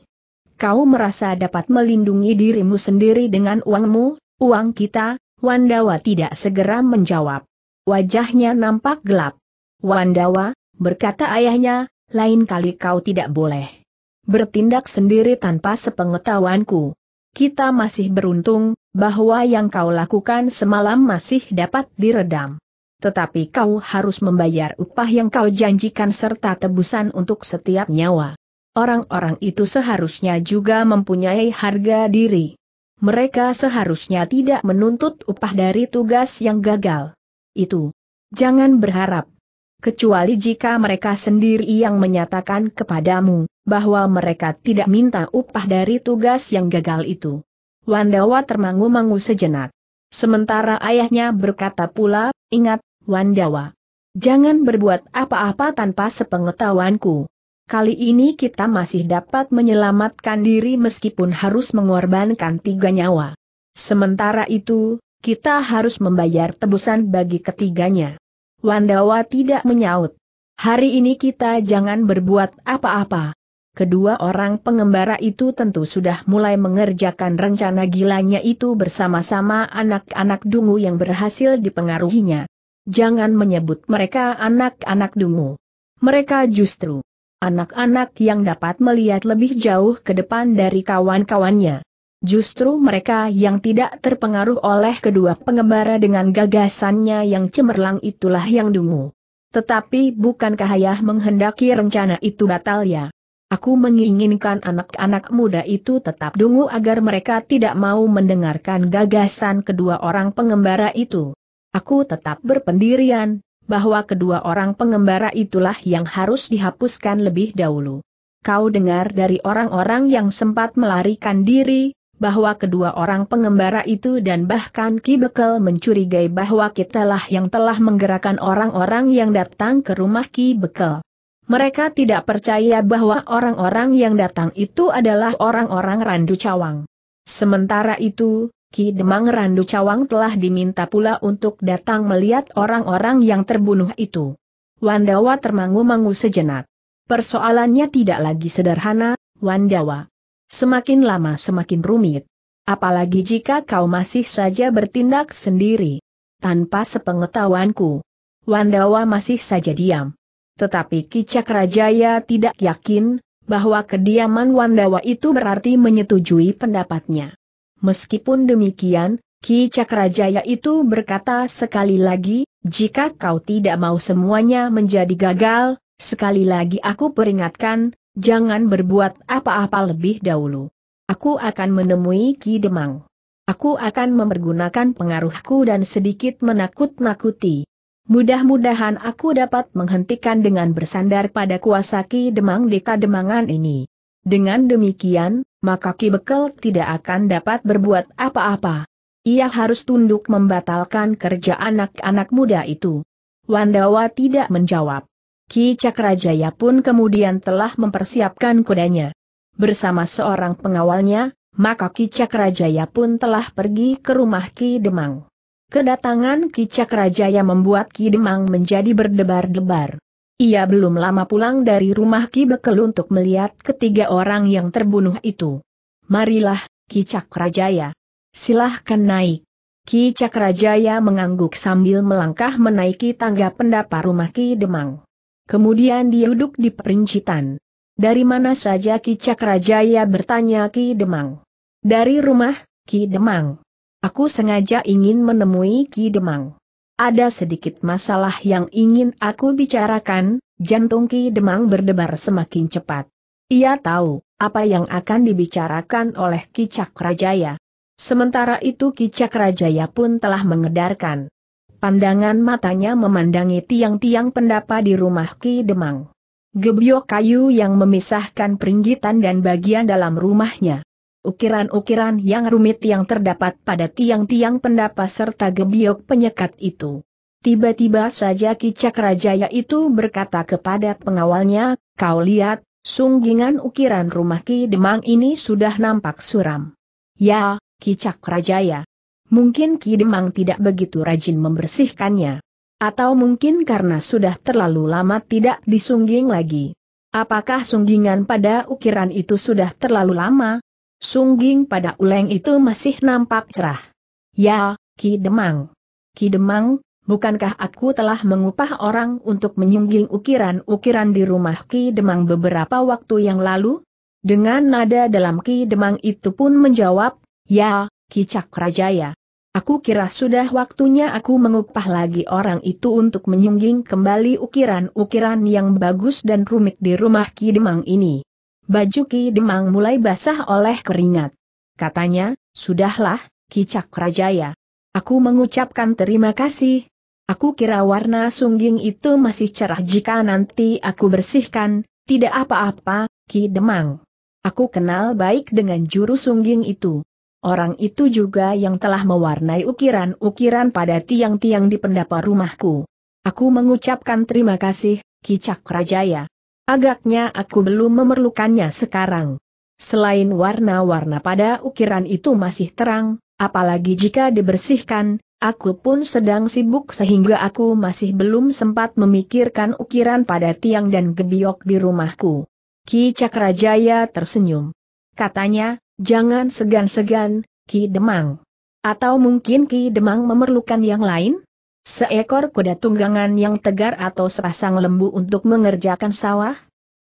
kau merasa dapat melindungi dirimu sendiri dengan uangmu, uang kita, Wandawa tidak segera menjawab. Wajahnya nampak gelap. Wandawa, berkata ayahnya, lain kali kau tidak boleh bertindak sendiri tanpa sepengetahuanku. Kita masih beruntung, bahwa yang kau lakukan semalam masih dapat diredam. Tetapi kau harus membayar upah yang kau janjikan serta tebusan untuk setiap nyawa. Orang-orang itu seharusnya juga mempunyai harga diri. Mereka seharusnya tidak menuntut upah dari tugas yang gagal. Itu. Jangan berharap. Kecuali jika mereka sendiri yang menyatakan kepadamu, bahwa mereka tidak minta upah dari tugas yang gagal itu. Wandawa termangu-mangu sejenak. Sementara ayahnya berkata pula, ingat, Wandawa. Jangan berbuat apa-apa tanpa sepengetahuanku. Kali ini kita masih dapat menyelamatkan diri meskipun harus mengorbankan tiga nyawa. Sementara itu, kita harus membayar tebusan bagi ketiganya. Wandawa tidak menyaut. Hari ini kita jangan berbuat apa-apa. Kedua orang pengembara itu tentu sudah mulai mengerjakan rencana gilanya itu bersama-sama anak-anak dungu yang berhasil dipengaruhinya. Jangan menyebut mereka anak-anak dungu. Mereka justru Anak-anak yang dapat melihat lebih jauh ke depan dari kawan-kawannya. Justru mereka yang tidak terpengaruh oleh kedua pengembara dengan gagasannya yang cemerlang itulah yang dungu. Tetapi bukankah ayah menghendaki rencana itu batal ya? Aku menginginkan anak-anak muda itu tetap dungu agar mereka tidak mau mendengarkan gagasan kedua orang pengembara itu. Aku tetap berpendirian, bahwa kedua orang pengembara itulah yang harus dihapuskan lebih dahulu. Kau dengar dari orang-orang yang sempat melarikan diri, bahwa kedua orang pengembara itu dan bahkan Ki Bekel mencurigai bahwa kitalah yang telah menggerakkan orang-orang yang datang ke rumah Ki Bekel. Mereka tidak percaya bahwa orang-orang yang datang itu adalah orang-orang Randu Cawang. Sementara itu, Ki Demang Randu Cawang telah diminta pula untuk datang melihat orang-orang yang terbunuh itu. Wandawa termangu-mangu sejenak. Persoalannya tidak lagi sederhana, Wandawa. Semakin lama semakin rumit. Apalagi jika kau masih saja bertindak sendiri. Tanpa sepengetahuanku. Wandawa masih saja diam. Tetapi Kicak Rajaya tidak yakin, bahwa kediaman Wandawa itu berarti menyetujui pendapatnya. Meskipun demikian, Ki Cakrajaya itu berkata sekali lagi, jika kau tidak mau semuanya menjadi gagal, sekali lagi aku peringatkan, jangan berbuat apa-apa lebih dahulu. Aku akan menemui Ki Demang. Aku akan mempergunakan pengaruhku dan sedikit menakut-nakuti. Mudah-mudahan aku dapat menghentikan dengan bersandar pada kuasa Ki Demang di Kademangan ini. Dengan demikian, maka Ki Bekel tidak akan dapat berbuat apa-apa. Ia harus tunduk membatalkan kerja anak-anak muda itu. Wandawa tidak menjawab. Ki Cakrajaya pun kemudian telah mempersiapkan kudanya. Bersama seorang pengawalnya, maka Ki Cakrajaya pun telah pergi ke rumah Ki Demang. Kedatangan Ki Cakrajaya membuat Ki Demang menjadi berdebar-debar. Ia belum lama pulang dari rumah Ki Bekel untuk melihat ketiga orang yang terbunuh itu. Marilah, Ki Cakrajaya. Silahkan naik. Ki Cakrajaya mengangguk sambil melangkah menaiki tangga pendapa rumah Ki Demang. Kemudian dia duduk di perincitan. Dari mana saja Ki Cakrajaya bertanya Ki Demang. Dari rumah, Ki Demang. Aku sengaja ingin menemui Ki Demang. Ada sedikit masalah yang ingin aku bicarakan, jantung Ki Demang berdebar semakin cepat. Ia tahu, apa yang akan dibicarakan oleh Ki Cakrajaya. Sementara itu Ki Cakrajaya pun telah mengedarkan. Pandangan matanya memandangi tiang-tiang pendapa di rumah Ki Demang. Gebyok kayu yang memisahkan peringgitan dan bagian dalam rumahnya ukiran-ukiran yang rumit yang terdapat pada tiang-tiang pendapa serta gebiok penyekat itu. Tiba-tiba saja Kicak Rajaya itu berkata kepada pengawalnya, kau lihat, sunggingan ukiran rumah Ki Demang ini sudah nampak suram. Ya, Kicak Rajaya. Mungkin Ki Demang tidak begitu rajin membersihkannya. Atau mungkin karena sudah terlalu lama tidak disungging lagi. Apakah sunggingan pada ukiran itu sudah terlalu lama? Sungging pada uleng itu masih nampak cerah. Ya, Ki Demang. Ki Demang, bukankah aku telah mengupah orang untuk menyungging ukiran-ukiran di rumah Ki Demang beberapa waktu yang lalu? Dengan nada dalam Ki Demang itu pun menjawab, ya, Ki Cakrajaya. Aku kira sudah waktunya aku mengupah lagi orang itu untuk menyungging kembali ukiran-ukiran yang bagus dan rumit di rumah Ki Demang ini. Baju Ki Demang mulai basah oleh keringat. Katanya, sudahlah, kicak Rajaya. Aku mengucapkan terima kasih. Aku kira warna sungging itu masih cerah jika nanti aku bersihkan, tidak apa-apa, Ki Demang. Aku kenal baik dengan juru sungging itu. Orang itu juga yang telah mewarnai ukiran-ukiran pada tiang-tiang di pendapa rumahku. Aku mengucapkan terima kasih, Kicak Rajaya. Agaknya aku belum memerlukannya sekarang. Selain warna-warna pada ukiran itu masih terang, apalagi jika dibersihkan, aku pun sedang sibuk sehingga aku masih belum sempat memikirkan ukiran pada tiang dan gebiok di rumahku. Ki Cakrajaya tersenyum. Katanya, jangan segan-segan, Ki Demang. Atau mungkin Ki Demang memerlukan yang lain? Seekor kuda tunggangan yang tegar atau sepasang lembu untuk mengerjakan sawah?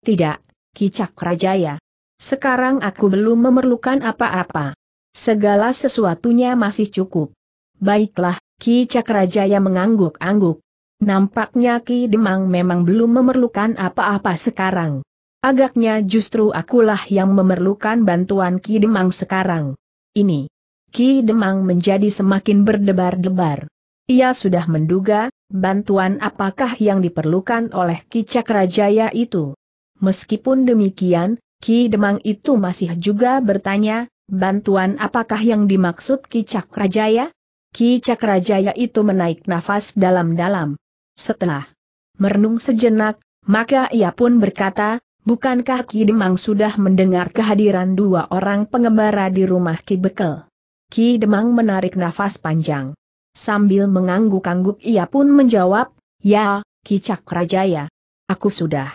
Tidak, Kicak Rajaya. Sekarang aku belum memerlukan apa-apa. Segala sesuatunya masih cukup. Baiklah, Ki Cakrajaya mengangguk-angguk. Nampaknya Ki Demang memang belum memerlukan apa-apa sekarang. Agaknya justru akulah yang memerlukan bantuan Ki Demang sekarang. Ini. Ki Demang menjadi semakin berdebar-debar. Ia sudah menduga, bantuan apakah yang diperlukan oleh Kicak Rajaya itu. Meskipun demikian, Ki Demang itu masih juga bertanya, bantuan apakah yang dimaksud Kicak Rajaya? Ki Cakrajaya itu menaik nafas dalam-dalam. Setelah merenung sejenak, maka ia pun berkata, bukankah Ki Demang sudah mendengar kehadiran dua orang pengembara di rumah Ki Bekel? Ki Demang menarik nafas panjang. Sambil mengangguk-angguk ia pun menjawab, Ya, Kicak Rajaya. Aku sudah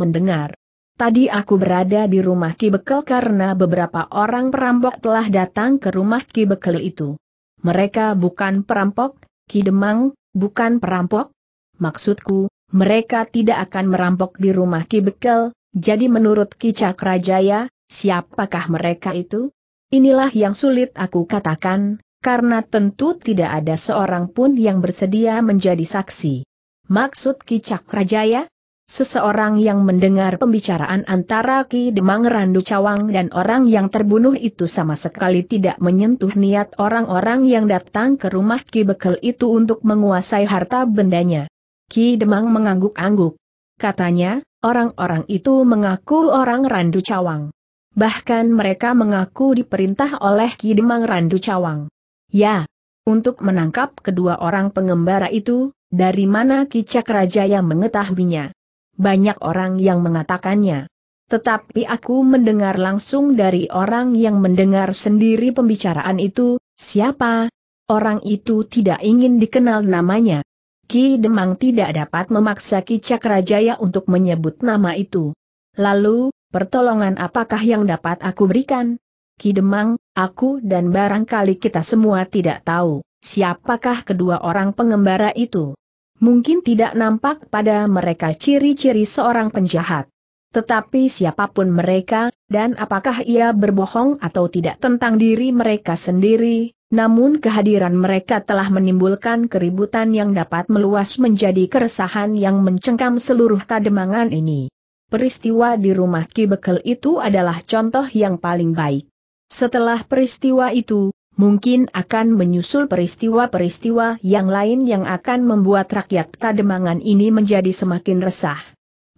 mendengar. Tadi aku berada di rumah Ki Bekel karena beberapa orang perampok telah datang ke rumah Ki Bekel itu. Mereka bukan perampok, Ki Demang, bukan perampok. Maksudku, mereka tidak akan merampok di rumah Ki Bekel, jadi menurut Kicak Cakrajaya, siapakah mereka itu? Inilah yang sulit aku katakan, karena tentu tidak ada seorang pun yang bersedia menjadi saksi. Maksud Ki Cakrajaya? Seseorang yang mendengar pembicaraan antara Ki Demang Randu Cawang dan orang yang terbunuh itu sama sekali tidak menyentuh niat orang-orang yang datang ke rumah Ki Bekel itu untuk menguasai harta bendanya. Ki Demang mengangguk-angguk. Katanya, orang-orang itu mengaku orang Randu Cawang. Bahkan mereka mengaku diperintah oleh Ki Demang Randu Cawang. Ya, untuk menangkap kedua orang pengembara itu, dari mana Kicak Raja yang mengetahuinya? Banyak orang yang mengatakannya. Tetapi aku mendengar langsung dari orang yang mendengar sendiri pembicaraan itu, siapa? Orang itu tidak ingin dikenal namanya. Ki Demang tidak dapat memaksa Ki Cakrajaya untuk menyebut nama itu. Lalu, pertolongan apakah yang dapat aku berikan? Kidemang, aku dan barangkali kita semua tidak tahu, siapakah kedua orang pengembara itu. Mungkin tidak nampak pada mereka ciri-ciri seorang penjahat. Tetapi siapapun mereka, dan apakah ia berbohong atau tidak tentang diri mereka sendiri, namun kehadiran mereka telah menimbulkan keributan yang dapat meluas menjadi keresahan yang mencengkam seluruh kademangan ini. Peristiwa di rumah Ki Bekel itu adalah contoh yang paling baik. Setelah peristiwa itu, mungkin akan menyusul peristiwa-peristiwa yang lain yang akan membuat rakyat Kademangan ini menjadi semakin resah.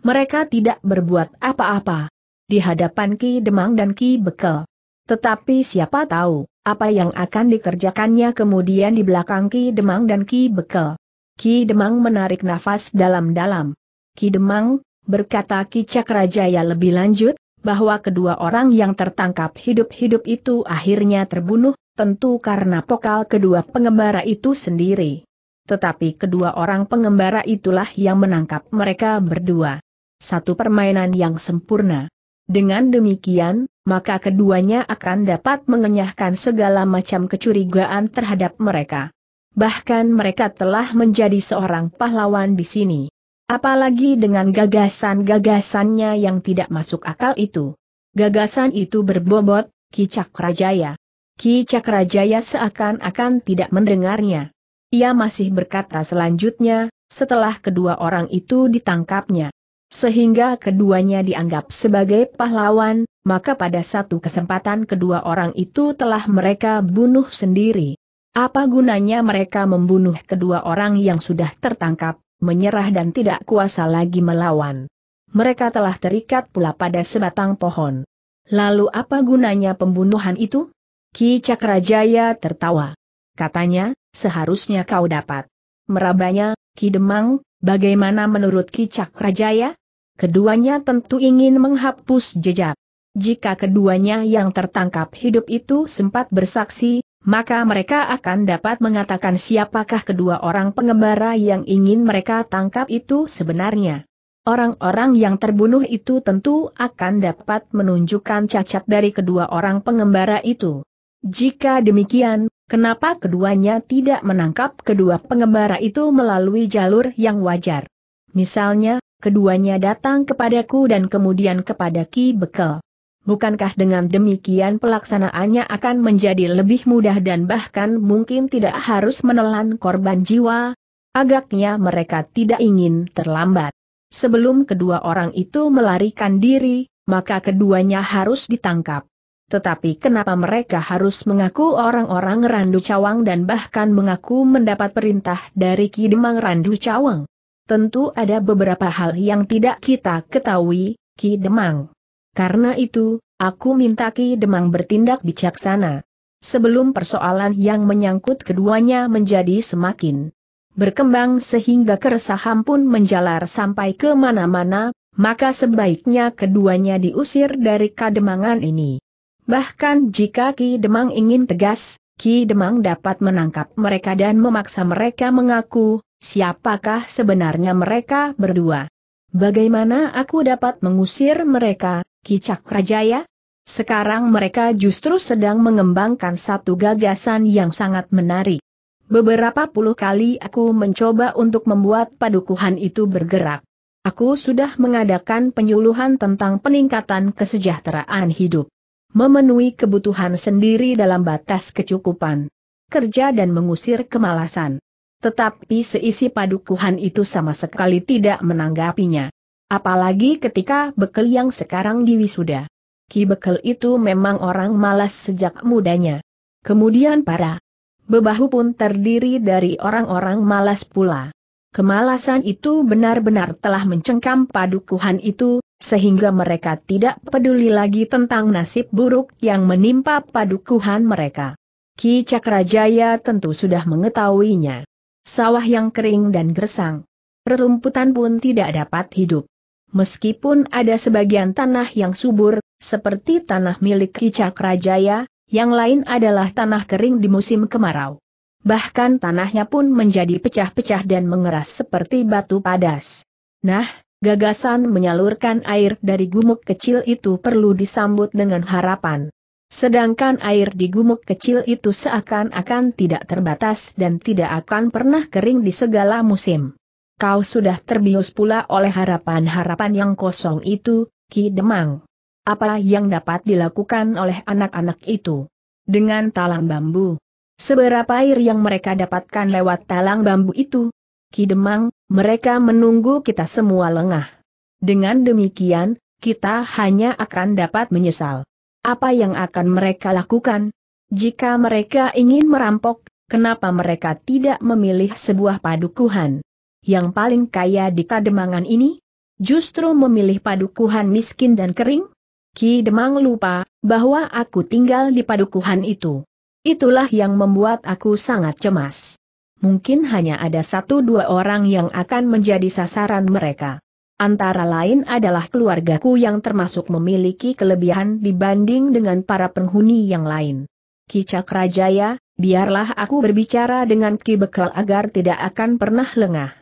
Mereka tidak berbuat apa-apa di hadapan Ki Demang dan Ki Bekel. Tetapi siapa tahu, apa yang akan dikerjakannya kemudian di belakang Ki Demang dan Ki Bekel. Ki Demang menarik nafas dalam-dalam. Ki Demang, berkata Ki Cakrajaya lebih lanjut, bahwa kedua orang yang tertangkap hidup-hidup itu akhirnya terbunuh, tentu karena pokal kedua pengembara itu sendiri. Tetapi kedua orang pengembara itulah yang menangkap mereka berdua. Satu permainan yang sempurna. Dengan demikian, maka keduanya akan dapat mengenyahkan segala macam kecurigaan terhadap mereka. Bahkan mereka telah menjadi seorang pahlawan di sini. Apalagi dengan gagasan-gagasannya yang tidak masuk akal itu. Gagasan itu berbobot, Ki Cakrajaya. Ki Cakrajaya seakan-akan tidak mendengarnya. Ia masih berkata selanjutnya, setelah kedua orang itu ditangkapnya. Sehingga keduanya dianggap sebagai pahlawan, maka pada satu kesempatan kedua orang itu telah mereka bunuh sendiri. Apa gunanya mereka membunuh kedua orang yang sudah tertangkap? menyerah dan tidak kuasa lagi melawan. Mereka telah terikat pula pada sebatang pohon. Lalu apa gunanya pembunuhan itu? Ki Cakrajaya tertawa. Katanya, seharusnya kau dapat. Merabanya, Ki Demang, bagaimana menurut Ki Cakrajaya? Keduanya tentu ingin menghapus jejak. Jika keduanya yang tertangkap hidup itu sempat bersaksi, maka mereka akan dapat mengatakan siapakah kedua orang pengembara yang ingin mereka tangkap itu sebenarnya. Orang-orang yang terbunuh itu tentu akan dapat menunjukkan cacat dari kedua orang pengembara itu. Jika demikian, kenapa keduanya tidak menangkap kedua pengembara itu melalui jalur yang wajar? Misalnya, keduanya datang kepadaku dan kemudian kepada Ki Bekel bukankah dengan demikian pelaksanaannya akan menjadi lebih mudah dan bahkan mungkin tidak harus menelan korban jiwa? Agaknya mereka tidak ingin terlambat. Sebelum kedua orang itu melarikan diri, maka keduanya harus ditangkap. Tetapi kenapa mereka harus mengaku orang-orang Randu Cawang dan bahkan mengaku mendapat perintah dari Kidemang Randu Cawang? Tentu ada beberapa hal yang tidak kita ketahui, Ki Demang. Karena itu, aku minta Ki Demang bertindak bijaksana. Sebelum persoalan yang menyangkut keduanya menjadi semakin berkembang sehingga keresahan pun menjalar sampai ke mana-mana, maka sebaiknya keduanya diusir dari kademangan ini. Bahkan jika Ki Demang ingin tegas, Ki Demang dapat menangkap mereka dan memaksa mereka mengaku, siapakah sebenarnya mereka berdua. Bagaimana aku dapat mengusir mereka, Rajaya. Sekarang mereka justru sedang mengembangkan satu gagasan yang sangat menarik. Beberapa puluh kali aku mencoba untuk membuat padukuhan itu bergerak. Aku sudah mengadakan penyuluhan tentang peningkatan kesejahteraan hidup. Memenuhi kebutuhan sendiri dalam batas kecukupan. Kerja dan mengusir kemalasan. Tetapi seisi padukuhan itu sama sekali tidak menanggapinya. Apalagi ketika bekel yang sekarang diwisuda. Ki bekel itu memang orang malas sejak mudanya. Kemudian para bebahu pun terdiri dari orang-orang malas pula. Kemalasan itu benar-benar telah mencengkam padukuhan itu, sehingga mereka tidak peduli lagi tentang nasib buruk yang menimpa padukuhan mereka. Ki Cakrajaya tentu sudah mengetahuinya. Sawah yang kering dan gersang. Rerumputan pun tidak dapat hidup meskipun ada sebagian tanah yang subur, seperti tanah milik Kicakrajaya, yang lain adalah tanah kering di musim kemarau. Bahkan tanahnya pun menjadi pecah-pecah dan mengeras seperti batu padas. Nah, gagasan menyalurkan air dari gumuk kecil itu perlu disambut dengan harapan. Sedangkan air di gumuk kecil itu seakan-akan tidak terbatas dan tidak akan pernah kering di segala musim kau sudah terbius pula oleh harapan-harapan yang kosong itu, Ki Demang. Apa yang dapat dilakukan oleh anak-anak itu? Dengan talang bambu. Seberapa air yang mereka dapatkan lewat talang bambu itu? Ki Demang, mereka menunggu kita semua lengah. Dengan demikian, kita hanya akan dapat menyesal. Apa yang akan mereka lakukan? Jika mereka ingin merampok, kenapa mereka tidak memilih sebuah padukuhan? yang paling kaya di Kademangan ini? Justru memilih padukuhan miskin dan kering? Ki Demang lupa, bahwa aku tinggal di padukuhan itu. Itulah yang membuat aku sangat cemas. Mungkin hanya ada satu dua orang yang akan menjadi sasaran mereka. Antara lain adalah keluargaku yang termasuk memiliki kelebihan dibanding dengan para penghuni yang lain. Ki Cakrajaya, biarlah aku berbicara dengan Ki Bekal agar tidak akan pernah lengah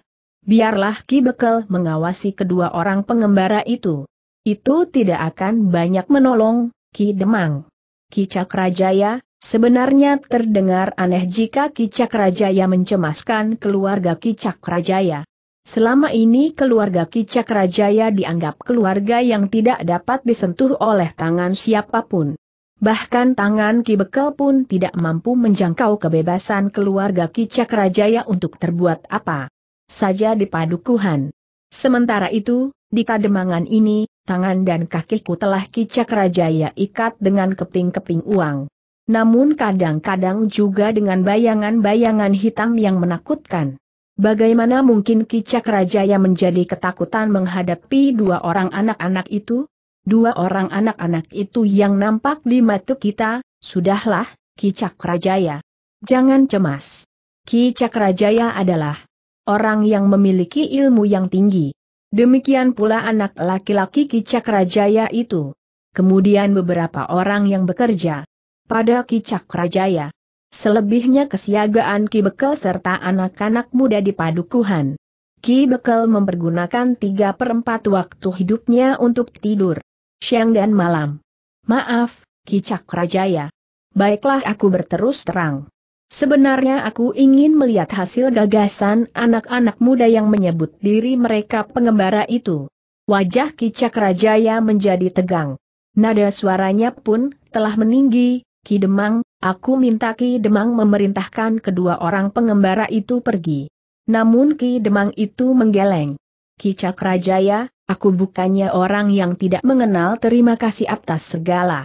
biarlah Ki Bekel mengawasi kedua orang pengembara itu. Itu tidak akan banyak menolong, Ki Demang. Ki Cakrajaya, sebenarnya terdengar aneh jika Ki Cakrajaya mencemaskan keluarga Ki Cakrajaya. Selama ini keluarga Ki Cakrajaya dianggap keluarga yang tidak dapat disentuh oleh tangan siapapun. Bahkan tangan Ki Bekel pun tidak mampu menjangkau kebebasan keluarga Ki Cakrajaya untuk terbuat apa saja di padukuhan. Sementara itu, di kademangan ini, tangan dan kakiku telah kicak rajaya ikat dengan keping-keping uang. Namun kadang-kadang juga dengan bayangan-bayangan hitam yang menakutkan. Bagaimana mungkin kicak rajaya menjadi ketakutan menghadapi dua orang anak-anak itu? Dua orang anak-anak itu yang nampak di mata kita, sudahlah, kicak rajaya. Jangan cemas. Kicak rajaya adalah orang yang memiliki ilmu yang tinggi. Demikian pula anak laki-laki Kicak Rajaya itu. Kemudian beberapa orang yang bekerja pada Kicak Rajaya. Selebihnya kesiagaan Ki Bekel serta anak-anak muda di padukuhan. Ki Bekel mempergunakan tiga perempat waktu hidupnya untuk tidur, siang dan malam. Maaf, Kicak Rajaya. Baiklah aku berterus terang. Sebenarnya aku ingin melihat hasil gagasan anak-anak muda yang menyebut diri mereka pengembara itu. Wajah Kicak Rajaya menjadi tegang. Nada suaranya pun telah meninggi, Ki Demang, aku minta Ki Demang memerintahkan kedua orang pengembara itu pergi. Namun Ki Demang itu menggeleng. Kicak Rajaya, aku bukannya orang yang tidak mengenal terima kasih atas segala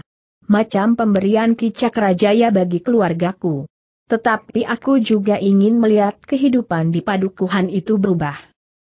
macam pemberian Kicak Rajaya bagi keluargaku. Tetapi aku juga ingin melihat kehidupan di padukuhan itu berubah.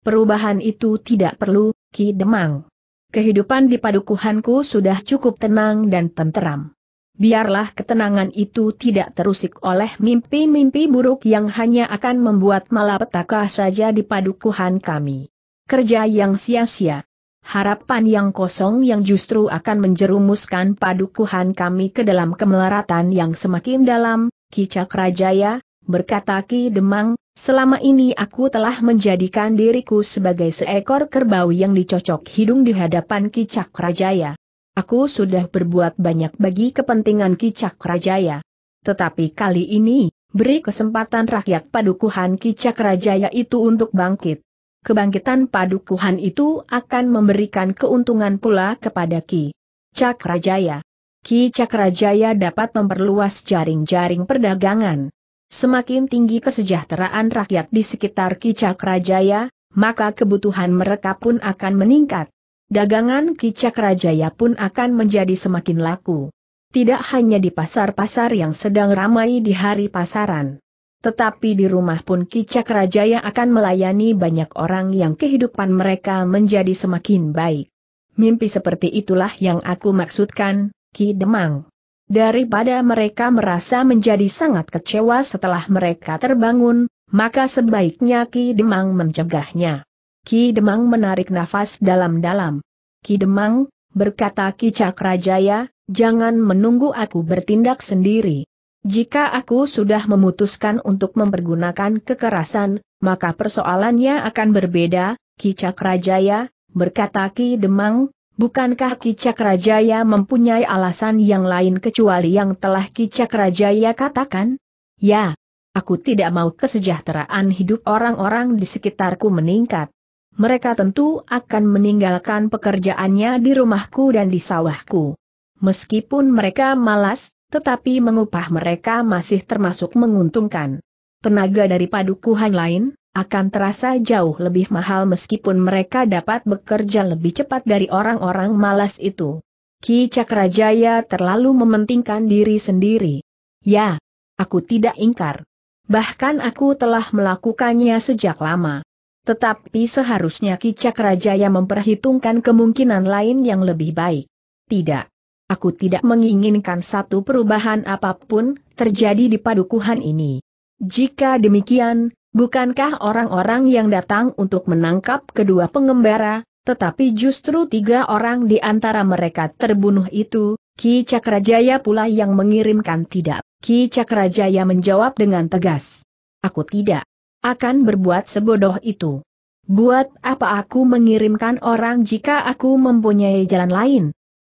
Perubahan itu tidak perlu, Ki Demang. Kehidupan di padukuhanku sudah cukup tenang dan tenteram. Biarlah ketenangan itu tidak terusik oleh mimpi-mimpi buruk yang hanya akan membuat malapetaka saja di padukuhan kami. Kerja yang sia-sia. Harapan yang kosong yang justru akan menjerumuskan padukuhan kami ke dalam kemelaratan yang semakin dalam, Kicak Rajaya berkata Ki Demang, selama ini aku telah menjadikan diriku sebagai seekor kerbau yang dicocok hidung di hadapan Ki Cakrajaya. Aku sudah berbuat banyak bagi kepentingan Kicak Rajaya. Tetapi kali ini, beri kesempatan rakyat padukuhan Kicak Rajaya itu untuk bangkit. Kebangkitan padukuhan itu akan memberikan keuntungan pula kepada Ki Cakrajaya. Ki Cakrajaya dapat memperluas jaring-jaring perdagangan. Semakin tinggi kesejahteraan rakyat di sekitar Ki Cakrajaya, maka kebutuhan mereka pun akan meningkat. Dagangan Ki Cakrajaya pun akan menjadi semakin laku. Tidak hanya di pasar-pasar yang sedang ramai di hari pasaran. Tetapi di rumah pun Ki Cakrajaya akan melayani banyak orang yang kehidupan mereka menjadi semakin baik. Mimpi seperti itulah yang aku maksudkan, Ki Demang. Daripada mereka merasa menjadi sangat kecewa setelah mereka terbangun, maka sebaiknya Ki Demang mencegahnya. Ki Demang menarik nafas dalam-dalam. Ki Demang, berkata Ki Cakrajaya, jangan menunggu aku bertindak sendiri. Jika aku sudah memutuskan untuk mempergunakan kekerasan, maka persoalannya akan berbeda, Ki Cakrajaya, berkata Ki Demang, Bukankah Kicak Rajaya mempunyai alasan yang lain kecuali yang telah Kicak Rajaya katakan? Ya, aku tidak mau kesejahteraan hidup orang-orang di sekitarku meningkat. Mereka tentu akan meninggalkan pekerjaannya di rumahku dan di sawahku. Meskipun mereka malas, tetapi mengupah mereka masih termasuk menguntungkan. Tenaga dari padukuhan lain, akan terasa jauh lebih mahal meskipun mereka dapat bekerja lebih cepat dari orang-orang malas itu. Ki Cakrajaya terlalu mementingkan diri sendiri. Ya, aku tidak ingkar. Bahkan aku telah melakukannya sejak lama. Tetapi seharusnya Ki Cakrajaya memperhitungkan kemungkinan lain yang lebih baik. Tidak. Aku tidak menginginkan satu perubahan apapun terjadi di padukuhan ini. Jika demikian, Bukankah orang-orang yang datang untuk menangkap kedua pengembara, tetapi justru tiga orang di antara mereka terbunuh itu, Ki Cakrajaya pula yang mengirimkan tidak. Ki Cakrajaya menjawab dengan tegas. Aku tidak akan berbuat sebodoh itu. Buat apa aku mengirimkan orang jika aku mempunyai jalan lain?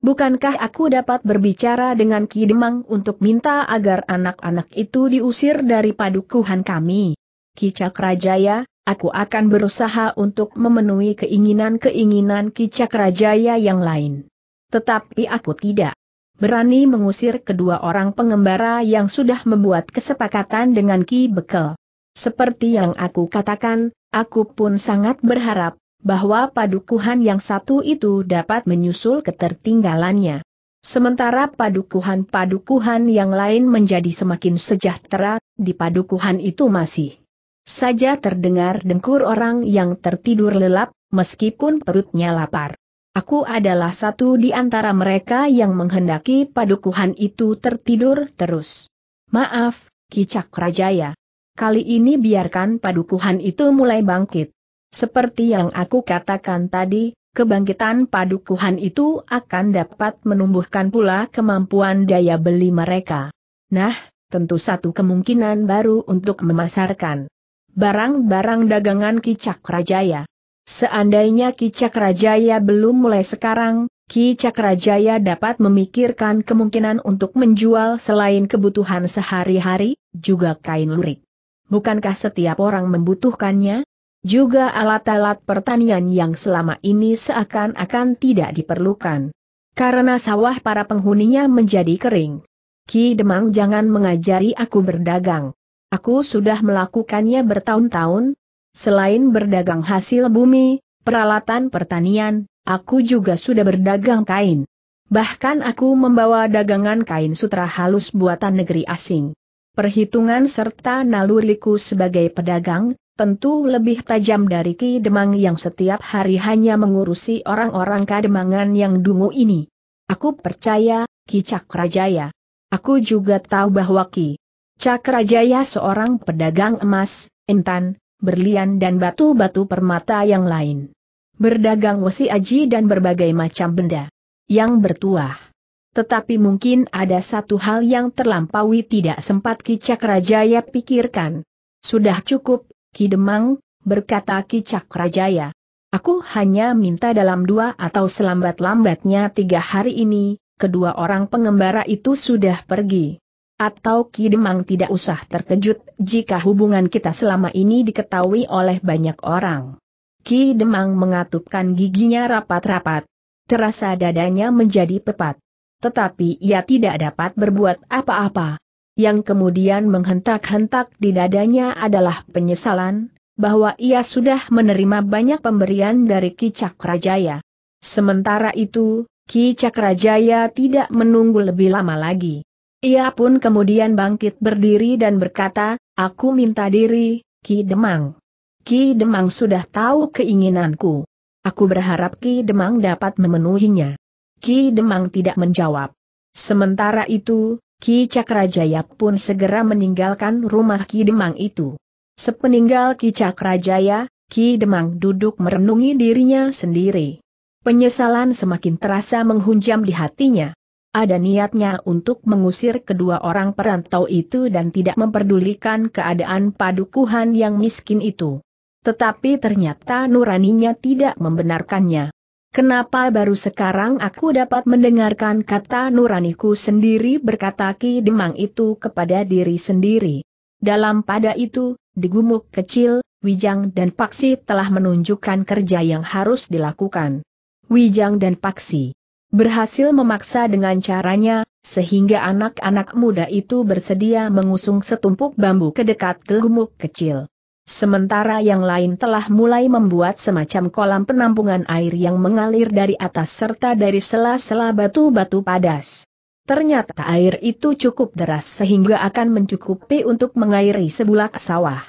Bukankah aku dapat berbicara dengan Ki Demang untuk minta agar anak-anak itu diusir dari padukuhan kami? Kicak Rajaya, aku akan berusaha untuk memenuhi keinginan-keinginan Kicak Rajaya yang lain. Tetapi aku tidak berani mengusir kedua orang pengembara yang sudah membuat kesepakatan dengan Ki Bekel. Seperti yang aku katakan, aku pun sangat berharap bahwa padukuhan yang satu itu dapat menyusul ketertinggalannya. Sementara padukuhan-padukuhan yang lain menjadi semakin sejahtera, di padukuhan itu masih saja terdengar dengkur orang yang tertidur lelap, meskipun perutnya lapar. Aku adalah satu di antara mereka yang menghendaki padukuhan itu tertidur terus. Maaf, Kicak Rajaya. Kali ini biarkan padukuhan itu mulai bangkit. Seperti yang aku katakan tadi, kebangkitan padukuhan itu akan dapat menumbuhkan pula kemampuan daya beli mereka. Nah, tentu satu kemungkinan baru untuk memasarkan barang-barang dagangan Kicak Rajaya. Seandainya Kicak Rajaya belum mulai sekarang, Kicak Rajaya dapat memikirkan kemungkinan untuk menjual selain kebutuhan sehari-hari, juga kain lurik. Bukankah setiap orang membutuhkannya? Juga alat-alat pertanian yang selama ini seakan-akan tidak diperlukan. Karena sawah para penghuninya menjadi kering. Ki Demang jangan mengajari aku berdagang. Aku sudah melakukannya bertahun-tahun. Selain berdagang hasil bumi, peralatan pertanian, aku juga sudah berdagang kain. Bahkan aku membawa dagangan kain sutra halus buatan negeri asing. Perhitungan serta naluriku sebagai pedagang, tentu lebih tajam dari Ki Demang yang setiap hari hanya mengurusi orang-orang kademangan yang dungu ini. Aku percaya, Ki Cakrajaya. Aku juga tahu bahwa Ki Cakrajaya seorang pedagang emas, intan, berlian dan batu-batu permata yang lain. Berdagang wesi aji dan berbagai macam benda yang bertuah. Tetapi mungkin ada satu hal yang terlampaui tidak sempat Ki Cakrajaya pikirkan. Sudah cukup, Ki Demang, berkata Ki Cakrajaya. Aku hanya minta dalam dua atau selambat-lambatnya tiga hari ini, kedua orang pengembara itu sudah pergi atau Ki Demang tidak usah terkejut jika hubungan kita selama ini diketahui oleh banyak orang. Ki Demang mengatupkan giginya rapat-rapat. Terasa dadanya menjadi pepat. Tetapi ia tidak dapat berbuat apa-apa. Yang kemudian menghentak-hentak di dadanya adalah penyesalan, bahwa ia sudah menerima banyak pemberian dari Ki Cakrajaya. Sementara itu, Ki Cakrajaya tidak menunggu lebih lama lagi. Ia pun kemudian bangkit berdiri dan berkata, aku minta diri, Ki Demang. Ki Demang sudah tahu keinginanku. Aku berharap Ki Demang dapat memenuhinya. Ki Demang tidak menjawab. Sementara itu, Ki Cakrajaya pun segera meninggalkan rumah Ki Demang itu. Sepeninggal Ki Cakrajaya, Ki Demang duduk merenungi dirinya sendiri. Penyesalan semakin terasa menghunjam di hatinya. Ada niatnya untuk mengusir kedua orang perantau itu dan tidak memperdulikan keadaan padukuhan yang miskin itu. Tetapi ternyata nuraninya tidak membenarkannya. Kenapa baru sekarang aku dapat mendengarkan kata nuraniku sendiri berkata Ki Demang itu kepada diri sendiri? Dalam pada itu, digumuk kecil, Wijang dan Paksi telah menunjukkan kerja yang harus dilakukan. Wijang dan Paksi berhasil memaksa dengan caranya, sehingga anak-anak muda itu bersedia mengusung setumpuk bambu ke dekat gelumuk kecil. Sementara yang lain telah mulai membuat semacam kolam penampungan air yang mengalir dari atas serta dari sela-sela batu-batu padas. Ternyata air itu cukup deras sehingga akan mencukupi untuk mengairi sebulak sawah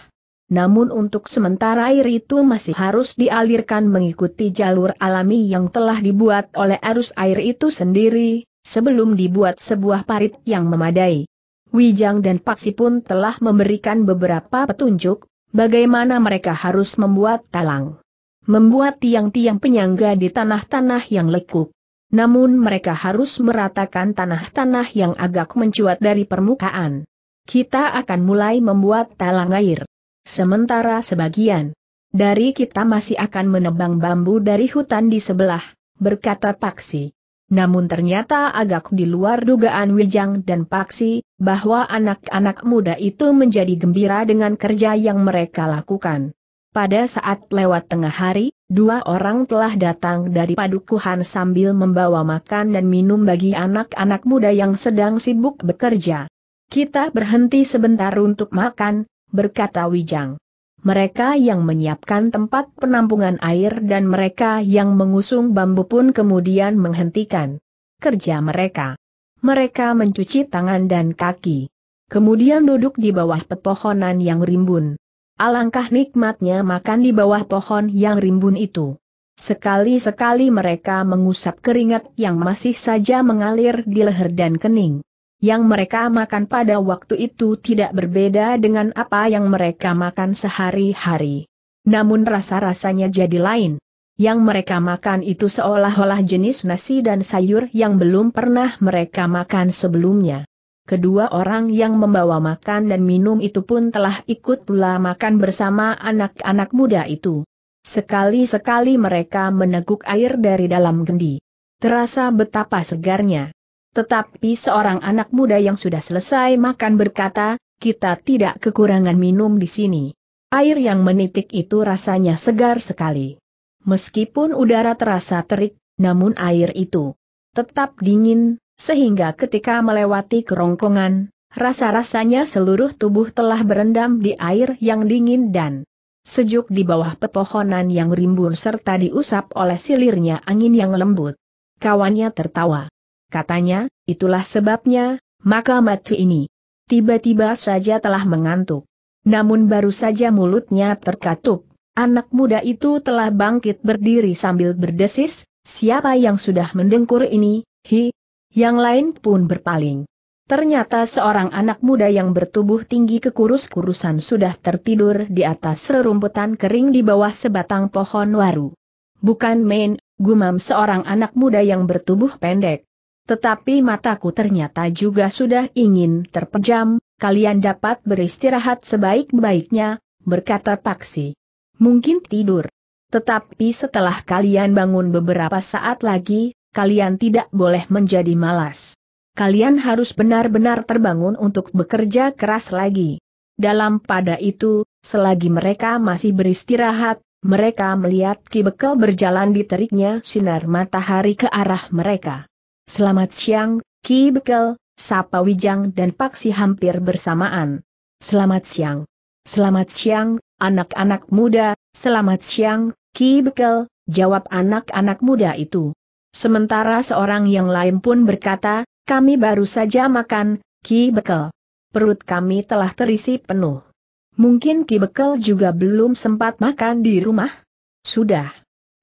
namun untuk sementara air itu masih harus dialirkan mengikuti jalur alami yang telah dibuat oleh arus air itu sendiri, sebelum dibuat sebuah parit yang memadai. Wijang dan Paksi pun telah memberikan beberapa petunjuk, bagaimana mereka harus membuat talang. Membuat tiang-tiang penyangga di tanah-tanah yang lekuk. Namun mereka harus meratakan tanah-tanah yang agak mencuat dari permukaan. Kita akan mulai membuat talang air. Sementara sebagian dari kita masih akan menebang bambu dari hutan di sebelah, berkata Paksi. Namun ternyata agak di luar dugaan Wijang dan Paksi, bahwa anak-anak muda itu menjadi gembira dengan kerja yang mereka lakukan. Pada saat lewat tengah hari, dua orang telah datang dari padukuhan sambil membawa makan dan minum bagi anak-anak muda yang sedang sibuk bekerja. Kita berhenti sebentar untuk makan, berkata Wijang. Mereka yang menyiapkan tempat penampungan air dan mereka yang mengusung bambu pun kemudian menghentikan kerja mereka. Mereka mencuci tangan dan kaki. Kemudian duduk di bawah pepohonan yang rimbun. Alangkah nikmatnya makan di bawah pohon yang rimbun itu. Sekali-sekali mereka mengusap keringat yang masih saja mengalir di leher dan kening yang mereka makan pada waktu itu tidak berbeda dengan apa yang mereka makan sehari-hari. Namun rasa-rasanya jadi lain. Yang mereka makan itu seolah-olah jenis nasi dan sayur yang belum pernah mereka makan sebelumnya. Kedua orang yang membawa makan dan minum itu pun telah ikut pula makan bersama anak-anak muda itu. Sekali-sekali mereka meneguk air dari dalam gendi. Terasa betapa segarnya. Tetapi seorang anak muda yang sudah selesai makan berkata, kita tidak kekurangan minum di sini. Air yang menitik itu rasanya segar sekali. Meskipun udara terasa terik, namun air itu tetap dingin, sehingga ketika melewati kerongkongan, rasa-rasanya seluruh tubuh telah berendam di air yang dingin dan sejuk di bawah pepohonan yang rimbun serta diusap oleh silirnya angin yang lembut. Kawannya tertawa. Katanya, itulah sebabnya, maka Matsu ini tiba-tiba saja telah mengantuk. Namun baru saja mulutnya terkatup, anak muda itu telah bangkit berdiri sambil berdesis, siapa yang sudah mendengkur ini, hi, yang lain pun berpaling. Ternyata seorang anak muda yang bertubuh tinggi kekurus-kurusan sudah tertidur di atas rerumputan kering di bawah sebatang pohon waru. Bukan main, gumam seorang anak muda yang bertubuh pendek. Tetapi mataku ternyata juga sudah ingin terpejam, kalian dapat beristirahat sebaik-baiknya, berkata Paksi. Mungkin tidur. Tetapi setelah kalian bangun beberapa saat lagi, kalian tidak boleh menjadi malas. Kalian harus benar-benar terbangun untuk bekerja keras lagi. Dalam pada itu, selagi mereka masih beristirahat, mereka melihat Ki berjalan di teriknya sinar matahari ke arah mereka. Selamat siang, Ki Bekel, Sapa Wijang dan Paksi hampir bersamaan. Selamat siang. Selamat siang, anak-anak muda, selamat siang, Ki Bekel, jawab anak-anak muda itu. Sementara seorang yang lain pun berkata, kami baru saja makan, Ki Bekel. Perut kami telah terisi penuh. Mungkin Ki Bekel juga belum sempat makan di rumah? Sudah.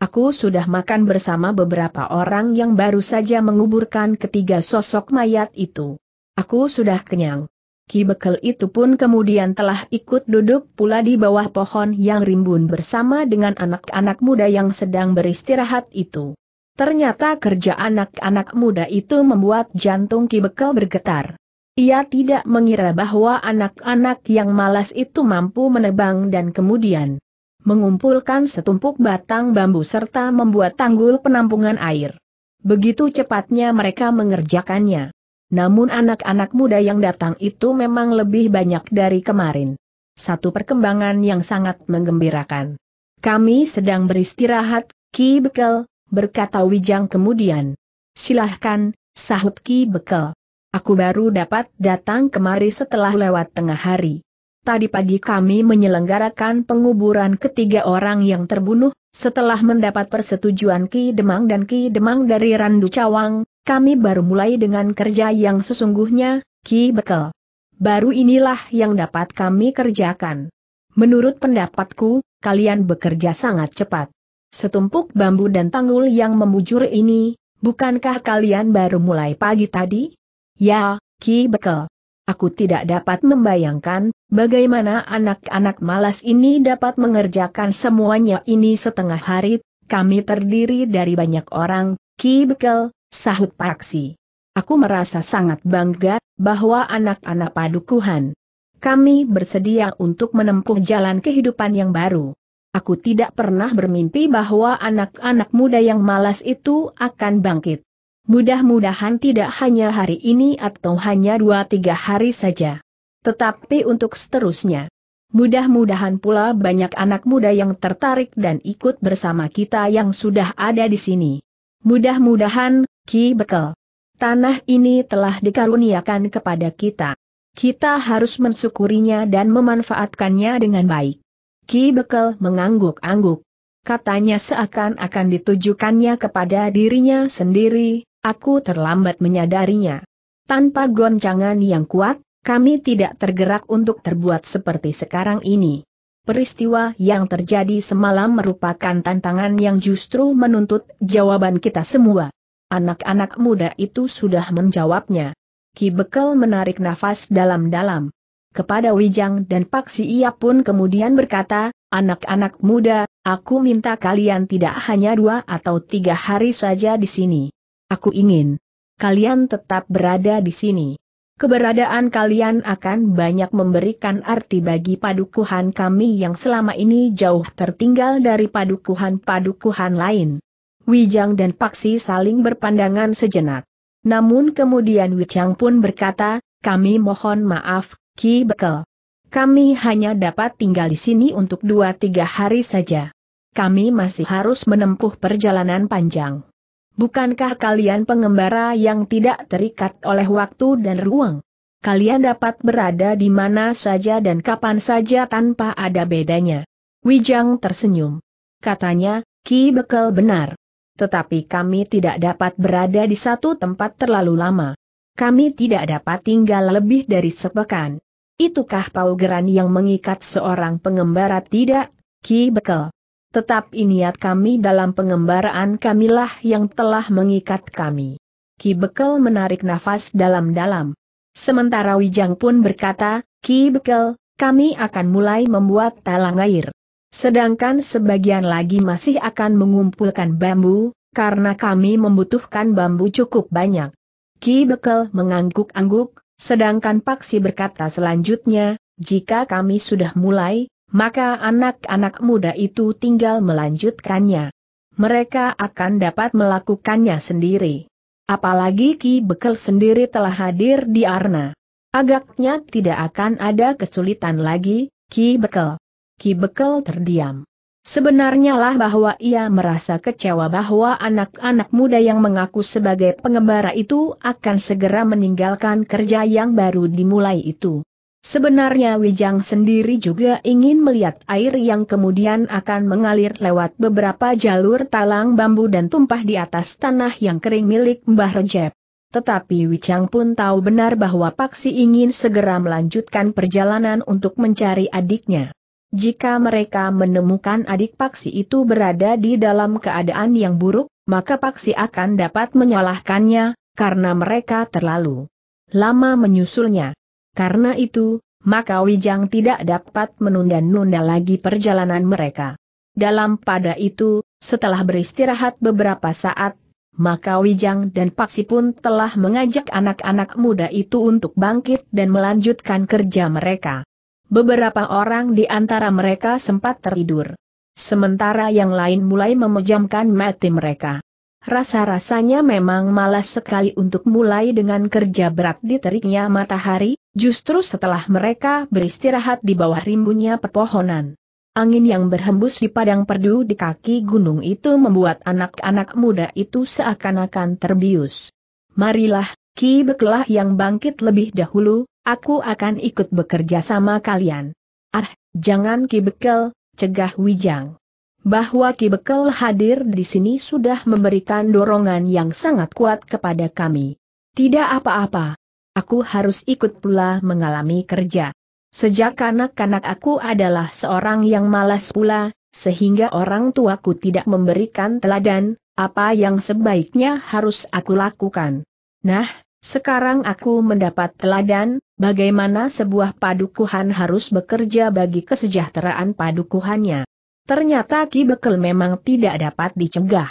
Aku sudah makan bersama beberapa orang yang baru saja menguburkan ketiga sosok mayat itu. Aku sudah kenyang. Ki Bekel itu pun kemudian telah ikut duduk pula di bawah pohon yang rimbun bersama dengan anak-anak muda yang sedang beristirahat itu. Ternyata kerja anak-anak muda itu membuat jantung Ki Bekel bergetar. Ia tidak mengira bahwa anak-anak yang malas itu mampu menebang dan kemudian mengumpulkan setumpuk batang bambu serta membuat tanggul penampungan air. Begitu cepatnya mereka mengerjakannya. Namun anak-anak muda yang datang itu memang lebih banyak dari kemarin. Satu perkembangan yang sangat menggembirakan. Kami sedang beristirahat, Ki Bekel, berkata Wijang kemudian. Silahkan, sahut Ki Bekel. Aku baru dapat datang kemari setelah lewat tengah hari. Tadi pagi kami menyelenggarakan penguburan ketiga orang yang terbunuh, setelah mendapat persetujuan Ki Demang dan Ki Demang dari Randu Cawang, kami baru mulai dengan kerja yang sesungguhnya, Ki Bekel. Baru inilah yang dapat kami kerjakan. Menurut pendapatku, kalian bekerja sangat cepat. Setumpuk bambu dan tanggul yang memujur ini, bukankah kalian baru mulai pagi tadi? Ya, Ki Bekel. Aku tidak dapat membayangkan, bagaimana anak-anak malas ini dapat mengerjakan semuanya ini setengah hari, kami terdiri dari banyak orang, Ki Bekel, sahut Paksi. Aku merasa sangat bangga, bahwa anak-anak padukuhan. Kami bersedia untuk menempuh jalan kehidupan yang baru. Aku tidak pernah bermimpi bahwa anak-anak muda yang malas itu akan bangkit. Mudah-mudahan tidak hanya hari ini atau hanya dua tiga hari saja. Tetapi untuk seterusnya. Mudah-mudahan pula banyak anak muda yang tertarik dan ikut bersama kita yang sudah ada di sini. Mudah-mudahan, Ki Bekel. Tanah ini telah dikaruniakan kepada kita. Kita harus mensyukurinya dan memanfaatkannya dengan baik. Ki Bekel mengangguk-angguk. Katanya seakan-akan ditujukannya kepada dirinya sendiri, Aku terlambat menyadarinya. Tanpa goncangan yang kuat, kami tidak tergerak untuk terbuat seperti sekarang ini. Peristiwa yang terjadi semalam merupakan tantangan yang justru menuntut jawaban kita semua. Anak-anak muda itu sudah menjawabnya. Ki Bekel menarik nafas dalam-dalam. Kepada Wijang dan Paksi ia pun kemudian berkata, Anak-anak muda, aku minta kalian tidak hanya dua atau tiga hari saja di sini. Aku ingin kalian tetap berada di sini. Keberadaan kalian akan banyak memberikan arti bagi padukuhan kami yang selama ini jauh tertinggal dari padukuhan-padukuhan lain. Wijang dan Paksi saling berpandangan sejenak. Namun kemudian Wijang pun berkata, kami mohon maaf, Ki Bekel. Kami hanya dapat tinggal di sini untuk dua tiga hari saja. Kami masih harus menempuh perjalanan panjang. Bukankah kalian pengembara yang tidak terikat oleh waktu dan ruang? Kalian dapat berada di mana saja dan kapan saja tanpa ada bedanya. Wijang tersenyum. Katanya, Ki Bekel benar. Tetapi kami tidak dapat berada di satu tempat terlalu lama. Kami tidak dapat tinggal lebih dari sepekan. Itukah paugeran yang mengikat seorang pengembara tidak, Ki Bekel? tetapi niat kami dalam pengembaraan kamilah yang telah mengikat kami. Ki Bekel menarik nafas dalam-dalam. Sementara Wijang pun berkata, Ki Bekel, kami akan mulai membuat talang air. Sedangkan sebagian lagi masih akan mengumpulkan bambu, karena kami membutuhkan bambu cukup banyak. Ki Bekel mengangguk-angguk, sedangkan Paksi berkata selanjutnya, jika kami sudah mulai, maka anak-anak muda itu tinggal melanjutkannya. Mereka akan dapat melakukannya sendiri. Apalagi Ki Bekel sendiri telah hadir di Arna. Agaknya tidak akan ada kesulitan lagi, Ki Bekel. Ki Bekel terdiam. Sebenarnya lah bahwa ia merasa kecewa bahwa anak-anak muda yang mengaku sebagai pengembara itu akan segera meninggalkan kerja yang baru dimulai itu. Sebenarnya Wijang sendiri juga ingin melihat air yang kemudian akan mengalir lewat beberapa jalur talang bambu dan tumpah di atas tanah yang kering milik Mbah Rejep. Tetapi Wijang pun tahu benar bahwa Paksi ingin segera melanjutkan perjalanan untuk mencari adiknya. Jika mereka menemukan adik Paksi itu berada di dalam keadaan yang buruk, maka Paksi akan dapat menyalahkannya, karena mereka terlalu lama menyusulnya. Karena itu, maka Wijang tidak dapat menunda-nunda lagi perjalanan mereka. Dalam pada itu, setelah beristirahat beberapa saat, maka Wijang dan Paksi pun telah mengajak anak-anak muda itu untuk bangkit dan melanjutkan kerja mereka. Beberapa orang di antara mereka sempat tertidur. Sementara yang lain mulai memejamkan mati mereka. Rasa-rasanya memang malas sekali untuk mulai dengan kerja berat di teriknya matahari, justru setelah mereka beristirahat di bawah rimbunnya pepohonan. Angin yang berhembus di padang perdu di kaki gunung itu membuat anak-anak muda itu seakan-akan terbius. Marilah, Ki Bekelah yang bangkit lebih dahulu, aku akan ikut bekerja sama kalian. Ah, jangan Ki Bekel, cegah Wijang bahwa Ki Bekel hadir di sini sudah memberikan dorongan yang sangat kuat kepada kami. Tidak apa-apa. Aku harus ikut pula mengalami kerja. Sejak kanak-kanak aku adalah seorang yang malas pula, sehingga orang tuaku tidak memberikan teladan, apa yang sebaiknya harus aku lakukan. Nah, sekarang aku mendapat teladan, bagaimana sebuah padukuhan harus bekerja bagi kesejahteraan padukuhannya. Ternyata Ki Bekel memang tidak dapat dicegah.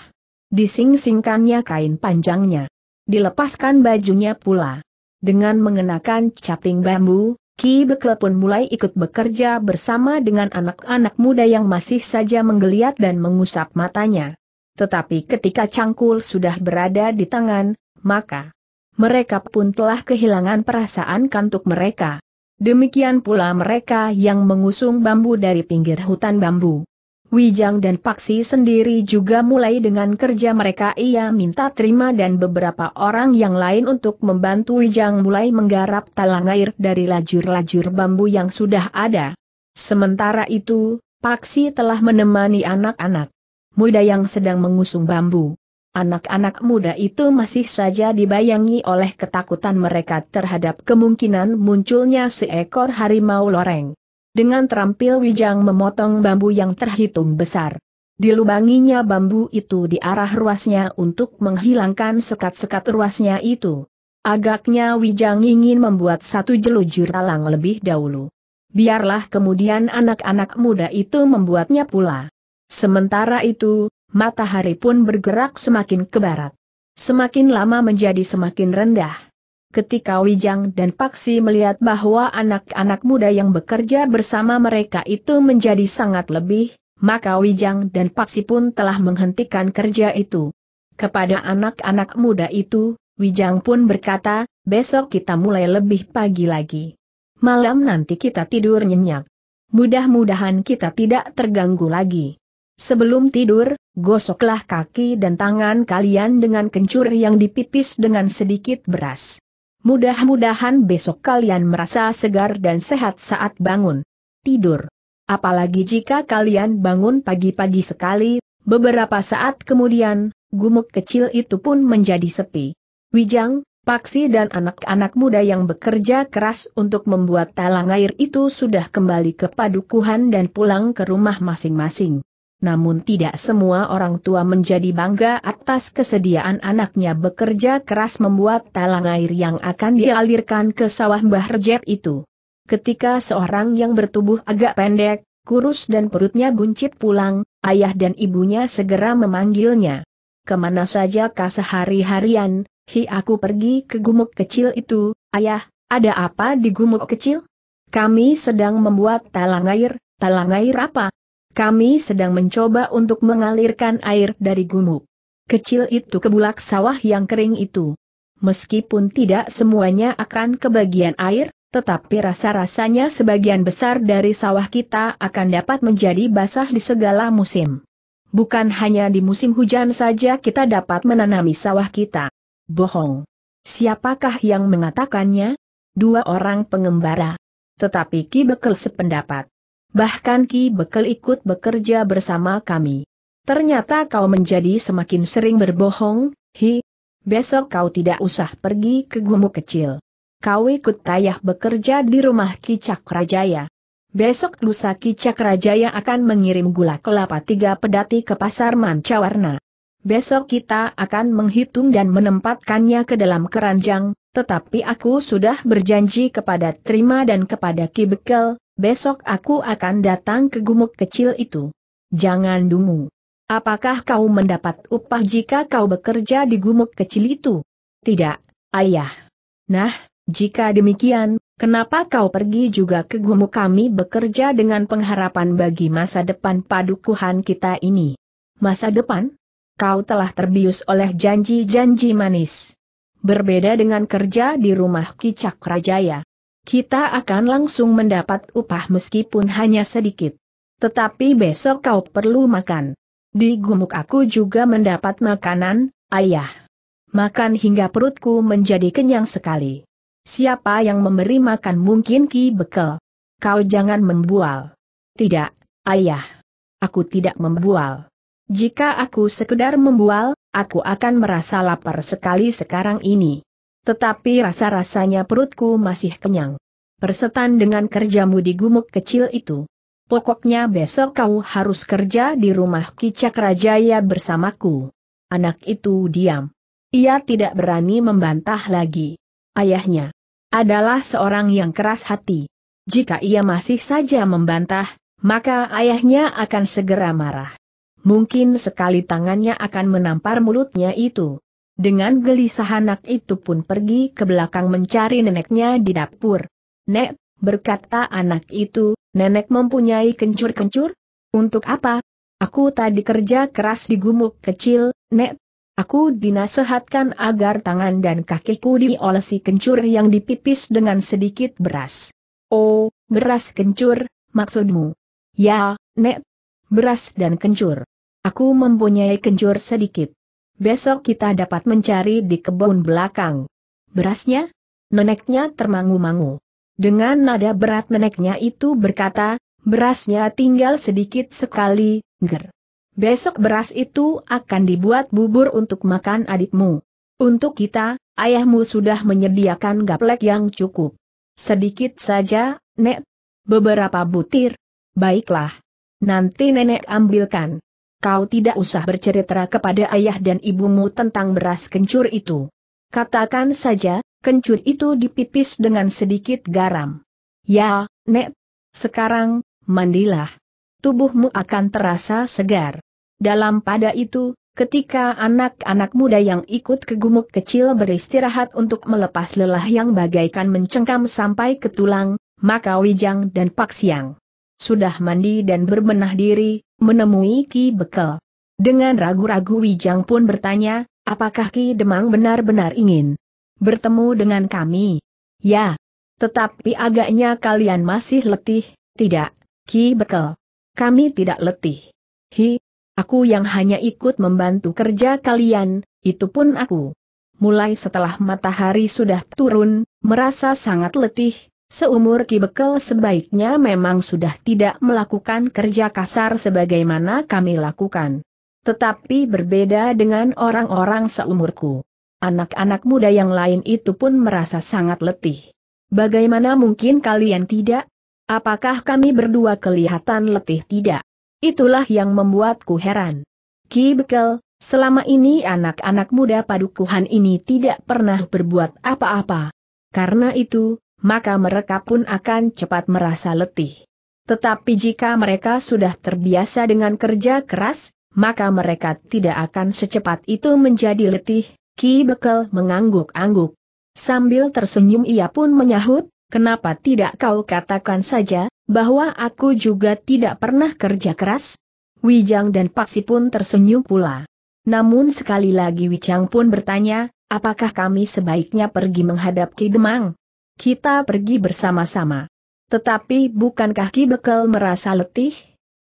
dising kain panjangnya. Dilepaskan bajunya pula. Dengan mengenakan caping bambu, Ki Bekel pun mulai ikut bekerja bersama dengan anak-anak muda yang masih saja menggeliat dan mengusap matanya. Tetapi ketika cangkul sudah berada di tangan, maka mereka pun telah kehilangan perasaan kantuk mereka. Demikian pula mereka yang mengusung bambu dari pinggir hutan bambu. Wijang dan Paksi sendiri juga mulai dengan kerja mereka ia minta terima dan beberapa orang yang lain untuk membantu Wijang mulai menggarap talang air dari lajur-lajur bambu yang sudah ada. Sementara itu, Paksi telah menemani anak-anak muda yang sedang mengusung bambu. Anak-anak muda itu masih saja dibayangi oleh ketakutan mereka terhadap kemungkinan munculnya seekor harimau loreng dengan terampil Wijang memotong bambu yang terhitung besar. Dilubanginya bambu itu di arah ruasnya untuk menghilangkan sekat-sekat ruasnya itu. Agaknya Wijang ingin membuat satu jelujur talang lebih dahulu. Biarlah kemudian anak-anak muda itu membuatnya pula. Sementara itu, matahari pun bergerak semakin ke barat. Semakin lama menjadi semakin rendah. Ketika Wijang dan Paksi melihat bahwa anak-anak muda yang bekerja bersama mereka itu menjadi sangat lebih, maka Wijang dan Paksi pun telah menghentikan kerja itu. Kepada anak-anak muda itu, Wijang pun berkata, besok kita mulai lebih pagi lagi. Malam nanti kita tidur nyenyak. Mudah-mudahan kita tidak terganggu lagi. Sebelum tidur, gosoklah kaki dan tangan kalian dengan kencur yang dipipis dengan sedikit beras. Mudah-mudahan besok kalian merasa segar dan sehat saat bangun tidur. Apalagi jika kalian bangun pagi-pagi sekali, beberapa saat kemudian, gumuk kecil itu pun menjadi sepi. Wijang, Paksi dan anak-anak muda yang bekerja keras untuk membuat talang air itu sudah kembali ke padukuhan dan pulang ke rumah masing-masing namun tidak semua orang tua menjadi bangga atas kesediaan anaknya bekerja keras membuat talang air yang akan dialirkan ke sawah Mbah Rejep itu. Ketika seorang yang bertubuh agak pendek, kurus dan perutnya buncit pulang, ayah dan ibunya segera memanggilnya. Kemana saja kah sehari-harian, hi aku pergi ke gumuk kecil itu, ayah, ada apa di gumuk kecil? Kami sedang membuat talang air, talang air apa? Kami sedang mencoba untuk mengalirkan air dari gumuk kecil itu ke bulak sawah yang kering itu. Meskipun tidak semuanya akan kebagian air, tetapi rasa-rasanya sebagian besar dari sawah kita akan dapat menjadi basah di segala musim. Bukan hanya di musim hujan saja kita dapat menanami sawah kita. Bohong. Siapakah yang mengatakannya? Dua orang pengembara. Tetapi Ki Bekel sependapat. Bahkan Ki Bekel ikut bekerja bersama kami. Ternyata kau menjadi semakin sering berbohong, hi. Besok kau tidak usah pergi ke gumu kecil. Kau ikut tayah bekerja di rumah Ki Cakrajaya. Besok lusa Ki Cakrajaya akan mengirim gula kelapa tiga pedati ke pasar Mancawarna. Besok kita akan menghitung dan menempatkannya ke dalam keranjang, tetapi aku sudah berjanji kepada Trima dan kepada Ki Bekel, besok aku akan datang ke gumuk kecil itu. Jangan dungu. Apakah kau mendapat upah jika kau bekerja di gumuk kecil itu? Tidak, ayah. Nah, jika demikian, kenapa kau pergi juga ke gumuk kami bekerja dengan pengharapan bagi masa depan padukuhan kita ini? Masa depan? Kau telah terbius oleh janji-janji manis. Berbeda dengan kerja di rumah Kicak Rajaya kita akan langsung mendapat upah meskipun hanya sedikit. Tetapi besok kau perlu makan. Di gumuk aku juga mendapat makanan, ayah. Makan hingga perutku menjadi kenyang sekali. Siapa yang memberi makan mungkin ki bekel. Kau jangan membual. Tidak, ayah. Aku tidak membual. Jika aku sekedar membual, aku akan merasa lapar sekali sekarang ini tetapi rasa-rasanya perutku masih kenyang. Persetan dengan kerjamu di gumuk kecil itu. Pokoknya besok kau harus kerja di rumah Kicak Rajaya bersamaku. Anak itu diam. Ia tidak berani membantah lagi. Ayahnya adalah seorang yang keras hati. Jika ia masih saja membantah, maka ayahnya akan segera marah. Mungkin sekali tangannya akan menampar mulutnya itu. Dengan gelisah anak itu pun pergi ke belakang mencari neneknya di dapur. Nek, berkata anak itu, nenek mempunyai kencur-kencur? Untuk apa? Aku tadi kerja keras di gumuk kecil, Nek. Aku dinasehatkan agar tangan dan kakiku diolesi kencur yang dipipis dengan sedikit beras. Oh, beras kencur, maksudmu? Ya, Nek. Beras dan kencur. Aku mempunyai kencur sedikit. Besok kita dapat mencari di kebun belakang. Berasnya? Neneknya termangu-mangu. Dengan nada berat neneknya itu berkata, berasnya tinggal sedikit sekali, ger. Besok beras itu akan dibuat bubur untuk makan adikmu. Untuk kita, ayahmu sudah menyediakan gaplek yang cukup. Sedikit saja, Nek. Beberapa butir. Baiklah. Nanti nenek ambilkan kau tidak usah bercerita kepada ayah dan ibumu tentang beras kencur itu. Katakan saja, kencur itu dipipis dengan sedikit garam. Ya, Nek. Sekarang, mandilah. Tubuhmu akan terasa segar. Dalam pada itu, ketika anak-anak muda yang ikut ke gumuk kecil beristirahat untuk melepas lelah yang bagaikan mencengkam sampai ke tulang, maka Wijang dan Paksiang sudah mandi dan berbenah diri, menemui Ki Bekel. Dengan ragu-ragu Wijang pun bertanya, apakah Ki Demang benar-benar ingin bertemu dengan kami? Ya. Tetapi agaknya kalian masih letih, tidak, Ki Bekel. Kami tidak letih. Hi, aku yang hanya ikut membantu kerja kalian, itu pun aku. Mulai setelah matahari sudah turun, merasa sangat letih, Seumur Ki Bekel sebaiknya memang sudah tidak melakukan kerja kasar sebagaimana kami lakukan. Tetapi berbeda dengan orang-orang seumurku. Anak-anak muda yang lain itu pun merasa sangat letih. Bagaimana mungkin kalian tidak? Apakah kami berdua kelihatan letih tidak? Itulah yang membuatku heran. Ki Bekel, selama ini anak-anak muda padukuhan ini tidak pernah berbuat apa-apa. Karena itu, maka mereka pun akan cepat merasa letih. Tetapi jika mereka sudah terbiasa dengan kerja keras, maka mereka tidak akan secepat itu menjadi letih, Ki Bekel mengangguk-angguk. Sambil tersenyum ia pun menyahut, kenapa tidak kau katakan saja, bahwa aku juga tidak pernah kerja keras? Wijang dan Paksi pun tersenyum pula. Namun sekali lagi Wijang pun bertanya, apakah kami sebaiknya pergi menghadap Ki Demang? Kita pergi bersama-sama. Tetapi bukankah Ki Bekel merasa letih?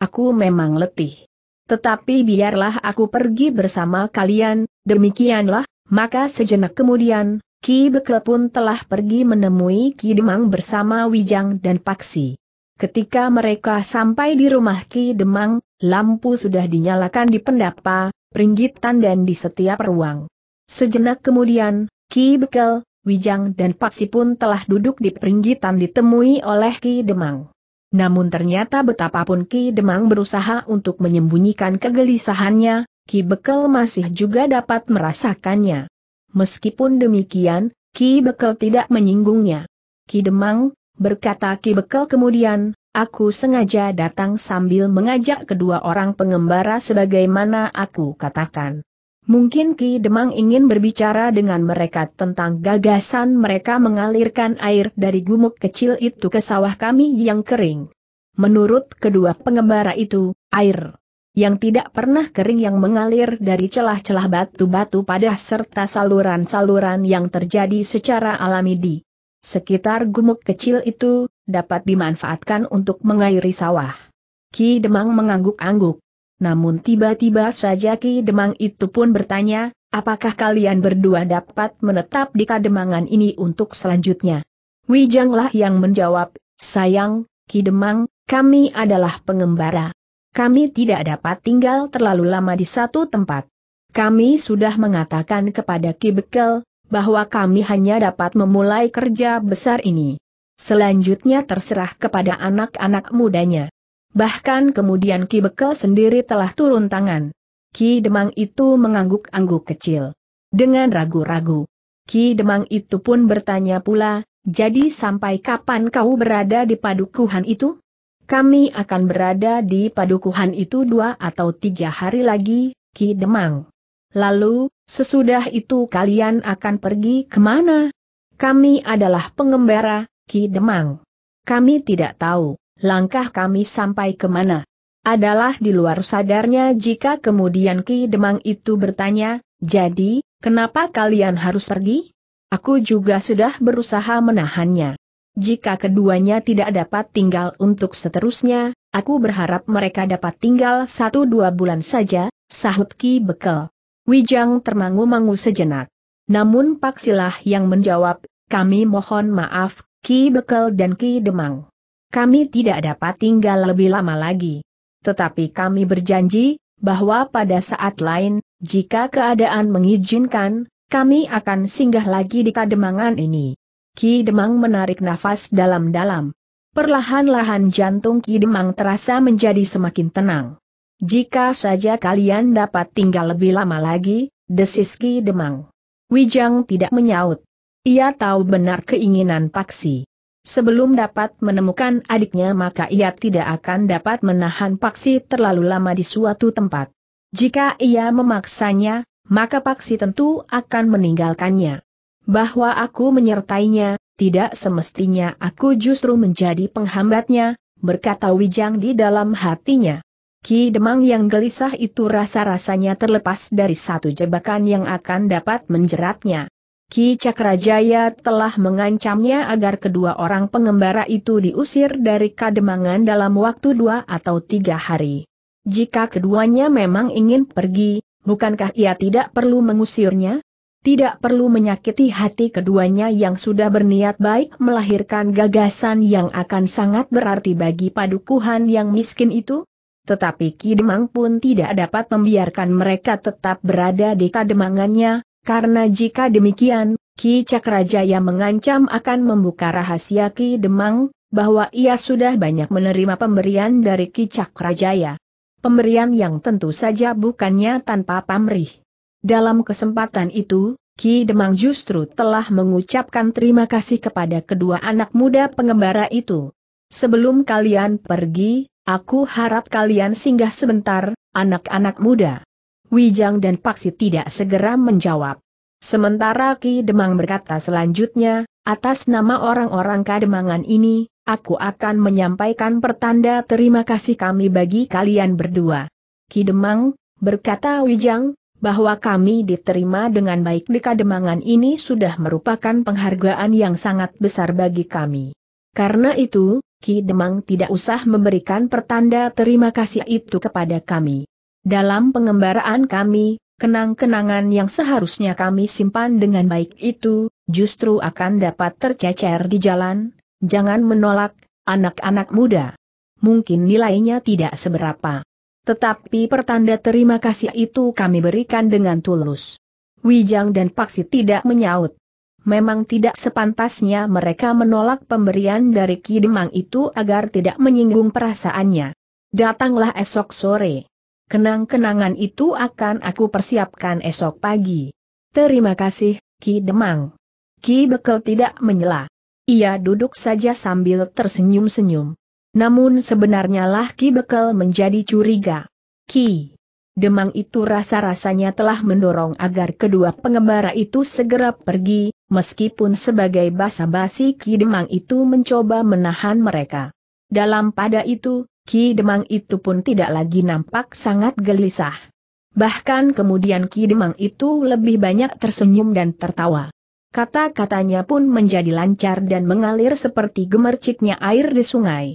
Aku memang letih. Tetapi biarlah aku pergi bersama kalian, demikianlah, maka sejenak kemudian, Ki Bekel pun telah pergi menemui Ki Demang bersama Wijang dan Paksi. Ketika mereka sampai di rumah Ki Demang, lampu sudah dinyalakan di pendapa, peringgitan dan di setiap ruang. Sejenak kemudian, Ki Bekel, Wijang dan Paksi pun telah duduk di peringgitan ditemui oleh Ki Demang. Namun ternyata betapapun Ki Demang berusaha untuk menyembunyikan kegelisahannya, Ki Bekel masih juga dapat merasakannya. Meskipun demikian, Ki Bekel tidak menyinggungnya. Ki Demang, berkata Ki Bekel kemudian, aku sengaja datang sambil mengajak kedua orang pengembara sebagaimana aku katakan. Mungkin Ki Demang ingin berbicara dengan mereka tentang gagasan mereka mengalirkan air dari gumuk kecil itu ke sawah kami yang kering. Menurut kedua pengembara itu, air yang tidak pernah kering yang mengalir dari celah-celah batu-batu pada serta saluran-saluran yang terjadi secara alami di sekitar gumuk kecil itu, dapat dimanfaatkan untuk mengairi sawah. Ki Demang mengangguk-angguk. Namun tiba-tiba saja Ki Demang itu pun bertanya, apakah kalian berdua dapat menetap di kademangan ini untuk selanjutnya? Wijanglah yang menjawab, sayang, Ki Demang, kami adalah pengembara. Kami tidak dapat tinggal terlalu lama di satu tempat. Kami sudah mengatakan kepada Ki Bekel, bahwa kami hanya dapat memulai kerja besar ini. Selanjutnya terserah kepada anak-anak mudanya. Bahkan kemudian Ki Bekel sendiri telah turun tangan. Ki Demang itu mengangguk-angguk kecil. Dengan ragu-ragu. Ki Demang itu pun bertanya pula, jadi sampai kapan kau berada di padukuhan itu? Kami akan berada di padukuhan itu dua atau tiga hari lagi, Ki Demang. Lalu, sesudah itu kalian akan pergi kemana? Kami adalah pengembara, Ki Demang. Kami tidak tahu. Langkah kami sampai kemana? Adalah di luar sadarnya jika kemudian Ki Demang itu bertanya, jadi, kenapa kalian harus pergi? Aku juga sudah berusaha menahannya. Jika keduanya tidak dapat tinggal untuk seterusnya, aku berharap mereka dapat tinggal satu dua bulan saja, sahut Ki Bekel. Wijang termangu-mangu sejenak. Namun Paksilah yang menjawab, kami mohon maaf, Ki Bekel dan Ki Demang. Kami tidak dapat tinggal lebih lama lagi. Tetapi kami berjanji, bahwa pada saat lain, jika keadaan mengizinkan, kami akan singgah lagi di kademangan ini. Ki Demang menarik nafas dalam-dalam. Perlahan-lahan jantung Ki Demang terasa menjadi semakin tenang. Jika saja kalian dapat tinggal lebih lama lagi, desis Ki Demang. Wijang tidak menyaut. Ia tahu benar keinginan Paksi. Sebelum dapat menemukan adiknya maka ia tidak akan dapat menahan Paksi terlalu lama di suatu tempat. Jika ia memaksanya, maka Paksi tentu akan meninggalkannya. Bahwa aku menyertainya, tidak semestinya aku justru menjadi penghambatnya, berkata Wijang di dalam hatinya. Ki Demang yang gelisah itu rasa-rasanya terlepas dari satu jebakan yang akan dapat menjeratnya. Ki Cakrajaya telah mengancamnya agar kedua orang pengembara itu diusir dari Kademangan dalam waktu dua atau tiga hari. Jika keduanya memang ingin pergi, bukankah ia tidak perlu mengusirnya? Tidak perlu menyakiti hati keduanya yang sudah berniat baik melahirkan gagasan yang akan sangat berarti bagi padukuhan yang miskin itu? Tetapi Ki Demang pun tidak dapat membiarkan mereka tetap berada di kademangannya, karena jika demikian, Ki Cakrajaya mengancam akan membuka rahasia Ki Demang, bahwa ia sudah banyak menerima pemberian dari Ki Cakrajaya. Pemberian yang tentu saja bukannya tanpa pamrih. Dalam kesempatan itu, Ki Demang justru telah mengucapkan terima kasih kepada kedua anak muda pengembara itu. Sebelum kalian pergi, aku harap kalian singgah sebentar, anak-anak muda. Wijang dan Paksi tidak segera menjawab. Sementara Ki Demang berkata selanjutnya, atas nama orang-orang Kademangan ini, aku akan menyampaikan pertanda terima kasih kami bagi kalian berdua. Ki Demang, berkata Wijang, bahwa kami diterima dengan baik di Kademangan ini sudah merupakan penghargaan yang sangat besar bagi kami. Karena itu, Ki Demang tidak usah memberikan pertanda terima kasih itu kepada kami. Dalam pengembaraan kami, kenang-kenangan yang seharusnya kami simpan dengan baik itu, justru akan dapat tercecer di jalan, jangan menolak, anak-anak muda. Mungkin nilainya tidak seberapa. Tetapi pertanda terima kasih itu kami berikan dengan tulus. Wijang dan Paksi tidak menyaut. Memang tidak sepantasnya mereka menolak pemberian dari Ki Demang itu agar tidak menyinggung perasaannya. Datanglah esok sore. Kenang-kenangan itu akan aku persiapkan esok pagi. Terima kasih, Ki Demang. Ki Bekel tidak menyela. Ia duduk saja sambil tersenyum-senyum. Namun sebenarnya lah Ki Bekel menjadi curiga. Ki Demang itu rasa-rasanya telah mendorong agar kedua pengembara itu segera pergi, meskipun sebagai basa-basi Ki Demang itu mencoba menahan mereka. Dalam pada itu, Ki Demang itu pun tidak lagi nampak sangat gelisah. Bahkan kemudian Ki Demang itu lebih banyak tersenyum dan tertawa. Kata-katanya pun menjadi lancar dan mengalir seperti gemerciknya air di sungai.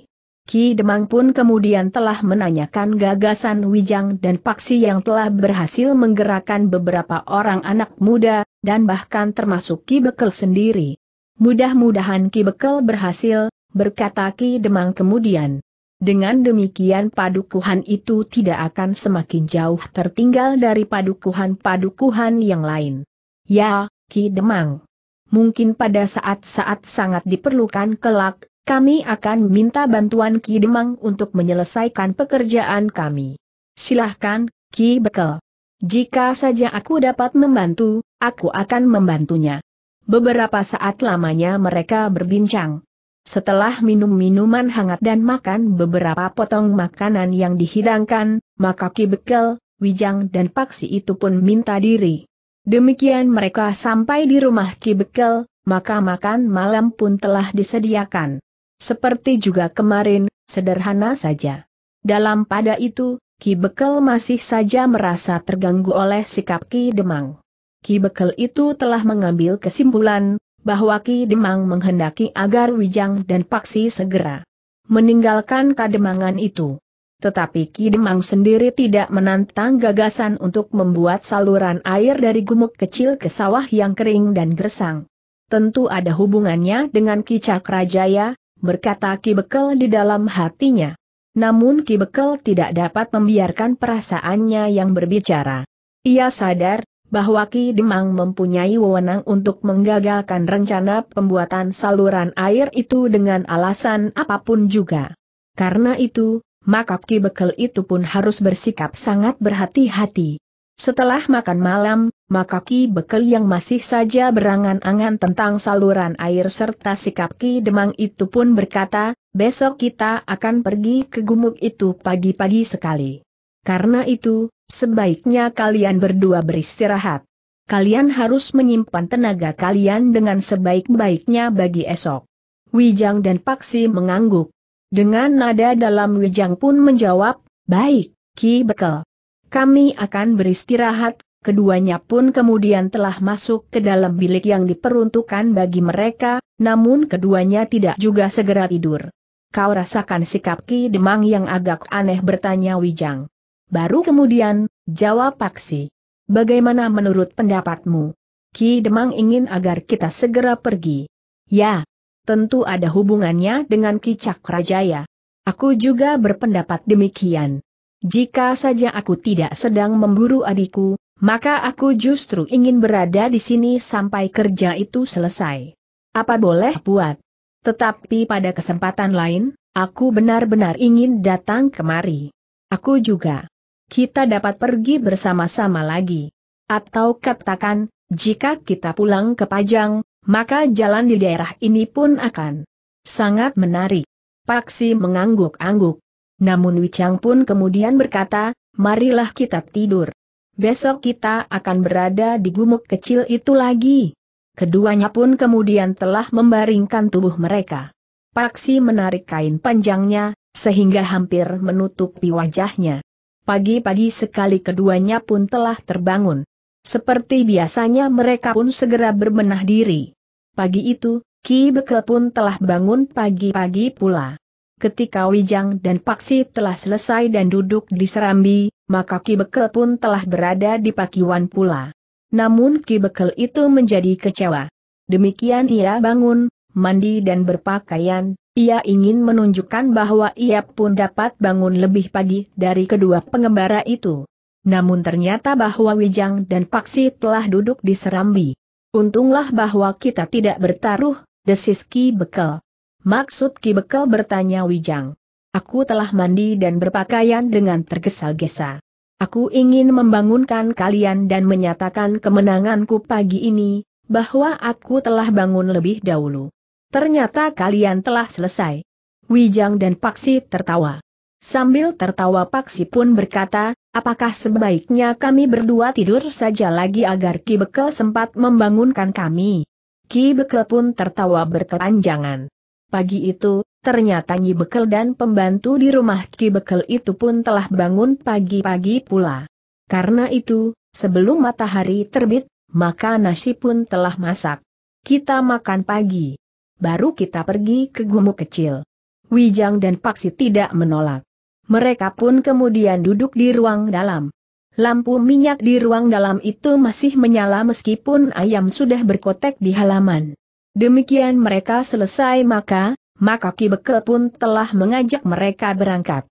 Ki Demang pun kemudian telah menanyakan gagasan Wijang dan Paksi yang telah berhasil menggerakkan beberapa orang anak muda, dan bahkan termasuk Ki Bekel sendiri. Mudah-mudahan Ki Bekel berhasil, berkata Ki Demang kemudian. Dengan demikian padukuhan itu tidak akan semakin jauh tertinggal dari padukuhan-padukuhan yang lain. Ya, Ki Demang. Mungkin pada saat-saat sangat diperlukan kelak, kami akan minta bantuan Ki Demang untuk menyelesaikan pekerjaan kami. Silahkan, Ki Bekel. Jika saja aku dapat membantu, aku akan membantunya. Beberapa saat lamanya mereka berbincang. Setelah minum minuman hangat dan makan beberapa potong makanan yang dihidangkan, maka Ki Bekel, Wijang dan Paksi itu pun minta diri. Demikian mereka sampai di rumah Ki Bekel, maka makan malam pun telah disediakan. Seperti juga kemarin, sederhana saja. Dalam pada itu, Ki Bekel masih saja merasa terganggu oleh sikap Ki Demang. Ki Bekel itu telah mengambil kesimpulan bahwa Ki Demang menghendaki agar Wijang dan Paksi segera meninggalkan kademangan itu. Tetapi Ki Demang sendiri tidak menantang gagasan untuk membuat saluran air dari gumuk kecil ke sawah yang kering dan gersang. Tentu ada hubungannya dengan Ki Cakrajaya, berkata Ki Bekel di dalam hatinya. Namun Ki Bekel tidak dapat membiarkan perasaannya yang berbicara. Ia sadar bahwa Ki Demang mempunyai wewenang untuk menggagalkan rencana pembuatan saluran air itu dengan alasan apapun juga. Karena itu, maka Ki Bekel itu pun harus bersikap sangat berhati-hati. Setelah makan malam, maka Ki Bekel yang masih saja berangan-angan tentang saluran air serta sikap Ki Demang itu pun berkata, besok kita akan pergi ke gumuk itu pagi-pagi sekali. Karena itu, Sebaiknya kalian berdua beristirahat. Kalian harus menyimpan tenaga kalian dengan sebaik-baiknya bagi esok. Wijang dan Paksi mengangguk. Dengan nada dalam Wijang pun menjawab, baik, Ki Bekel. Kami akan beristirahat, keduanya pun kemudian telah masuk ke dalam bilik yang diperuntukkan bagi mereka, namun keduanya tidak juga segera tidur. Kau rasakan sikap Ki Demang yang agak aneh bertanya Wijang. Baru kemudian, jawab Paksi. Bagaimana menurut pendapatmu? Ki Demang ingin agar kita segera pergi. Ya, tentu ada hubungannya dengan Ki Cakrajaya. Aku juga berpendapat demikian. Jika saja aku tidak sedang memburu adikku, maka aku justru ingin berada di sini sampai kerja itu selesai. Apa boleh buat? Tetapi pada kesempatan lain, aku benar-benar ingin datang kemari. Aku juga kita dapat pergi bersama-sama lagi. Atau katakan, jika kita pulang ke Pajang, maka jalan di daerah ini pun akan sangat menarik. Paksi mengangguk-angguk. Namun Wicang pun kemudian berkata, marilah kita tidur. Besok kita akan berada di gumuk kecil itu lagi. Keduanya pun kemudian telah membaringkan tubuh mereka. Paksi menarik kain panjangnya, sehingga hampir menutupi wajahnya. Pagi-pagi sekali keduanya pun telah terbangun. Seperti biasanya mereka pun segera berbenah diri. Pagi itu, Ki Bekel pun telah bangun pagi-pagi pula. Ketika Wijang dan Paksi telah selesai dan duduk di serambi, maka Ki Bekel pun telah berada di pakiwan pula. Namun Ki Bekel itu menjadi kecewa. Demikian ia bangun, mandi dan berpakaian, ia ingin menunjukkan bahwa ia pun dapat bangun lebih pagi dari kedua pengembara itu. Namun ternyata bahwa Wijang dan Paksi telah duduk di serambi. Untunglah bahwa kita tidak bertaruh, desis Ki Bekel. Maksud Ki Bekel bertanya Wijang. Aku telah mandi dan berpakaian dengan tergesa-gesa. Aku ingin membangunkan kalian dan menyatakan kemenanganku pagi ini, bahwa aku telah bangun lebih dahulu. Ternyata kalian telah selesai. Wijang dan Paksi tertawa. Sambil tertawa Paksi pun berkata, apakah sebaiknya kami berdua tidur saja lagi agar Ki Bekel sempat membangunkan kami? Ki Bekel pun tertawa berkepanjangan. Pagi itu, ternyata Nyi Bekel dan pembantu di rumah Ki Bekel itu pun telah bangun pagi-pagi pula. Karena itu, sebelum matahari terbit, maka nasi pun telah masak. Kita makan pagi baru kita pergi ke gumuk kecil. Wijang dan Paksi tidak menolak. Mereka pun kemudian duduk di ruang dalam. Lampu minyak di ruang dalam itu masih menyala meskipun ayam sudah berkotek di halaman. Demikian mereka selesai maka, maka Ki Bekel pun telah mengajak mereka berangkat.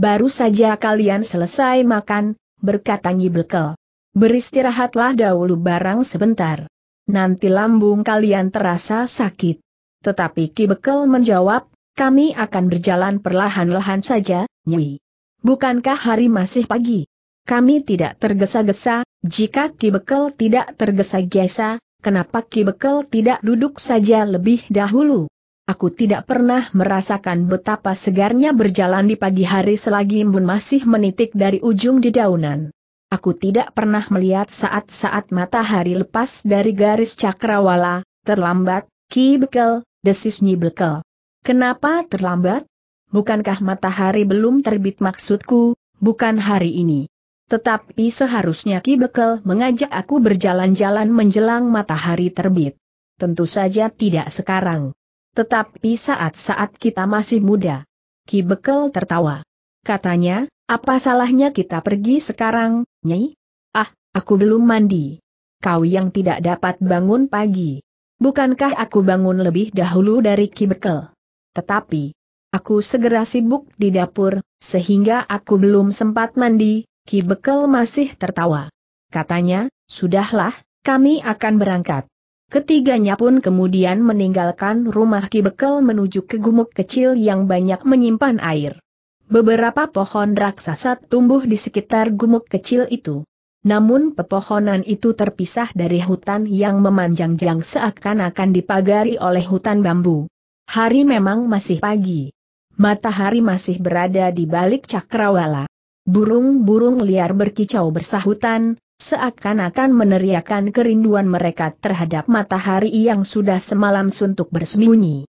Baru saja kalian selesai makan, berkata Nyi Bekel. Beristirahatlah dahulu barang sebentar. Nanti lambung kalian terasa sakit. Tetapi Ki Bekel menjawab, kami akan berjalan perlahan-lahan saja, Nyi. Bukankah hari masih pagi? Kami tidak tergesa-gesa, jika Ki Bekel tidak tergesa-gesa, kenapa Ki Bekel tidak duduk saja lebih dahulu? Aku tidak pernah merasakan betapa segarnya berjalan di pagi hari selagi embun masih menitik dari ujung dedaunan. Aku tidak pernah melihat saat-saat matahari lepas dari garis cakrawala, terlambat, Ki Bekel, desis Nyi Bekel. Kenapa terlambat? Bukankah matahari belum terbit maksudku, bukan hari ini. Tetapi seharusnya Ki Bekel mengajak aku berjalan-jalan menjelang matahari terbit. Tentu saja tidak sekarang. Tetapi saat-saat kita masih muda. Ki Bekel tertawa. Katanya, apa salahnya kita pergi sekarang, Nyai? Ah, aku belum mandi. Kau yang tidak dapat bangun pagi. Bukankah aku bangun lebih dahulu dari Kibekel? Tetapi, aku segera sibuk di dapur, sehingga aku belum sempat mandi, Kibekel masih tertawa. Katanya, sudahlah, kami akan berangkat. Ketiganya pun kemudian meninggalkan rumah Kibekel menuju ke gumuk kecil yang banyak menyimpan air. Beberapa pohon raksasa tumbuh di sekitar gumuk kecil itu. Namun pepohonan itu terpisah dari hutan yang memanjang-jang seakan-akan dipagari oleh hutan bambu. Hari memang masih pagi. Matahari masih berada di balik cakrawala. Burung-burung liar berkicau bersahutan, seakan-akan meneriakan kerinduan mereka terhadap matahari yang sudah semalam suntuk bersembunyi.